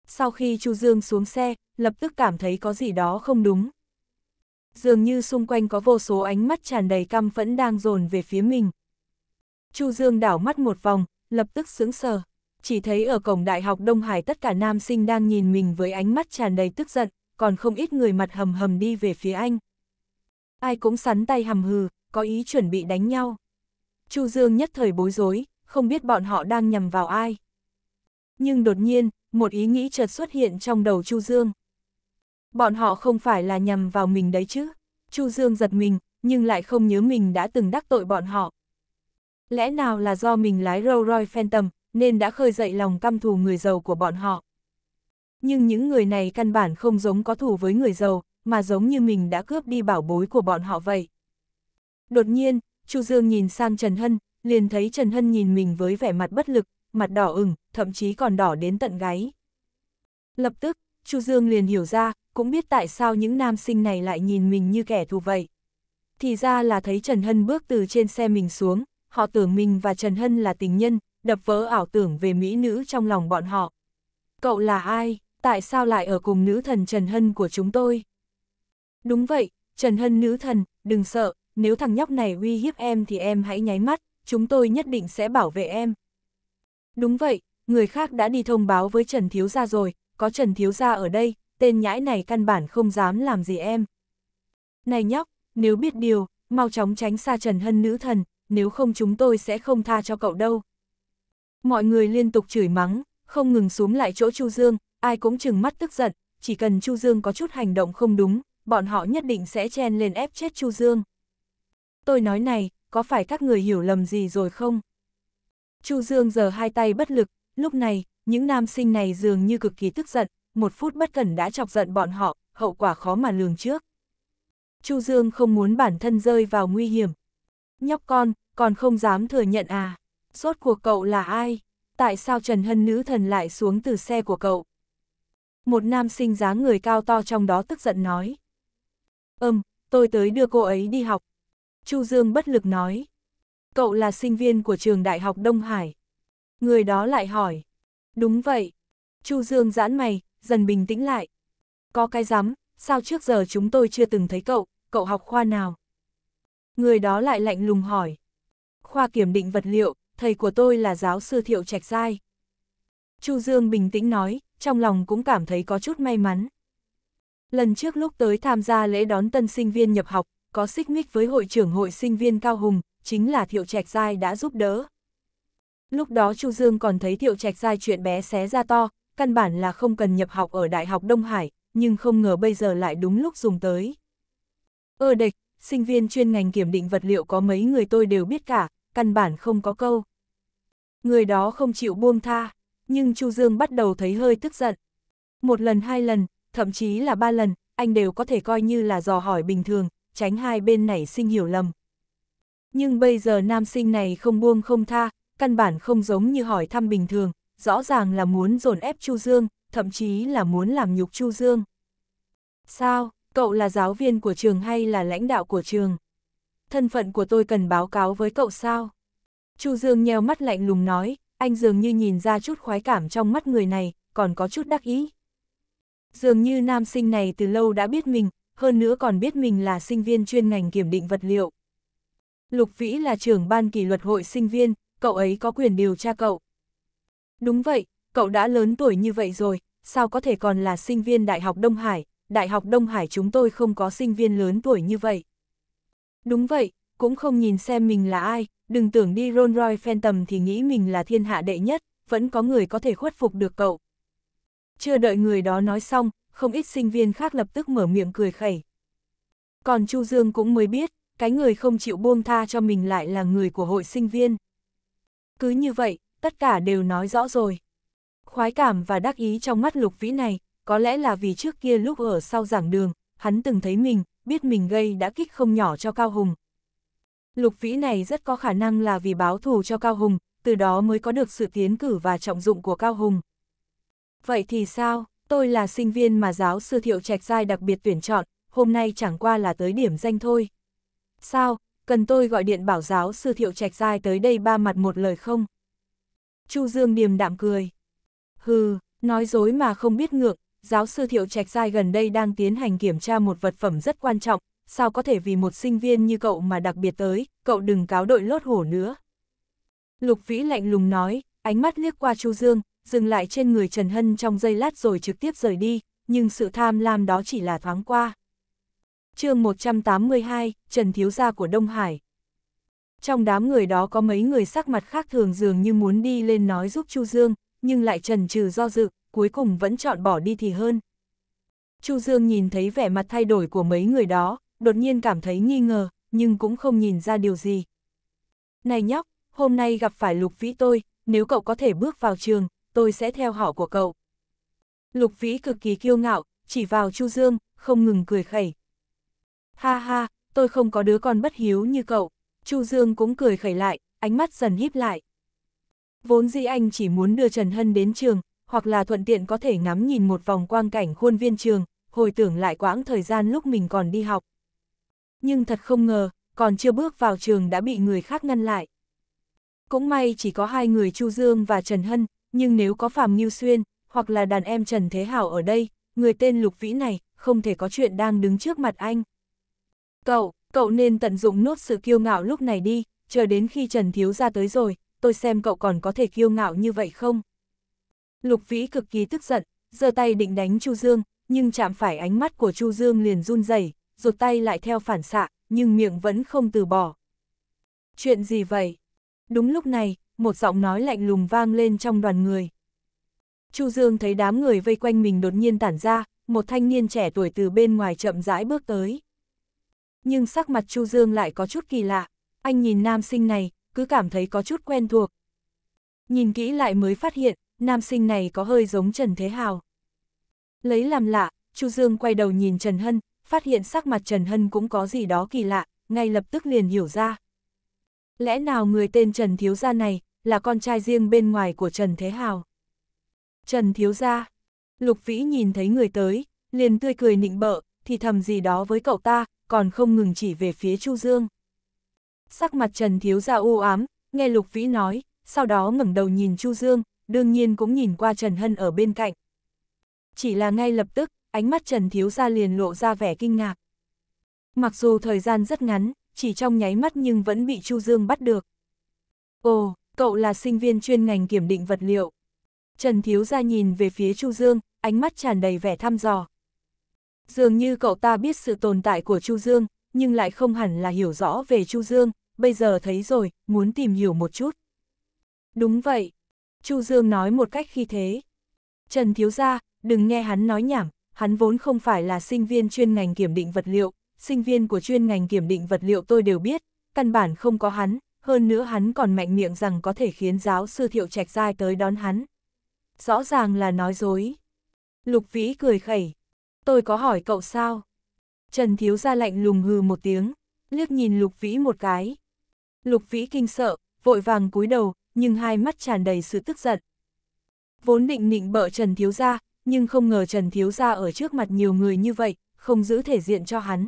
Sau khi Chu Dương xuống xe, lập tức cảm thấy có gì đó không đúng. Dường như xung quanh có vô số ánh mắt tràn đầy căm phẫn đang dồn về phía mình. Chu Dương đảo mắt một vòng, lập tức sững sờ. Chỉ thấy ở cổng Đại học Đông Hải tất cả nam sinh đang nhìn mình với ánh mắt tràn đầy tức giận, còn không ít người mặt hầm hầm đi về phía anh. Ai cũng sắn tay hầm hừ, có ý chuẩn bị đánh nhau. Chu Dương nhất thời bối rối, không biết bọn họ đang nhằm vào ai. Nhưng đột nhiên, một ý nghĩ chợt xuất hiện trong đầu Chu Dương. Bọn họ không phải là nhằm vào mình đấy chứ. Chu Dương giật mình, nhưng lại không nhớ mình đã từng đắc tội bọn họ. Lẽ nào là do mình lái Rolls Royce Phantom, nên đã khơi dậy lòng căm thù người giàu của bọn họ. Nhưng những người này căn bản không giống có thù với người giàu, mà giống như mình đã cướp đi bảo bối của bọn họ vậy. Đột nhiên, Chu Dương nhìn sang Trần Hân, liền thấy Trần Hân nhìn mình với vẻ mặt bất lực, mặt đỏ ửng, thậm chí còn đỏ đến tận gáy. Lập tức, Chu Dương liền hiểu ra, cũng biết tại sao những nam sinh này lại nhìn mình như kẻ thù vậy. Thì ra là thấy Trần Hân bước từ trên xe mình xuống, họ tưởng mình và Trần Hân là tình nhân, đập vỡ ảo tưởng về mỹ nữ trong lòng bọn họ. Cậu là ai? Tại sao lại ở cùng nữ thần Trần Hân của chúng tôi? Đúng vậy, Trần Hân nữ thần, đừng sợ, nếu thằng nhóc này uy hiếp em thì em hãy nháy mắt, chúng tôi nhất định sẽ bảo vệ em. Đúng vậy, người khác đã đi thông báo với Trần Thiếu Gia rồi, có Trần Thiếu Gia ở đây, tên nhãi này căn bản không dám làm gì em. Này nhóc, nếu biết điều, mau chóng tránh xa Trần Hân nữ thần, nếu không chúng tôi sẽ không tha cho cậu đâu. Mọi người liên tục chửi mắng, không ngừng xuống lại chỗ Chu Dương, ai cũng chừng mắt tức giận, chỉ cần Chu Dương có chút hành động không đúng, bọn họ nhất định sẽ chen lên ép chết Chu Dương. Tôi nói này, có phải các người hiểu lầm gì rồi không? Chu Dương giờ hai tay bất lực, lúc này, những nam sinh này dường như cực kỳ tức giận, một phút bất cẩn đã chọc giận bọn họ, hậu quả khó mà lường trước. Chu Dương không muốn bản thân rơi vào nguy hiểm. Nhóc con, còn không dám thừa nhận à? Rốt cuộc cậu là ai? Tại sao Trần Hân nữ thần lại xuống từ xe của cậu? Một nam sinh dáng người cao to trong đó tức giận nói. Ừm, tôi tới đưa cô ấy đi học, Chu Dương bất lực nói. Cậu là sinh viên của trường Đại học Đông Hải. Người đó lại hỏi. Đúng vậy. Chu Dương giãn mày, dần bình tĩnh lại. Có cái dám, sao trước giờ chúng tôi chưa từng thấy cậu, cậu học khoa nào? Người đó lại lạnh lùng hỏi. Khoa kiểm định vật liệu, thầy của tôi là giáo sư Thiệu Trạch Giai. Chu Dương bình tĩnh nói, trong lòng cũng cảm thấy có chút may mắn. Lần trước lúc tới tham gia lễ đón tân sinh viên nhập học, có xích mích với hội trưởng hội sinh viên Cao Hùng, chính là Thiệu Trạch Giai đã giúp đỡ. Lúc đó Chu Dương còn thấy Thiệu Trạch Giai chuyện bé xé ra to, căn bản là không cần nhập học ở Đại học Đông Hải, nhưng không ngờ bây giờ lại đúng lúc dùng tới. Ơ ừ địch, sinh viên chuyên ngành kiểm định vật liệu có mấy người tôi đều biết cả, căn bản không có câu. Người đó không chịu buông tha, nhưng Chu Dương bắt đầu thấy hơi tức giận. Một lần hai lần, thậm chí là ba lần, anh đều có thể coi như là dò hỏi bình thường, tránh hai bên nảy sinh hiểu lầm. Nhưng bây giờ nam sinh này không buông không tha, căn bản không giống như hỏi thăm bình thường, rõ ràng là muốn dồn ép Chu Dương, thậm chí là muốn làm nhục Chu Dương. Sao, cậu là giáo viên của trường hay là lãnh đạo của trường? Thân phận của tôi cần báo cáo với cậu sao? Chu Dương nheo mắt lạnh lùng nói, anh dường như nhìn ra chút khoái cảm trong mắt người này, còn có chút đắc ý. Dường như nam sinh này từ lâu đã biết mình, hơn nữa còn biết mình là sinh viên chuyên ngành kiểm định vật liệu. Lục Vĩ là trưởng ban kỷ luật hội sinh viên, cậu ấy có quyền điều tra cậu. Đúng vậy, cậu đã lớn tuổi như vậy rồi, sao có thể còn là sinh viên Đại học Đông Hải, Đại học Đông Hải chúng tôi không có sinh viên lớn tuổi như vậy. Đúng vậy, cũng không nhìn xem mình là ai, đừng tưởng đi Rolls Royce Phantom thì nghĩ mình là thiên hạ đệ nhất, vẫn có người có thể khuất phục được cậu. Chưa đợi người đó nói xong, không ít sinh viên khác lập tức mở miệng cười khẩy. Còn Chu Dương cũng mới biết, cái người không chịu buông tha cho mình lại là người của hội sinh viên. Cứ như vậy, tất cả đều nói rõ rồi. Khoái cảm và đắc ý trong mắt lục vĩ này, có lẽ là vì trước kia lúc ở sau giảng đường, hắn từng thấy mình, biết mình gây đã kích không nhỏ cho Cao Hùng. Lục vĩ này rất có khả năng là vì báo thù cho Cao Hùng, từ đó mới có được sự tiến cử và trọng dụng của Cao Hùng. Vậy thì sao? Tôi là sinh viên mà giáo sư Thiệu Trạch Giai đặc biệt tuyển chọn, hôm nay chẳng qua là tới điểm danh thôi. Sao, cần tôi gọi điện bảo giáo sư Thiệu Trạch Giai tới đây ba mặt một lời không? Chu Dương điềm đạm cười. Hừ, nói dối mà không biết ngược, giáo sư Thiệu Trạch Giai gần đây đang tiến hành kiểm tra một vật phẩm rất quan trọng, sao có thể vì một sinh viên như cậu mà đặc biệt tới, cậu đừng cáo đội lốt hổ nữa. Lục Vĩ lạnh lùng nói, ánh mắt liếc qua Chu Dương, dừng lại trên người Trần Hân trong giây lát rồi trực tiếp rời đi, nhưng sự tham lam đó chỉ là thoáng qua. chương 182, Trần Thiếu Gia của Đông Hải Trong đám người đó có mấy người sắc mặt khác thường dường như muốn đi lên nói giúp Chu Dương, nhưng lại trần trừ do dự, cuối cùng vẫn chọn bỏ đi thì hơn. Chu Dương nhìn thấy vẻ mặt thay đổi của mấy người đó, đột nhiên cảm thấy nghi ngờ, nhưng cũng không nhìn ra điều gì. Này nhóc, hôm nay gặp phải Lục Vĩ tôi, nếu cậu có thể bước vào trường, tôi sẽ theo họ của cậu. Lục Vĩ cực kỳ kiêu ngạo, chỉ vào Chu Dương, không ngừng cười khẩy. Ha ha, tôi không có đứa con bất hiếu như cậu. Chu Dương cũng cười khẩy lại, ánh mắt dần híp lại. Vốn dĩ anh chỉ muốn đưa Trần Hân đến trường, hoặc là thuận tiện có thể ngắm nhìn một vòng quang cảnh khuôn viên trường, hồi tưởng lại quãng thời gian lúc mình còn đi học. Nhưng thật không ngờ, còn chưa bước vào trường đã bị người khác ngăn lại. Cũng may chỉ có hai người Chu Dương và Trần Hân, nhưng nếu có Phạm Ngưu Xuyên, hoặc là đàn em Trần Thế Hảo ở đây, người tên Lục Vĩ này, không thể có chuyện đang đứng trước mặt anh. Cậu, cậu nên tận dụng nốt sự kiêu ngạo lúc này đi, chờ đến khi Trần Thiếu ra tới rồi, tôi xem cậu còn có thể kiêu ngạo như vậy không. Lục Vĩ cực kỳ tức giận, giơ tay định đánh Chu Dương, nhưng chạm phải ánh mắt của Chu Dương liền run rẩy, rụt tay lại theo phản xạ, nhưng miệng vẫn không từ bỏ. Chuyện gì vậy? Đúng lúc này, một giọng nói lạnh lùng vang lên trong đoàn người. Chu Dương thấy đám người vây quanh mình đột nhiên tản ra, một thanh niên trẻ tuổi từ bên ngoài chậm rãi bước tới. Nhưng sắc mặt Chu Dương lại có chút kỳ lạ, anh nhìn nam sinh này, cứ cảm thấy có chút quen thuộc. Nhìn kỹ lại mới phát hiện, nam sinh này có hơi giống Trần Thế Hào. Lấy làm lạ, Chu Dương quay đầu nhìn Trần Hân, phát hiện sắc mặt Trần Hân cũng có gì đó kỳ lạ, ngay lập tức liền hiểu ra. Lẽ nào người tên Trần Thiếu Gia này, là con trai riêng bên ngoài của Trần Thế Hào. Trần Thiếu Gia, Lục Vĩ nhìn thấy người tới, liền tươi cười nịnh bợ, thì thầm gì đó với cậu ta, còn không ngừng chỉ về phía Chu Dương. Sắc mặt Trần Thiếu Gia u ám, nghe Lục Vĩ nói, sau đó ngẩng đầu nhìn Chu Dương, đương nhiên cũng nhìn qua Trần Hân ở bên cạnh. Chỉ là ngay lập tức, ánh mắt Trần Thiếu Gia liền lộ ra vẻ kinh ngạc. Mặc dù thời gian rất ngắn, chỉ trong nháy mắt nhưng vẫn bị Chu Dương bắt được. Ồ, cậu là sinh viên chuyên ngành kiểm định vật liệu. Trần Thiếu Gia nhìn về phía Chu Dương, ánh mắt tràn đầy vẻ thăm dò. Dường như cậu ta biết sự tồn tại của Chu Dương, nhưng lại không hẳn là hiểu rõ về Chu Dương, bây giờ thấy rồi, muốn tìm hiểu một chút. Đúng vậy. Chu Dương nói một cách khi thế. Trần Thiếu Gia, đừng nghe hắn nói nhảm, hắn vốn không phải là sinh viên chuyên ngành kiểm định vật liệu, sinh viên của chuyên ngành kiểm định vật liệu tôi đều biết, căn bản không có hắn, hơn nữa hắn còn mạnh miệng rằng có thể khiến giáo sư thiệu trạch giai tới đón hắn. Rõ ràng là nói dối. Lục Vĩ cười khẩy. Tôi có hỏi cậu sao? Trần Thiếu ra lạnh lùng hừ một tiếng, liếc nhìn Lục Vĩ một cái. Lục Vĩ kinh sợ, vội vàng cúi đầu, nhưng hai mắt tràn đầy sự tức giận. Vốn định nịnh bợ Trần Thiếu ra, nhưng không ngờ Trần Thiếu ra ở trước mặt nhiều người như vậy, không giữ thể diện cho hắn.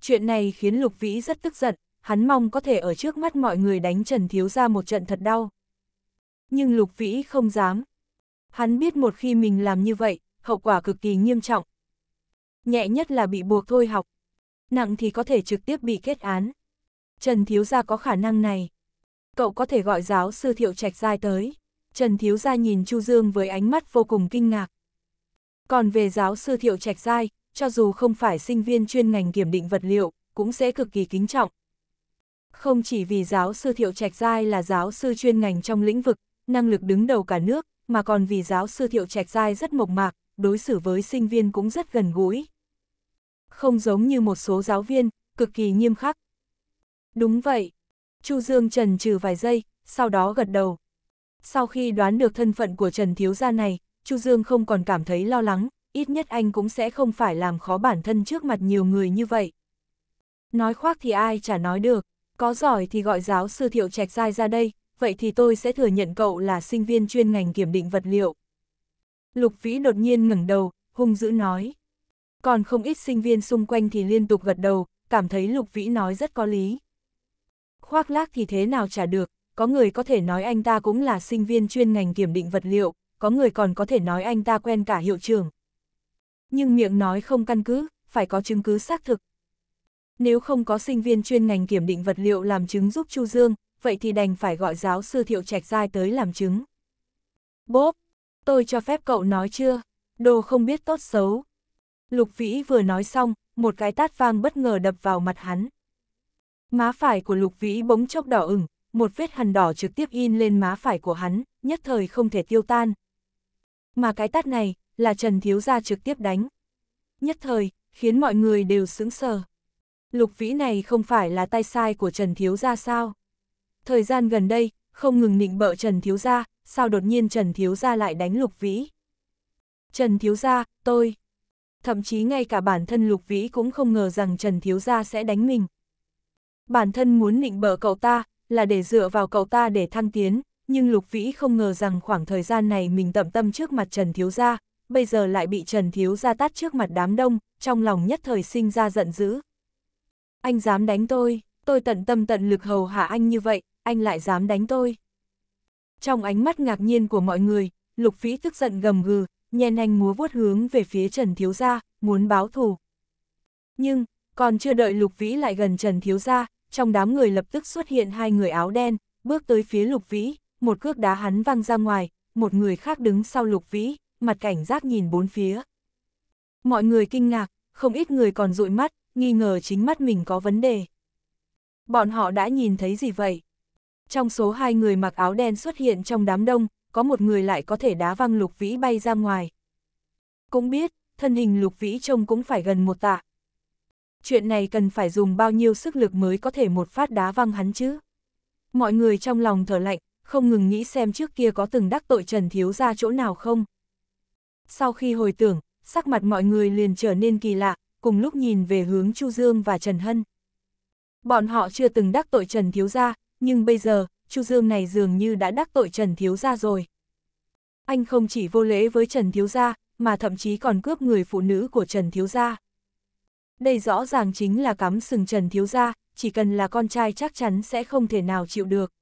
Chuyện này khiến Lục Vĩ rất tức giận, hắn mong có thể ở trước mắt mọi người đánh Trần Thiếu ra một trận thật đau. Nhưng Lục Vĩ không dám. Hắn biết một khi mình làm như vậy, hậu quả cực kỳ nghiêm trọng. Nhẹ nhất là bị buộc thôi học, nặng thì có thể trực tiếp bị kết án. Trần Thiếu Gia có khả năng này. Cậu có thể gọi giáo sư Thiệu Trạch Giai tới. Trần Thiếu Gia nhìn Chu Dương với ánh mắt vô cùng kinh ngạc. Còn về giáo sư Thiệu Trạch Giai, cho dù không phải sinh viên chuyên ngành kiểm định vật liệu, cũng sẽ cực kỳ kính trọng. Không chỉ vì giáo sư Thiệu Trạch Giai là giáo sư chuyên ngành trong lĩnh vực, năng lực đứng đầu cả nước, mà còn vì giáo sư Thiệu Trạch Giai rất mộc mạc, đối xử với sinh viên cũng rất gần gũi. Không giống như một số giáo viên, cực kỳ nghiêm khắc. Đúng vậy. Chu Dương trần trừ vài giây, sau đó gật đầu. Sau khi đoán được thân phận của Trần Thiếu Gia này, Chu Dương không còn cảm thấy lo lắng, ít nhất anh cũng sẽ không phải làm khó bản thân trước mặt nhiều người như vậy. Nói khoác thì ai chả nói được có giỏi thì gọi giáo sư Thiệu Trạch Giai ra đây, vậy thì tôi sẽ thừa nhận cậu là sinh viên chuyên ngành kiểm định vật liệu. Lục Vĩ đột nhiên ngẩng đầu, hung dữ nói. Còn không ít sinh viên xung quanh thì liên tục gật đầu, cảm thấy Lục Vĩ nói rất có lý. Khoác lác thì thế nào chả được, có người có thể nói anh ta cũng là sinh viên chuyên ngành kiểm định vật liệu, có người còn có thể nói anh ta quen cả hiệu trưởng. Nhưng miệng nói không căn cứ, phải có chứng cứ xác thực nếu không có sinh viên chuyên ngành kiểm định vật liệu làm chứng giúp Chu Dương, vậy thì đành phải gọi giáo sư Thiệu Trạch Giai tới làm chứng. Bốp, tôi cho phép cậu nói chưa, đồ không biết tốt xấu. Lục Vĩ vừa nói xong, một cái tát vang bất ngờ đập vào mặt hắn. Má phải của Lục Vĩ bỗng chốc đỏ ửng, một vết hằn đỏ trực tiếp in lên má phải của hắn, nhất thời không thể tiêu tan. Mà cái tát này, là Trần Thiếu Gia trực tiếp đánh. Nhất thời, khiến mọi người đều sững sờ. Lục vĩ này không phải là tay sai của Trần Thiếu Gia sao? Thời gian gần đây, không ngừng nịnh bợ Trần Thiếu Gia, sao đột nhiên Trần Thiếu Gia lại đánh lục vĩ? Trần Thiếu Gia, tôi... Thậm chí ngay cả bản thân lục vĩ cũng không ngờ rằng Trần Thiếu Gia sẽ đánh mình. Bản thân muốn nịnh bợ cậu ta, là để dựa vào cậu ta để thăng tiến, nhưng Lục Vĩ không ngờ rằng khoảng thời gian này mình tậm tâm trước mặt Trần Thiếu Gia, bây giờ lại bị Trần Thiếu Gia tát trước mặt đám đông, trong lòng nhất thời sinh ra giận dữ. Anh dám đánh tôi, tôi tận tâm tận lực hầu hạ anh như vậy, anh lại dám đánh tôi. Trong ánh mắt ngạc nhiên của mọi người, Lục Phí tức giận gầm gừ, nhen anh múa vuốt hướng về phía Trần Thiếu Gia, muốn báo thù. Nhưng, còn chưa đợi Lục Vĩ lại gần Trần Thiếu Gia, trong đám người lập tức xuất hiện hai người áo đen, bước tới phía Lục Vĩ, một cước đá hắn văng ra ngoài, một người khác đứng sau Lục Vĩ, mặt cảnh giác nhìn bốn phía. Mọi người kinh ngạc, không ít người còn dụi mắt, nghi ngờ chính mắt mình có vấn đề. Bọn họ đã nhìn thấy gì vậy? Trong số hai người mặc áo đen xuất hiện trong đám đông, có một người lại có thể đá văng lục vĩ bay ra ngoài. Cũng biết, thân hình lục vĩ trông cũng phải gần một tạ. Chuyện này cần phải dùng bao nhiêu sức lực mới có thể một phát đá văng hắn chứ. Mọi người trong lòng thở lạnh, không ngừng nghĩ xem trước kia có từng đắc tội Trần Thiếu ra chỗ nào không. Sau khi hồi tưởng, sắc mặt mọi người liền trở nên kỳ lạ, cùng lúc nhìn về hướng Chu Dương và Trần Hân. Bọn họ chưa từng đắc tội Trần Thiếu Gia, nhưng bây giờ, Chu Dương này dường như đã đắc tội Trần Thiếu Gia rồi. Anh không chỉ vô lễ với Trần Thiếu Gia, mà thậm chí còn cướp người phụ nữ của Trần Thiếu Gia. Đây rõ ràng chính là cắm sừng Trần Thiếu Gia, chỉ cần là con trai chắc chắn sẽ không thể nào chịu được.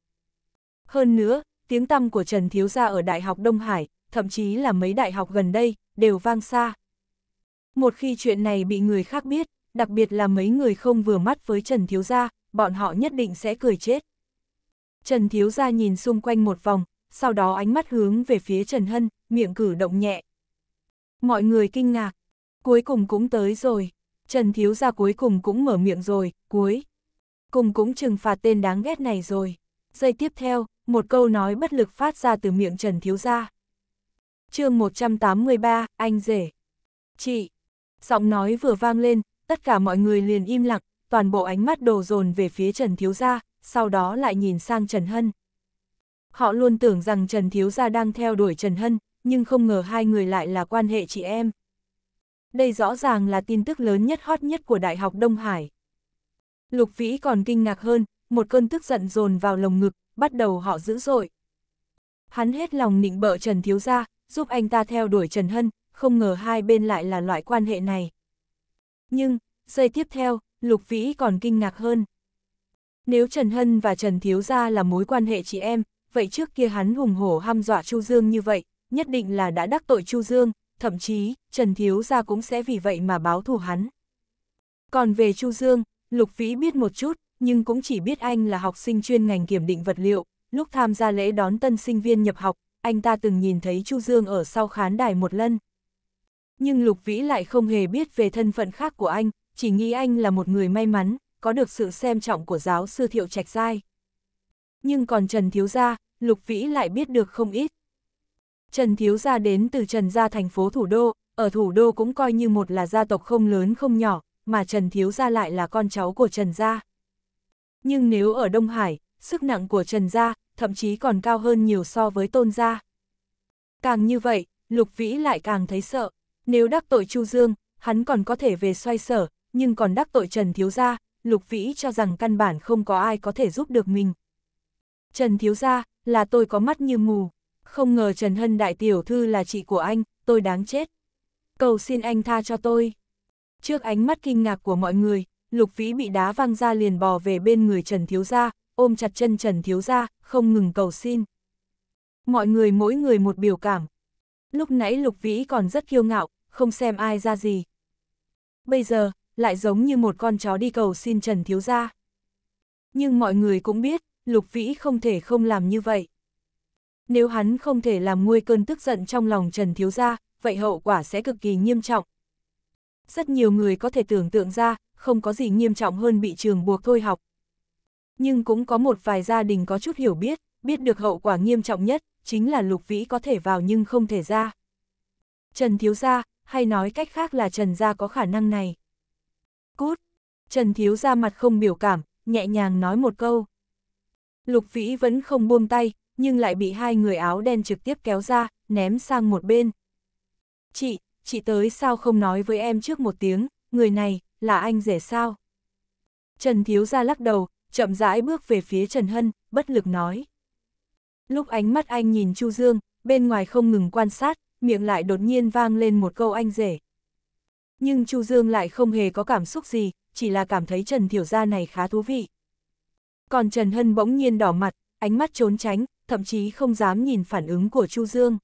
Hơn nữa, tiếng tăm của Trần Thiếu Gia ở Đại học Đông Hải, thậm chí là mấy đại học gần đây, đều vang xa, một khi chuyện này bị người khác biết, đặc biệt là mấy người không vừa mắt với Trần Thiếu Gia, bọn họ nhất định sẽ cười chết. Trần Thiếu Gia nhìn xung quanh một vòng, sau đó ánh mắt hướng về phía Trần Hân, miệng cử động nhẹ. Mọi người kinh ngạc, cuối cùng cũng tới rồi, Trần Thiếu Gia cuối cùng cũng mở miệng rồi, cuối. Cùng cũng trừng phạt tên đáng ghét này rồi. Giây tiếp theo, một câu nói bất lực phát ra từ miệng Trần Thiếu Gia. chương 183, anh rể. Chị, Giọng nói vừa vang lên, tất cả mọi người liền im lặng, toàn bộ ánh mắt đổ dồn về phía Trần Thiếu Gia, sau đó lại nhìn sang Trần Hân. Họ luôn tưởng rằng Trần Thiếu Gia đang theo đuổi Trần Hân, nhưng không ngờ hai người lại là quan hệ chị em. Đây rõ ràng là tin tức lớn nhất hot nhất của Đại học Đông Hải. Lục Vĩ còn kinh ngạc hơn, một cơn tức giận dồn vào lồng ngực, bắt đầu họ dữ dội. Hắn hết lòng nịnh bợ Trần Thiếu Gia, giúp anh ta theo đuổi Trần Hân, không ngờ hai bên lại là loại quan hệ này. Nhưng, giây tiếp theo, Lục Vĩ còn kinh ngạc hơn. Nếu Trần Hân và Trần Thiếu Gia là mối quan hệ chị em, vậy trước kia hắn hùng hổ ham dọa Chu Dương như vậy, nhất định là đã đắc tội Chu Dương, thậm chí, Trần Thiếu Gia cũng sẽ vì vậy mà báo thù hắn. Còn về Chu Dương, Lục Vĩ biết một chút, nhưng cũng chỉ biết anh là học sinh chuyên ngành kiểm định vật liệu, lúc tham gia lễ đón tân sinh viên nhập học, anh ta từng nhìn thấy Chu Dương ở sau khán đài một lần nhưng Lục Vĩ lại không hề biết về thân phận khác của anh, chỉ nghĩ anh là một người may mắn, có được sự xem trọng của giáo sư Thiệu Trạch Giai. Nhưng còn Trần Thiếu Gia, Lục Vĩ lại biết được không ít. Trần Thiếu Gia đến từ Trần Gia thành phố thủ đô, ở thủ đô cũng coi như một là gia tộc không lớn không nhỏ, mà Trần Thiếu Gia lại là con cháu của Trần Gia. Nhưng nếu ở Đông Hải, sức nặng của Trần Gia thậm chí còn cao hơn nhiều so với Tôn Gia. Càng như vậy, Lục Vĩ lại càng thấy sợ. Nếu đắc tội Chu Dương, hắn còn có thể về xoay sở, nhưng còn đắc tội Trần Thiếu Gia, Lục Vĩ cho rằng căn bản không có ai có thể giúp được mình. Trần Thiếu Gia, là tôi có mắt như mù, không ngờ Trần Hân Đại Tiểu Thư là chị của anh, tôi đáng chết. Cầu xin anh tha cho tôi. Trước ánh mắt kinh ngạc của mọi người, Lục Vĩ bị đá văng ra liền bò về bên người Trần Thiếu Gia, ôm chặt chân Trần Thiếu Gia, không ngừng cầu xin. Mọi người mỗi người một biểu cảm. Lúc nãy Lục Vĩ còn rất kiêu ngạo, không xem ai ra gì. Bây giờ, lại giống như một con chó đi cầu xin Trần Thiếu Gia. Nhưng mọi người cũng biết, Lục Vĩ không thể không làm như vậy. Nếu hắn không thể làm nguôi cơn tức giận trong lòng Trần Thiếu Gia, vậy hậu quả sẽ cực kỳ nghiêm trọng. Rất nhiều người có thể tưởng tượng ra, không có gì nghiêm trọng hơn bị trường buộc thôi học. Nhưng cũng có một vài gia đình có chút hiểu biết, biết được hậu quả nghiêm trọng nhất, chính là Lục Vĩ có thể vào nhưng không thể ra. Trần Thiếu Gia, hay nói cách khác là Trần Gia có khả năng này. Cút! Trần Thiếu gia mặt không biểu cảm, nhẹ nhàng nói một câu. Lục Vĩ vẫn không buông tay, nhưng lại bị hai người áo đen trực tiếp kéo ra, ném sang một bên. Chị, chị tới sao không nói với em trước một tiếng, người này, là anh rể sao? Trần Thiếu gia lắc đầu, chậm rãi bước về phía Trần Hân, bất lực nói. Lúc ánh mắt anh nhìn Chu Dương, bên ngoài không ngừng quan sát, miệng lại đột nhiên vang lên một câu anh rể. Nhưng Chu Dương lại không hề có cảm xúc gì, chỉ là cảm thấy Trần Thiểu Gia này khá thú vị. Còn Trần Hân bỗng nhiên đỏ mặt, ánh mắt trốn tránh, thậm chí không dám nhìn phản ứng của Chu Dương.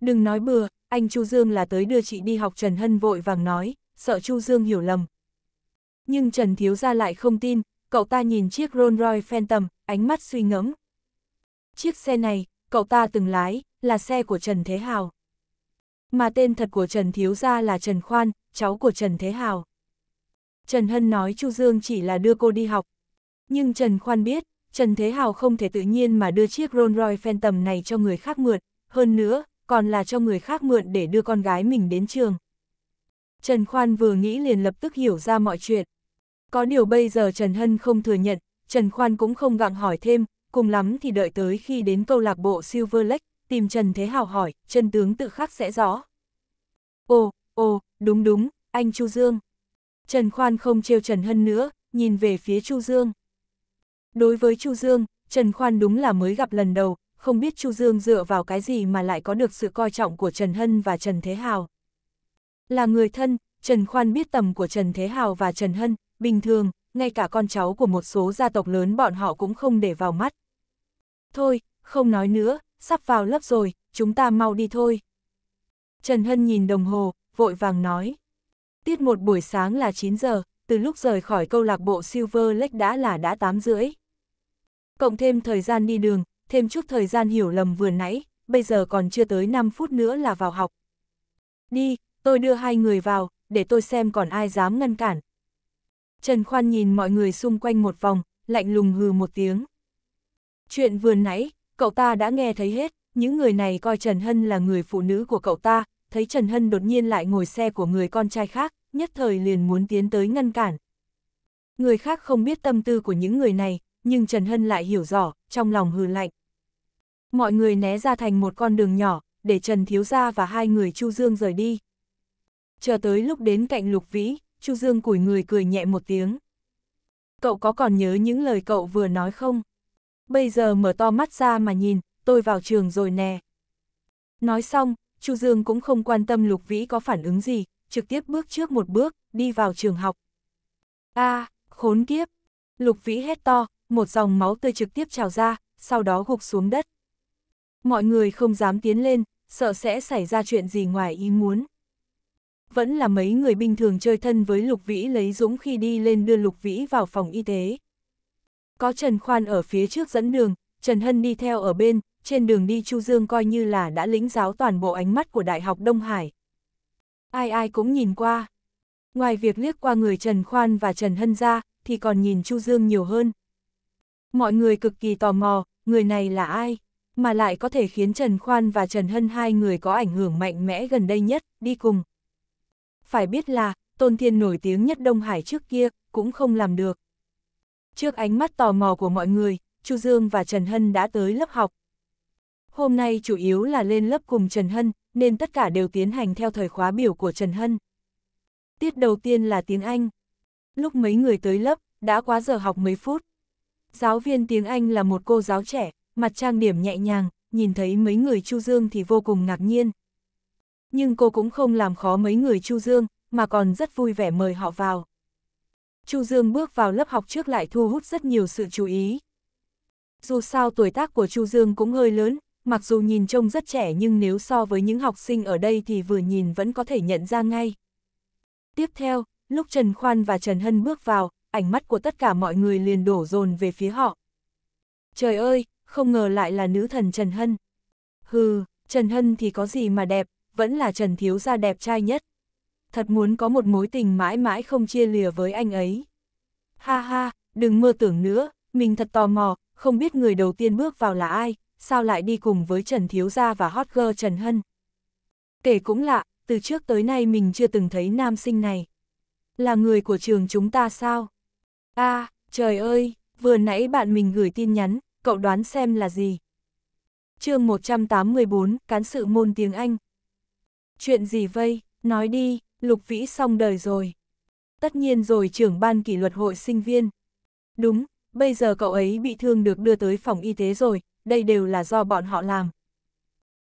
Đừng nói bừa, anh Chu Dương là tới đưa chị đi học Trần Hân vội vàng nói, sợ Chu Dương hiểu lầm. Nhưng Trần Thiếu Gia lại không tin, cậu ta nhìn chiếc Rolls Royce Phantom, ánh mắt suy ngẫm. Chiếc xe này, cậu ta từng lái, là xe của Trần Thế Hào. Mà tên thật của Trần Thiếu Gia là Trần Khoan, cháu của Trần Thế Hào. Trần Hân nói Chu Dương chỉ là đưa cô đi học. Nhưng Trần Khoan biết, Trần Thế Hào không thể tự nhiên mà đưa chiếc Rolls Royce Phantom này cho người khác mượn, hơn nữa, còn là cho người khác mượn để đưa con gái mình đến trường. Trần Khoan vừa nghĩ liền lập tức hiểu ra mọi chuyện. Có điều bây giờ Trần Hân không thừa nhận, Trần Khoan cũng không gặng hỏi thêm, cùng lắm thì đợi tới khi đến câu lạc bộ Silver Lake tìm Trần Thế Hào hỏi, chân tướng tự khắc sẽ rõ. Ồ, ồ, đúng đúng, anh Chu Dương. Trần Khoan không trêu Trần Hân nữa, nhìn về phía Chu Dương. Đối với Chu Dương, Trần Khoan đúng là mới gặp lần đầu, không biết Chu Dương dựa vào cái gì mà lại có được sự coi trọng của Trần Hân và Trần Thế Hào. Là người thân, Trần Khoan biết tầm của Trần Thế Hào và Trần Hân, bình thường, ngay cả con cháu của một số gia tộc lớn bọn họ cũng không để vào mắt. Thôi, không nói nữa, sắp vào lớp rồi, chúng ta mau đi thôi. Trần Hân nhìn đồng hồ, vội vàng nói. Tiết một buổi sáng là 9 giờ, từ lúc rời khỏi câu lạc bộ Silver Lake đã là đã 8 rưỡi. Cộng thêm thời gian đi đường, thêm chút thời gian hiểu lầm vừa nãy, bây giờ còn chưa tới 5 phút nữa là vào học. Đi, tôi đưa hai người vào, để tôi xem còn ai dám ngăn cản. Trần Khoan nhìn mọi người xung quanh một vòng, lạnh lùng hừ một tiếng. Chuyện vừa nãy, Cậu ta đã nghe thấy hết, những người này coi Trần Hân là người phụ nữ của cậu ta, thấy Trần Hân đột nhiên lại ngồi xe của người con trai khác, nhất thời liền muốn tiến tới ngăn cản. Người khác không biết tâm tư của những người này, nhưng Trần Hân lại hiểu rõ, trong lòng hừ lạnh. Mọi người né ra thành một con đường nhỏ, để Trần Thiếu Gia và hai người Chu Dương rời đi. Chờ tới lúc đến cạnh Lục Vĩ, Chu Dương củi người cười nhẹ một tiếng. Cậu có còn nhớ những lời cậu vừa nói không? bây giờ mở to mắt ra mà nhìn, tôi vào trường rồi nè. Nói xong, Chu Dương cũng không quan tâm Lục Vĩ có phản ứng gì, trực tiếp bước trước một bước, đi vào trường học. a à, khốn kiếp! Lục Vĩ hét to, một dòng máu tươi trực tiếp trào ra, sau đó gục xuống đất. Mọi người không dám tiến lên, sợ sẽ xảy ra chuyện gì ngoài ý muốn. Vẫn là mấy người bình thường chơi thân với Lục Vĩ lấy dũng khi đi lên đưa Lục Vĩ vào phòng y tế. Có Trần Khoan ở phía trước dẫn đường, Trần Hân đi theo ở bên, trên đường đi Chu Dương coi như là đã lĩnh giáo toàn bộ ánh mắt của Đại học Đông Hải. Ai ai cũng nhìn qua. Ngoài việc liếc qua người Trần Khoan và Trần Hân ra, thì còn nhìn Chu Dương nhiều hơn. Mọi người cực kỳ tò mò, người này là ai, mà lại có thể khiến Trần Khoan và Trần Hân hai người có ảnh hưởng mạnh mẽ gần đây nhất, đi cùng. Phải biết là, Tôn Thiên nổi tiếng nhất Đông Hải trước kia, cũng không làm được. Trước ánh mắt tò mò của mọi người, Chu Dương và Trần Hân đã tới lớp học. Hôm nay chủ yếu là lên lớp cùng Trần Hân, nên tất cả đều tiến hành theo thời khóa biểu của Trần Hân. Tiết đầu tiên là tiếng Anh. Lúc mấy người tới lớp, đã quá giờ học mấy phút. Giáo viên tiếng Anh là một cô giáo trẻ, mặt trang điểm nhẹ nhàng, nhìn thấy mấy người Chu Dương thì vô cùng ngạc nhiên. Nhưng cô cũng không làm khó mấy người Chu Dương, mà còn rất vui vẻ mời họ vào. Chu Dương bước vào lớp học trước lại thu hút rất nhiều sự chú ý. Dù sao tuổi tác của Chu Dương cũng hơi lớn, mặc dù nhìn trông rất trẻ nhưng nếu so với những học sinh ở đây thì vừa nhìn vẫn có thể nhận ra ngay. Tiếp theo, lúc Trần Khoan và Trần Hân bước vào, ánh mắt của tất cả mọi người liền đổ dồn về phía họ. Trời ơi, không ngờ lại là nữ thần Trần Hân. Hừ, Trần Hân thì có gì mà đẹp, vẫn là Trần Thiếu Gia đẹp trai nhất thật muốn có một mối tình mãi mãi không chia lìa với anh ấy. Ha ha, đừng mơ tưởng nữa, mình thật tò mò, không biết người đầu tiên bước vào là ai, sao lại đi cùng với Trần Thiếu Gia và hot girl Trần Hân. Kể cũng lạ, từ trước tới nay mình chưa từng thấy nam sinh này. Là người của trường chúng ta sao? a à, trời ơi, vừa nãy bạn mình gửi tin nhắn, cậu đoán xem là gì? chương 184, Cán sự môn tiếng Anh. Chuyện gì vây, nói đi. Lục Vĩ xong đời rồi. Tất nhiên rồi trưởng ban kỷ luật hội sinh viên. Đúng, bây giờ cậu ấy bị thương được đưa tới phòng y tế rồi, đây đều là do bọn họ làm.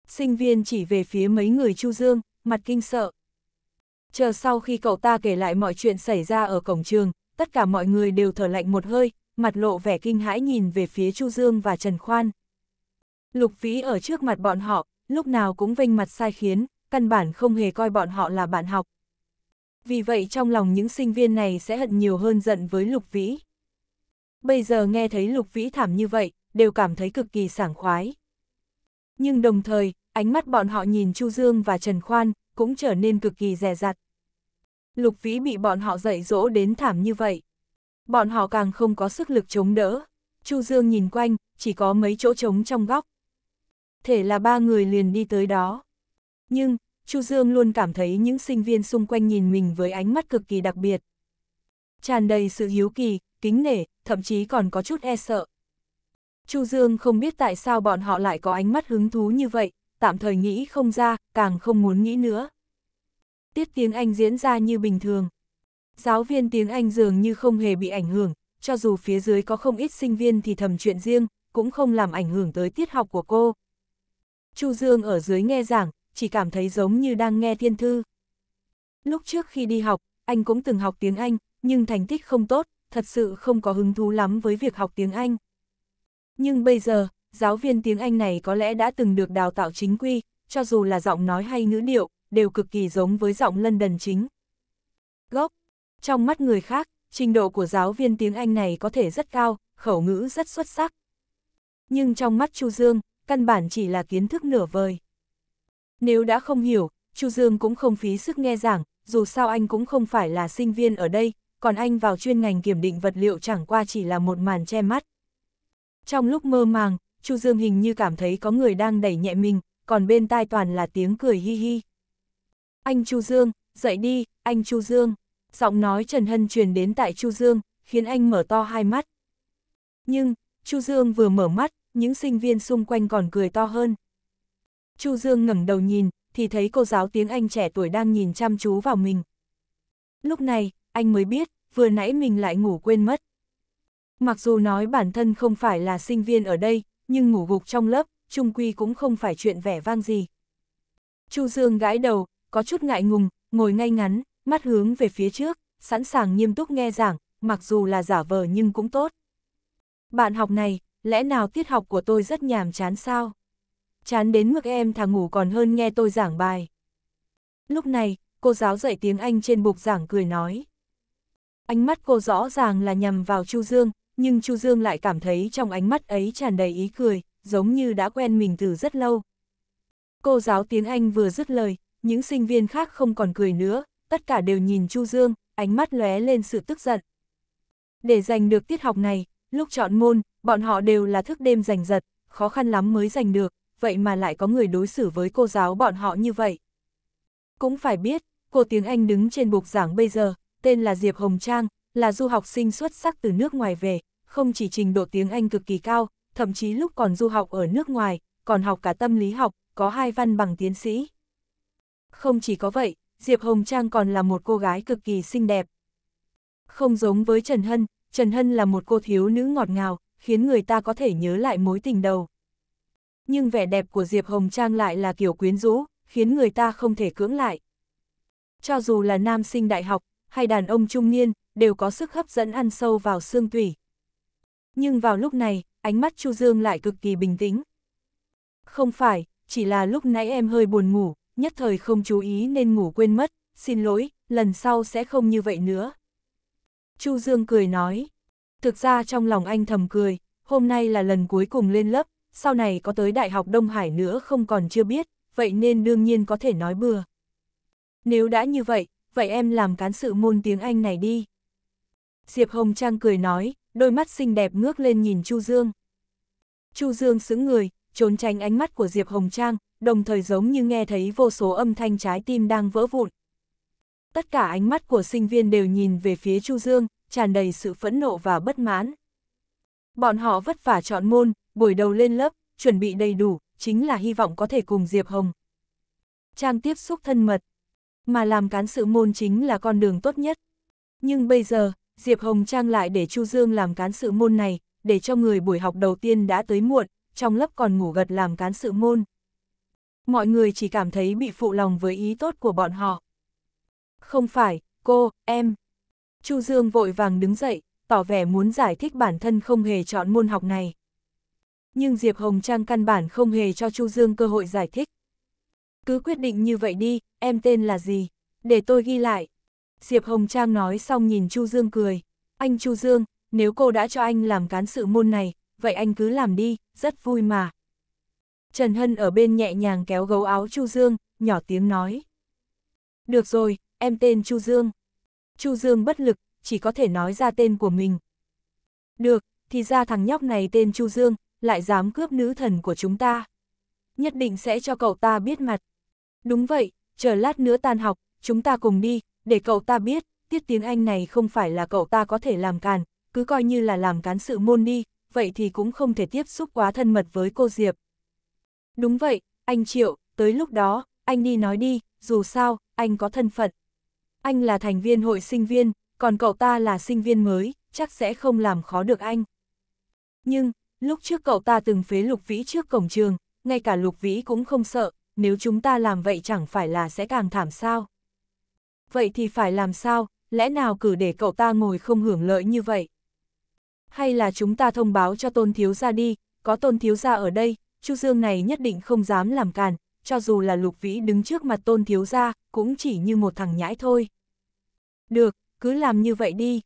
Sinh viên chỉ về phía mấy người Chu Dương, mặt kinh sợ. Chờ sau khi cậu ta kể lại mọi chuyện xảy ra ở cổng trường, tất cả mọi người đều thở lạnh một hơi, mặt lộ vẻ kinh hãi nhìn về phía Chu Dương và Trần Khoan. Lục Vĩ ở trước mặt bọn họ, lúc nào cũng vênh mặt sai khiến, căn bản không hề coi bọn họ là bạn học, vì vậy trong lòng những sinh viên này sẽ hận nhiều hơn giận với Lục Vĩ. Bây giờ nghe thấy Lục Vĩ thảm như vậy, đều cảm thấy cực kỳ sảng khoái. Nhưng đồng thời, ánh mắt bọn họ nhìn Chu Dương và Trần Khoan, cũng trở nên cực kỳ rẻ rặt. Lục Vĩ bị bọn họ dạy dỗ đến thảm như vậy. Bọn họ càng không có sức lực chống đỡ. Chu Dương nhìn quanh, chỉ có mấy chỗ trống trong góc. Thể là ba người liền đi tới đó. Nhưng, Chu Dương luôn cảm thấy những sinh viên xung quanh nhìn mình với ánh mắt cực kỳ đặc biệt. Tràn đầy sự hiếu kỳ, kính nể, thậm chí còn có chút e sợ. Chu Dương không biết tại sao bọn họ lại có ánh mắt hứng thú như vậy, tạm thời nghĩ không ra, càng không muốn nghĩ nữa. Tiết tiếng Anh diễn ra như bình thường. Giáo viên tiếng Anh dường như không hề bị ảnh hưởng, cho dù phía dưới có không ít sinh viên thì thầm chuyện riêng, cũng không làm ảnh hưởng tới tiết học của cô. Chu Dương ở dưới nghe giảng, chỉ cảm thấy giống như đang nghe thiên thư. Lúc trước khi đi học, anh cũng từng học tiếng Anh, nhưng thành tích không tốt, thật sự không có hứng thú lắm với việc học tiếng Anh. Nhưng bây giờ, giáo viên tiếng Anh này có lẽ đã từng được đào tạo chính quy, cho dù là giọng nói hay ngữ điệu, đều cực kỳ giống với giọng lân đần chính. Gốc, trong mắt người khác, trình độ của giáo viên tiếng Anh này có thể rất cao, khẩu ngữ rất xuất sắc. Nhưng trong mắt Chu Dương, căn bản chỉ là kiến thức nửa vời. Nếu đã không hiểu, Chu Dương cũng không phí sức nghe giảng, dù sao anh cũng không phải là sinh viên ở đây, còn anh vào chuyên ngành kiểm định vật liệu chẳng qua chỉ là một màn che mắt. Trong lúc mơ màng, Chu Dương hình như cảm thấy có người đang đẩy nhẹ mình, còn bên tai toàn là tiếng cười hi hi. Anh Chu Dương, dậy đi, anh Chu Dương. Giọng nói Trần Hân truyền đến tại Chu Dương, khiến anh mở to hai mắt. Nhưng, Chu Dương vừa mở mắt, những sinh viên xung quanh còn cười to hơn. Chu Dương ngẩng đầu nhìn, thì thấy cô giáo tiếng Anh trẻ tuổi đang nhìn chăm chú vào mình. Lúc này, anh mới biết, vừa nãy mình lại ngủ quên mất. Mặc dù nói bản thân không phải là sinh viên ở đây, nhưng ngủ gục trong lớp, trung quy cũng không phải chuyện vẻ vang gì. Chu Dương gãi đầu, có chút ngại ngùng, ngồi ngay ngắn, mắt hướng về phía trước, sẵn sàng nghiêm túc nghe giảng, mặc dù là giả vờ nhưng cũng tốt. Bạn học này, lẽ nào tiết học của tôi rất nhàm chán sao? chán đến mức em thà ngủ còn hơn nghe tôi giảng bài. Lúc này, cô giáo dạy tiếng Anh trên bục giảng cười nói. Ánh mắt cô rõ ràng là nhằm vào Chu Dương, nhưng Chu Dương lại cảm thấy trong ánh mắt ấy tràn đầy ý cười, giống như đã quen mình từ rất lâu. Cô giáo tiếng Anh vừa dứt lời, những sinh viên khác không còn cười nữa, tất cả đều nhìn Chu Dương, ánh mắt lóe lên sự tức giận. Để giành được tiết học này, lúc chọn môn, bọn họ đều là thức đêm giành giật, khó khăn lắm mới giành được, vậy mà lại có người đối xử với cô giáo bọn họ như vậy. Cũng phải biết, cô tiếng Anh đứng trên bục giảng bây giờ, tên là Diệp Hồng Trang, là du học sinh xuất sắc từ nước ngoài về, không chỉ trình độ tiếng Anh cực kỳ cao, thậm chí lúc còn du học ở nước ngoài, còn học cả tâm lý học, có hai văn bằng tiến sĩ. Không chỉ có vậy, Diệp Hồng Trang còn là một cô gái cực kỳ xinh đẹp. Không giống với Trần Hân, Trần Hân là một cô thiếu nữ ngọt ngào, khiến người ta có thể nhớ lại mối tình đầu nhưng vẻ đẹp của Diệp Hồng Trang lại là kiểu quyến rũ, khiến người ta không thể cưỡng lại. Cho dù là nam sinh đại học, hay đàn ông trung niên, đều có sức hấp dẫn ăn sâu vào xương tủy. Nhưng vào lúc này, ánh mắt Chu Dương lại cực kỳ bình tĩnh. Không phải, chỉ là lúc nãy em hơi buồn ngủ, nhất thời không chú ý nên ngủ quên mất, xin lỗi, lần sau sẽ không như vậy nữa. Chu Dương cười nói, thực ra trong lòng anh thầm cười, hôm nay là lần cuối cùng lên lớp, sau này có tới Đại học Đông Hải nữa không còn chưa biết, vậy nên đương nhiên có thể nói bừa. Nếu đã như vậy, vậy em làm cán sự môn tiếng Anh này đi. Diệp Hồng Trang cười nói, đôi mắt xinh đẹp ngước lên nhìn Chu Dương. Chu Dương sững người, trốn tránh ánh mắt của Diệp Hồng Trang, đồng thời giống như nghe thấy vô số âm thanh trái tim đang vỡ vụn. Tất cả ánh mắt của sinh viên đều nhìn về phía Chu Dương, tràn đầy sự phẫn nộ và bất mãn. Bọn họ vất vả chọn môn, buổi đầu lên lớp, chuẩn bị đầy đủ, chính là hy vọng có thể cùng Diệp Hồng. Trang tiếp xúc thân mật, mà làm cán sự môn chính là con đường tốt nhất. Nhưng bây giờ, Diệp Hồng Trang lại để Chu Dương làm cán sự môn này, để cho người buổi học đầu tiên đã tới muộn, trong lớp còn ngủ gật làm cán sự môn. Mọi người chỉ cảm thấy bị phụ lòng với ý tốt của bọn họ. Không phải, cô, em. Chu Dương vội vàng đứng dậy, tỏ vẻ muốn giải thích bản thân không hề chọn môn học này nhưng Diệp Hồng Trang căn bản không hề cho Chu Dương cơ hội giải thích. Cứ quyết định như vậy đi, em tên là gì? Để tôi ghi lại. Diệp Hồng Trang nói xong nhìn Chu Dương cười. Anh Chu Dương, nếu cô đã cho anh làm cán sự môn này, vậy anh cứ làm đi, rất vui mà. Trần Hân ở bên nhẹ nhàng kéo gấu áo Chu Dương, nhỏ tiếng nói. Được rồi, em tên Chu Dương. Chu Dương bất lực, chỉ có thể nói ra tên của mình. Được, thì ra thằng nhóc này tên Chu Dương, lại dám cướp nữ thần của chúng ta. Nhất định sẽ cho cậu ta biết mặt. Đúng vậy, chờ lát nữa tan học, chúng ta cùng đi, để cậu ta biết, tiết tiếng Anh này không phải là cậu ta có thể làm càn, cứ coi như là làm cán sự môn đi, vậy thì cũng không thể tiếp xúc quá thân mật với cô Diệp. Đúng vậy, anh Triệu, tới lúc đó, anh đi nói đi, dù sao, anh có thân phận. Anh là thành viên hội sinh viên, còn cậu ta là sinh viên mới, chắc sẽ không làm khó được anh. Nhưng, Lúc trước cậu ta từng phế lục vĩ trước cổng trường, ngay cả lục vĩ cũng không sợ, nếu chúng ta làm vậy chẳng phải là sẽ càng thảm sao. Vậy thì phải làm sao, lẽ nào cử để cậu ta ngồi không hưởng lợi như vậy? Hay là chúng ta thông báo cho tôn thiếu ra đi, có tôn thiếu ra ở đây, Chu Dương này nhất định không dám làm càn, cho dù là lục vĩ đứng trước mặt tôn thiếu ra, cũng chỉ như một thằng nhãi thôi. Được, cứ làm như vậy đi.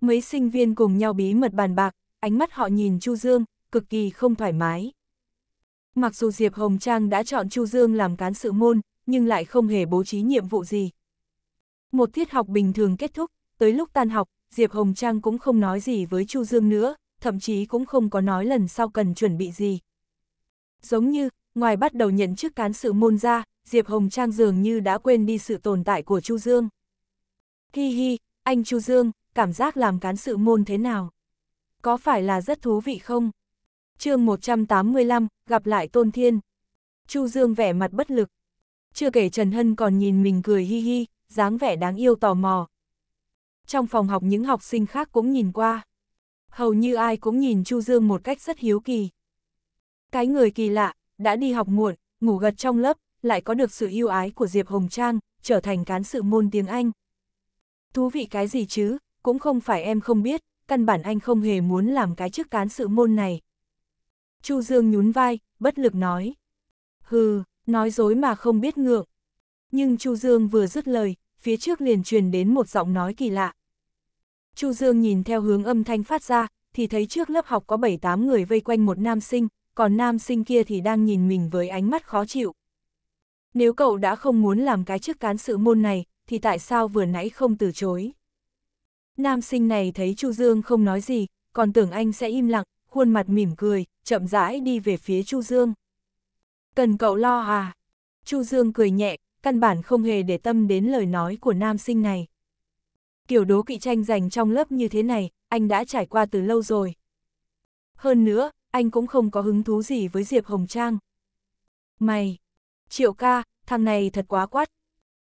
Mấy sinh viên cùng nhau bí mật bàn bạc, ánh mắt họ nhìn Chu Dương, cực kỳ không thoải mái. Mặc dù Diệp Hồng Trang đã chọn Chu Dương làm cán sự môn, nhưng lại không hề bố trí nhiệm vụ gì. Một tiết học bình thường kết thúc, tới lúc tan học, Diệp Hồng Trang cũng không nói gì với Chu Dương nữa, thậm chí cũng không có nói lần sau cần chuẩn bị gì. Giống như, ngoài bắt đầu nhận chức cán sự môn ra, Diệp Hồng Trang dường như đã quên đi sự tồn tại của Chu Dương. Hi hi, anh Chu Dương, cảm giác làm cán sự môn thế nào? có phải là rất thú vị không? chương 185, gặp lại Tôn Thiên. Chu Dương vẻ mặt bất lực. Chưa kể Trần Hân còn nhìn mình cười hi hi, dáng vẻ đáng yêu tò mò. Trong phòng học những học sinh khác cũng nhìn qua. Hầu như ai cũng nhìn Chu Dương một cách rất hiếu kỳ. Cái người kỳ lạ, đã đi học muộn, ngủ gật trong lớp, lại có được sự yêu ái của Diệp Hồng Trang, trở thành cán sự môn tiếng Anh. Thú vị cái gì chứ, cũng không phải em không biết, căn bản anh không hề muốn làm cái chức cán sự môn này. Chu Dương nhún vai, bất lực nói. Hừ, nói dối mà không biết ngượng. Nhưng Chu Dương vừa dứt lời, phía trước liền truyền đến một giọng nói kỳ lạ. Chu Dương nhìn theo hướng âm thanh phát ra, thì thấy trước lớp học có 7-8 người vây quanh một nam sinh, còn nam sinh kia thì đang nhìn mình với ánh mắt khó chịu. Nếu cậu đã không muốn làm cái chức cán sự môn này, thì tại sao vừa nãy không từ chối? Nam sinh này thấy Chu Dương không nói gì, còn tưởng anh sẽ im lặng, khuôn mặt mỉm cười, chậm rãi đi về phía Chu Dương. Cần cậu lo à? Chu Dương cười nhẹ, căn bản không hề để tâm đến lời nói của nam sinh này. Kiểu đố kỵ tranh giành trong lớp như thế này, anh đã trải qua từ lâu rồi. Hơn nữa, anh cũng không có hứng thú gì với Diệp Hồng Trang. Mày! Triệu ca, thằng này thật quá quát.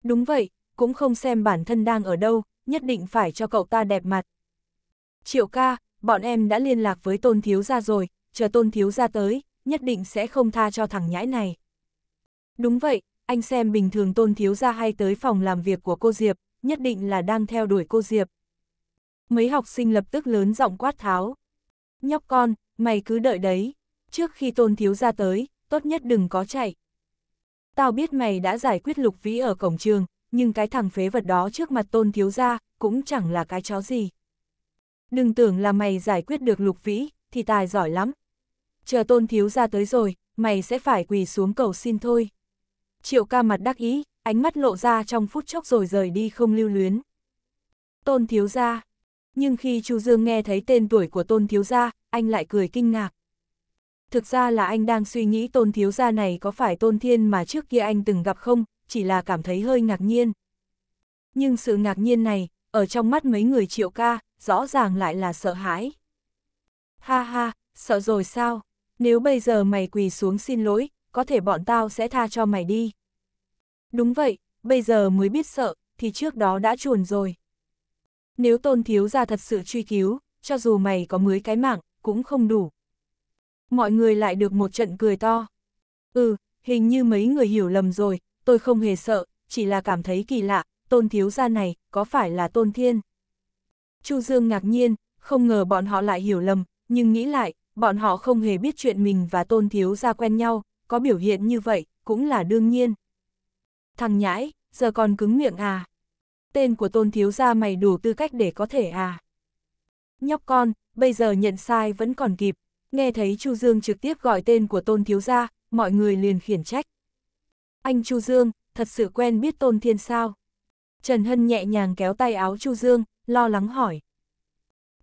Đúng vậy, cũng không xem bản thân đang ở đâu, nhất định phải cho cậu ta đẹp mặt. Triệu ca, bọn em đã liên lạc với tôn thiếu ra rồi, chờ tôn thiếu ra tới, nhất định sẽ không tha cho thằng nhãi này. Đúng vậy, anh xem bình thường tôn thiếu ra hay tới phòng làm việc của cô Diệp, nhất định là đang theo đuổi cô Diệp. Mấy học sinh lập tức lớn giọng quát tháo. Nhóc con, mày cứ đợi đấy, trước khi tôn thiếu ra tới, tốt nhất đừng có chạy. Tao biết mày đã giải quyết lục vĩ ở cổng trường, nhưng cái thằng phế vật đó trước mặt tôn thiếu gia cũng chẳng là cái chó gì. Đừng tưởng là mày giải quyết được lục vĩ, thì tài giỏi lắm. Chờ tôn thiếu gia tới rồi, mày sẽ phải quỳ xuống cầu xin thôi. Triệu ca mặt đắc ý, ánh mắt lộ ra trong phút chốc rồi rời đi không lưu luyến. Tôn thiếu gia. Nhưng khi Chu Dương nghe thấy tên tuổi của tôn thiếu gia, anh lại cười kinh ngạc. Thực ra là anh đang suy nghĩ tôn thiếu gia này có phải tôn thiên mà trước kia anh từng gặp không, chỉ là cảm thấy hơi ngạc nhiên. Nhưng sự ngạc nhiên này, ở trong mắt mấy người triệu ca, rõ ràng lại là sợ hãi. Ha ha, sợ rồi sao? Nếu bây giờ mày quỳ xuống xin lỗi, có thể bọn tao sẽ tha cho mày đi. Đúng vậy, bây giờ mới biết sợ, thì trước đó đã chuồn rồi. Nếu tôn thiếu ra thật sự truy cứu, cho dù mày có mưới cái mạng, cũng không đủ. Mọi người lại được một trận cười to. Ừ, hình như mấy người hiểu lầm rồi, tôi không hề sợ, chỉ là cảm thấy kỳ lạ, tôn thiếu gia này, có phải là tôn thiên? Chu Dương ngạc nhiên, không ngờ bọn họ lại hiểu lầm, nhưng nghĩ lại, bọn họ không hề biết chuyện mình và tôn thiếu gia quen nhau, có biểu hiện như vậy, cũng là đương nhiên. Thằng nhãi, giờ còn cứng miệng à? Tên của tôn thiếu gia mày đủ tư cách để có thể à? Nhóc con, bây giờ nhận sai vẫn còn kịp, nghe thấy Chu Dương trực tiếp gọi tên của tôn thiếu gia, mọi người liền khiển trách anh Chu Dương, thật sự quen biết Tôn Thiên sao? Trần Hân nhẹ nhàng kéo tay áo Chu Dương, lo lắng hỏi.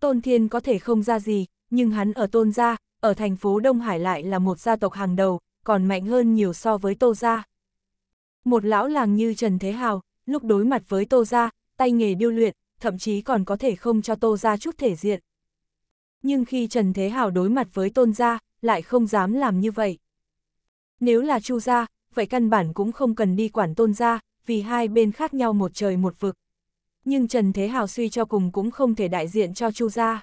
Tôn Thiên có thể không ra gì, nhưng hắn ở Tôn Gia, ở thành phố Đông Hải lại là một gia tộc hàng đầu, còn mạnh hơn nhiều so với Tô Gia. Một lão làng như Trần Thế Hào, lúc đối mặt với Tô Gia, tay nghề điêu luyện, thậm chí còn có thể không cho Tô Gia chút thể diện. Nhưng khi Trần Thế Hào đối mặt với Tôn Gia, lại không dám làm như vậy. Nếu là Chu Gia, vậy căn bản cũng không cần đi quản tôn gia, vì hai bên khác nhau một trời một vực. Nhưng Trần Thế Hào suy cho cùng cũng không thể đại diện cho Chu gia.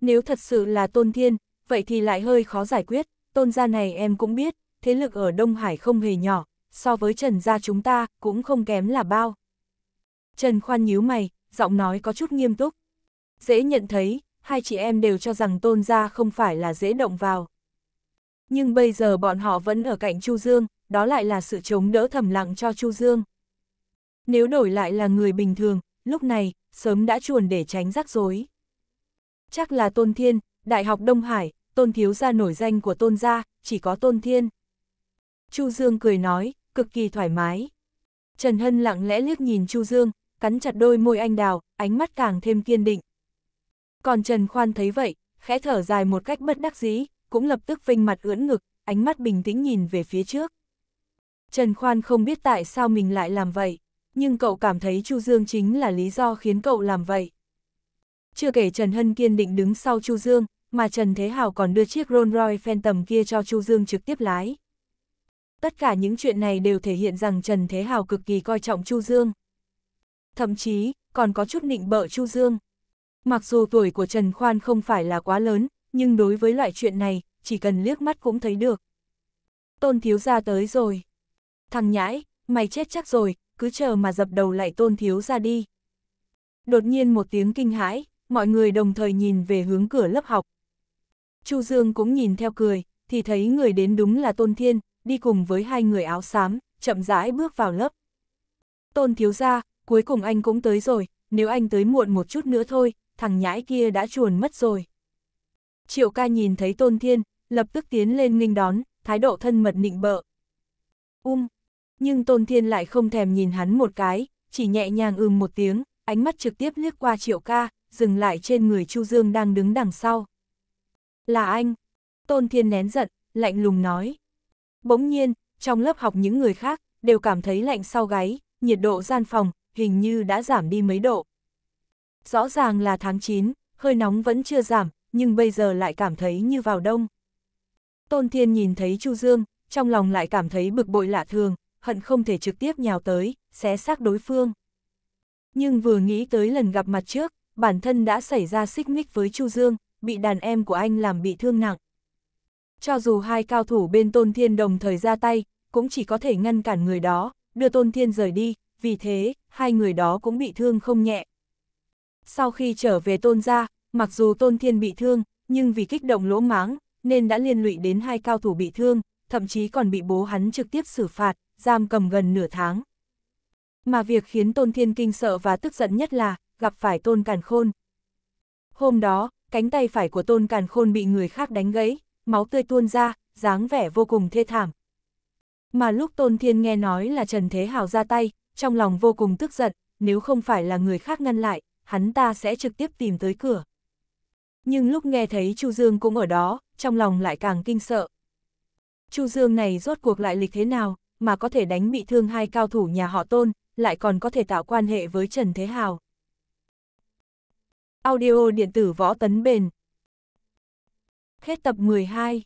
Nếu thật sự là tôn thiên, vậy thì lại hơi khó giải quyết, tôn gia này em cũng biết, thế lực ở Đông Hải không hề nhỏ, so với Trần gia chúng ta cũng không kém là bao. Trần khoan nhíu mày, giọng nói có chút nghiêm túc. Dễ nhận thấy, hai chị em đều cho rằng tôn gia không phải là dễ động vào. Nhưng bây giờ bọn họ vẫn ở cạnh Chu Dương, đó lại là sự chống đỡ thầm lặng cho Chu Dương. Nếu đổi lại là người bình thường, lúc này, sớm đã chuồn để tránh rắc rối. Chắc là Tôn Thiên, Đại học Đông Hải, Tôn Thiếu gia nổi danh của Tôn gia, chỉ có Tôn Thiên. Chu Dương cười nói, cực kỳ thoải mái. Trần Hân lặng lẽ liếc nhìn Chu Dương, cắn chặt đôi môi anh đào, ánh mắt càng thêm kiên định. Còn Trần Khoan thấy vậy, khẽ thở dài một cách bất đắc dĩ, cũng lập tức vinh mặt ưỡn ngực, ánh mắt bình tĩnh nhìn về phía trước. Trần Khoan không biết tại sao mình lại làm vậy, nhưng cậu cảm thấy Chu Dương chính là lý do khiến cậu làm vậy. Chưa kể Trần Hân kiên định đứng sau Chu Dương, mà Trần Thế Hào còn đưa chiếc Rolls Royce Phantom kia cho Chu Dương trực tiếp lái. Tất cả những chuyện này đều thể hiện rằng Trần Thế Hào cực kỳ coi trọng Chu Dương. Thậm chí, còn có chút nịnh bợ Chu Dương. Mặc dù tuổi của Trần Khoan không phải là quá lớn, nhưng đối với loại chuyện này, chỉ cần liếc mắt cũng thấy được. Tôn thiếu gia tới rồi thằng nhãi, mày chết chắc rồi, cứ chờ mà dập đầu lại tôn thiếu ra đi. Đột nhiên một tiếng kinh hãi, mọi người đồng thời nhìn về hướng cửa lớp học. Chu Dương cũng nhìn theo cười, thì thấy người đến đúng là Tôn Thiên, đi cùng với hai người áo xám, chậm rãi bước vào lớp. Tôn thiếu ra, cuối cùng anh cũng tới rồi, nếu anh tới muộn một chút nữa thôi, thằng nhãi kia đã chuồn mất rồi. Triệu ca nhìn thấy Tôn Thiên, lập tức tiến lên nghênh đón, thái độ thân mật nịnh bợ. Um, nhưng Tôn Thiên lại không thèm nhìn hắn một cái, chỉ nhẹ nhàng ưm một tiếng, ánh mắt trực tiếp liếc qua Triệu Ca, dừng lại trên người Chu Dương đang đứng đằng sau. Là anh! Tôn Thiên nén giận, lạnh lùng nói. Bỗng nhiên, trong lớp học những người khác, đều cảm thấy lạnh sau gáy, nhiệt độ gian phòng, hình như đã giảm đi mấy độ. Rõ ràng là tháng 9, hơi nóng vẫn chưa giảm, nhưng bây giờ lại cảm thấy như vào đông. Tôn Thiên nhìn thấy Chu Dương, trong lòng lại cảm thấy bực bội lạ thường, hận không thể trực tiếp nhào tới, xé xác đối phương. Nhưng vừa nghĩ tới lần gặp mặt trước, bản thân đã xảy ra xích mích với Chu Dương, bị đàn em của anh làm bị thương nặng. Cho dù hai cao thủ bên Tôn Thiên đồng thời ra tay, cũng chỉ có thể ngăn cản người đó, đưa Tôn Thiên rời đi, vì thế, hai người đó cũng bị thương không nhẹ. Sau khi trở về Tôn gia, mặc dù Tôn Thiên bị thương, nhưng vì kích động lỗ máng, nên đã liên lụy đến hai cao thủ bị thương, thậm chí còn bị bố hắn trực tiếp xử phạt, giam cầm gần nửa tháng. Mà việc khiến Tôn Thiên Kinh sợ và tức giận nhất là, gặp phải Tôn Càn Khôn. Hôm đó, cánh tay phải của Tôn Càn Khôn bị người khác đánh gãy, máu tươi tuôn ra, dáng vẻ vô cùng thê thảm. Mà lúc Tôn Thiên nghe nói là Trần Thế Hào ra tay, trong lòng vô cùng tức giận, nếu không phải là người khác ngăn lại, hắn ta sẽ trực tiếp tìm tới cửa. Nhưng lúc nghe thấy Chu Dương cũng ở đó, trong lòng lại càng kinh sợ. Chu Dương này rốt cuộc lại lịch thế nào, mà có thể đánh bị thương hai cao thủ nhà họ tôn, lại còn có thể tạo quan hệ với Trần Thế Hào. Audio điện tử võ tấn bền Hết tập 12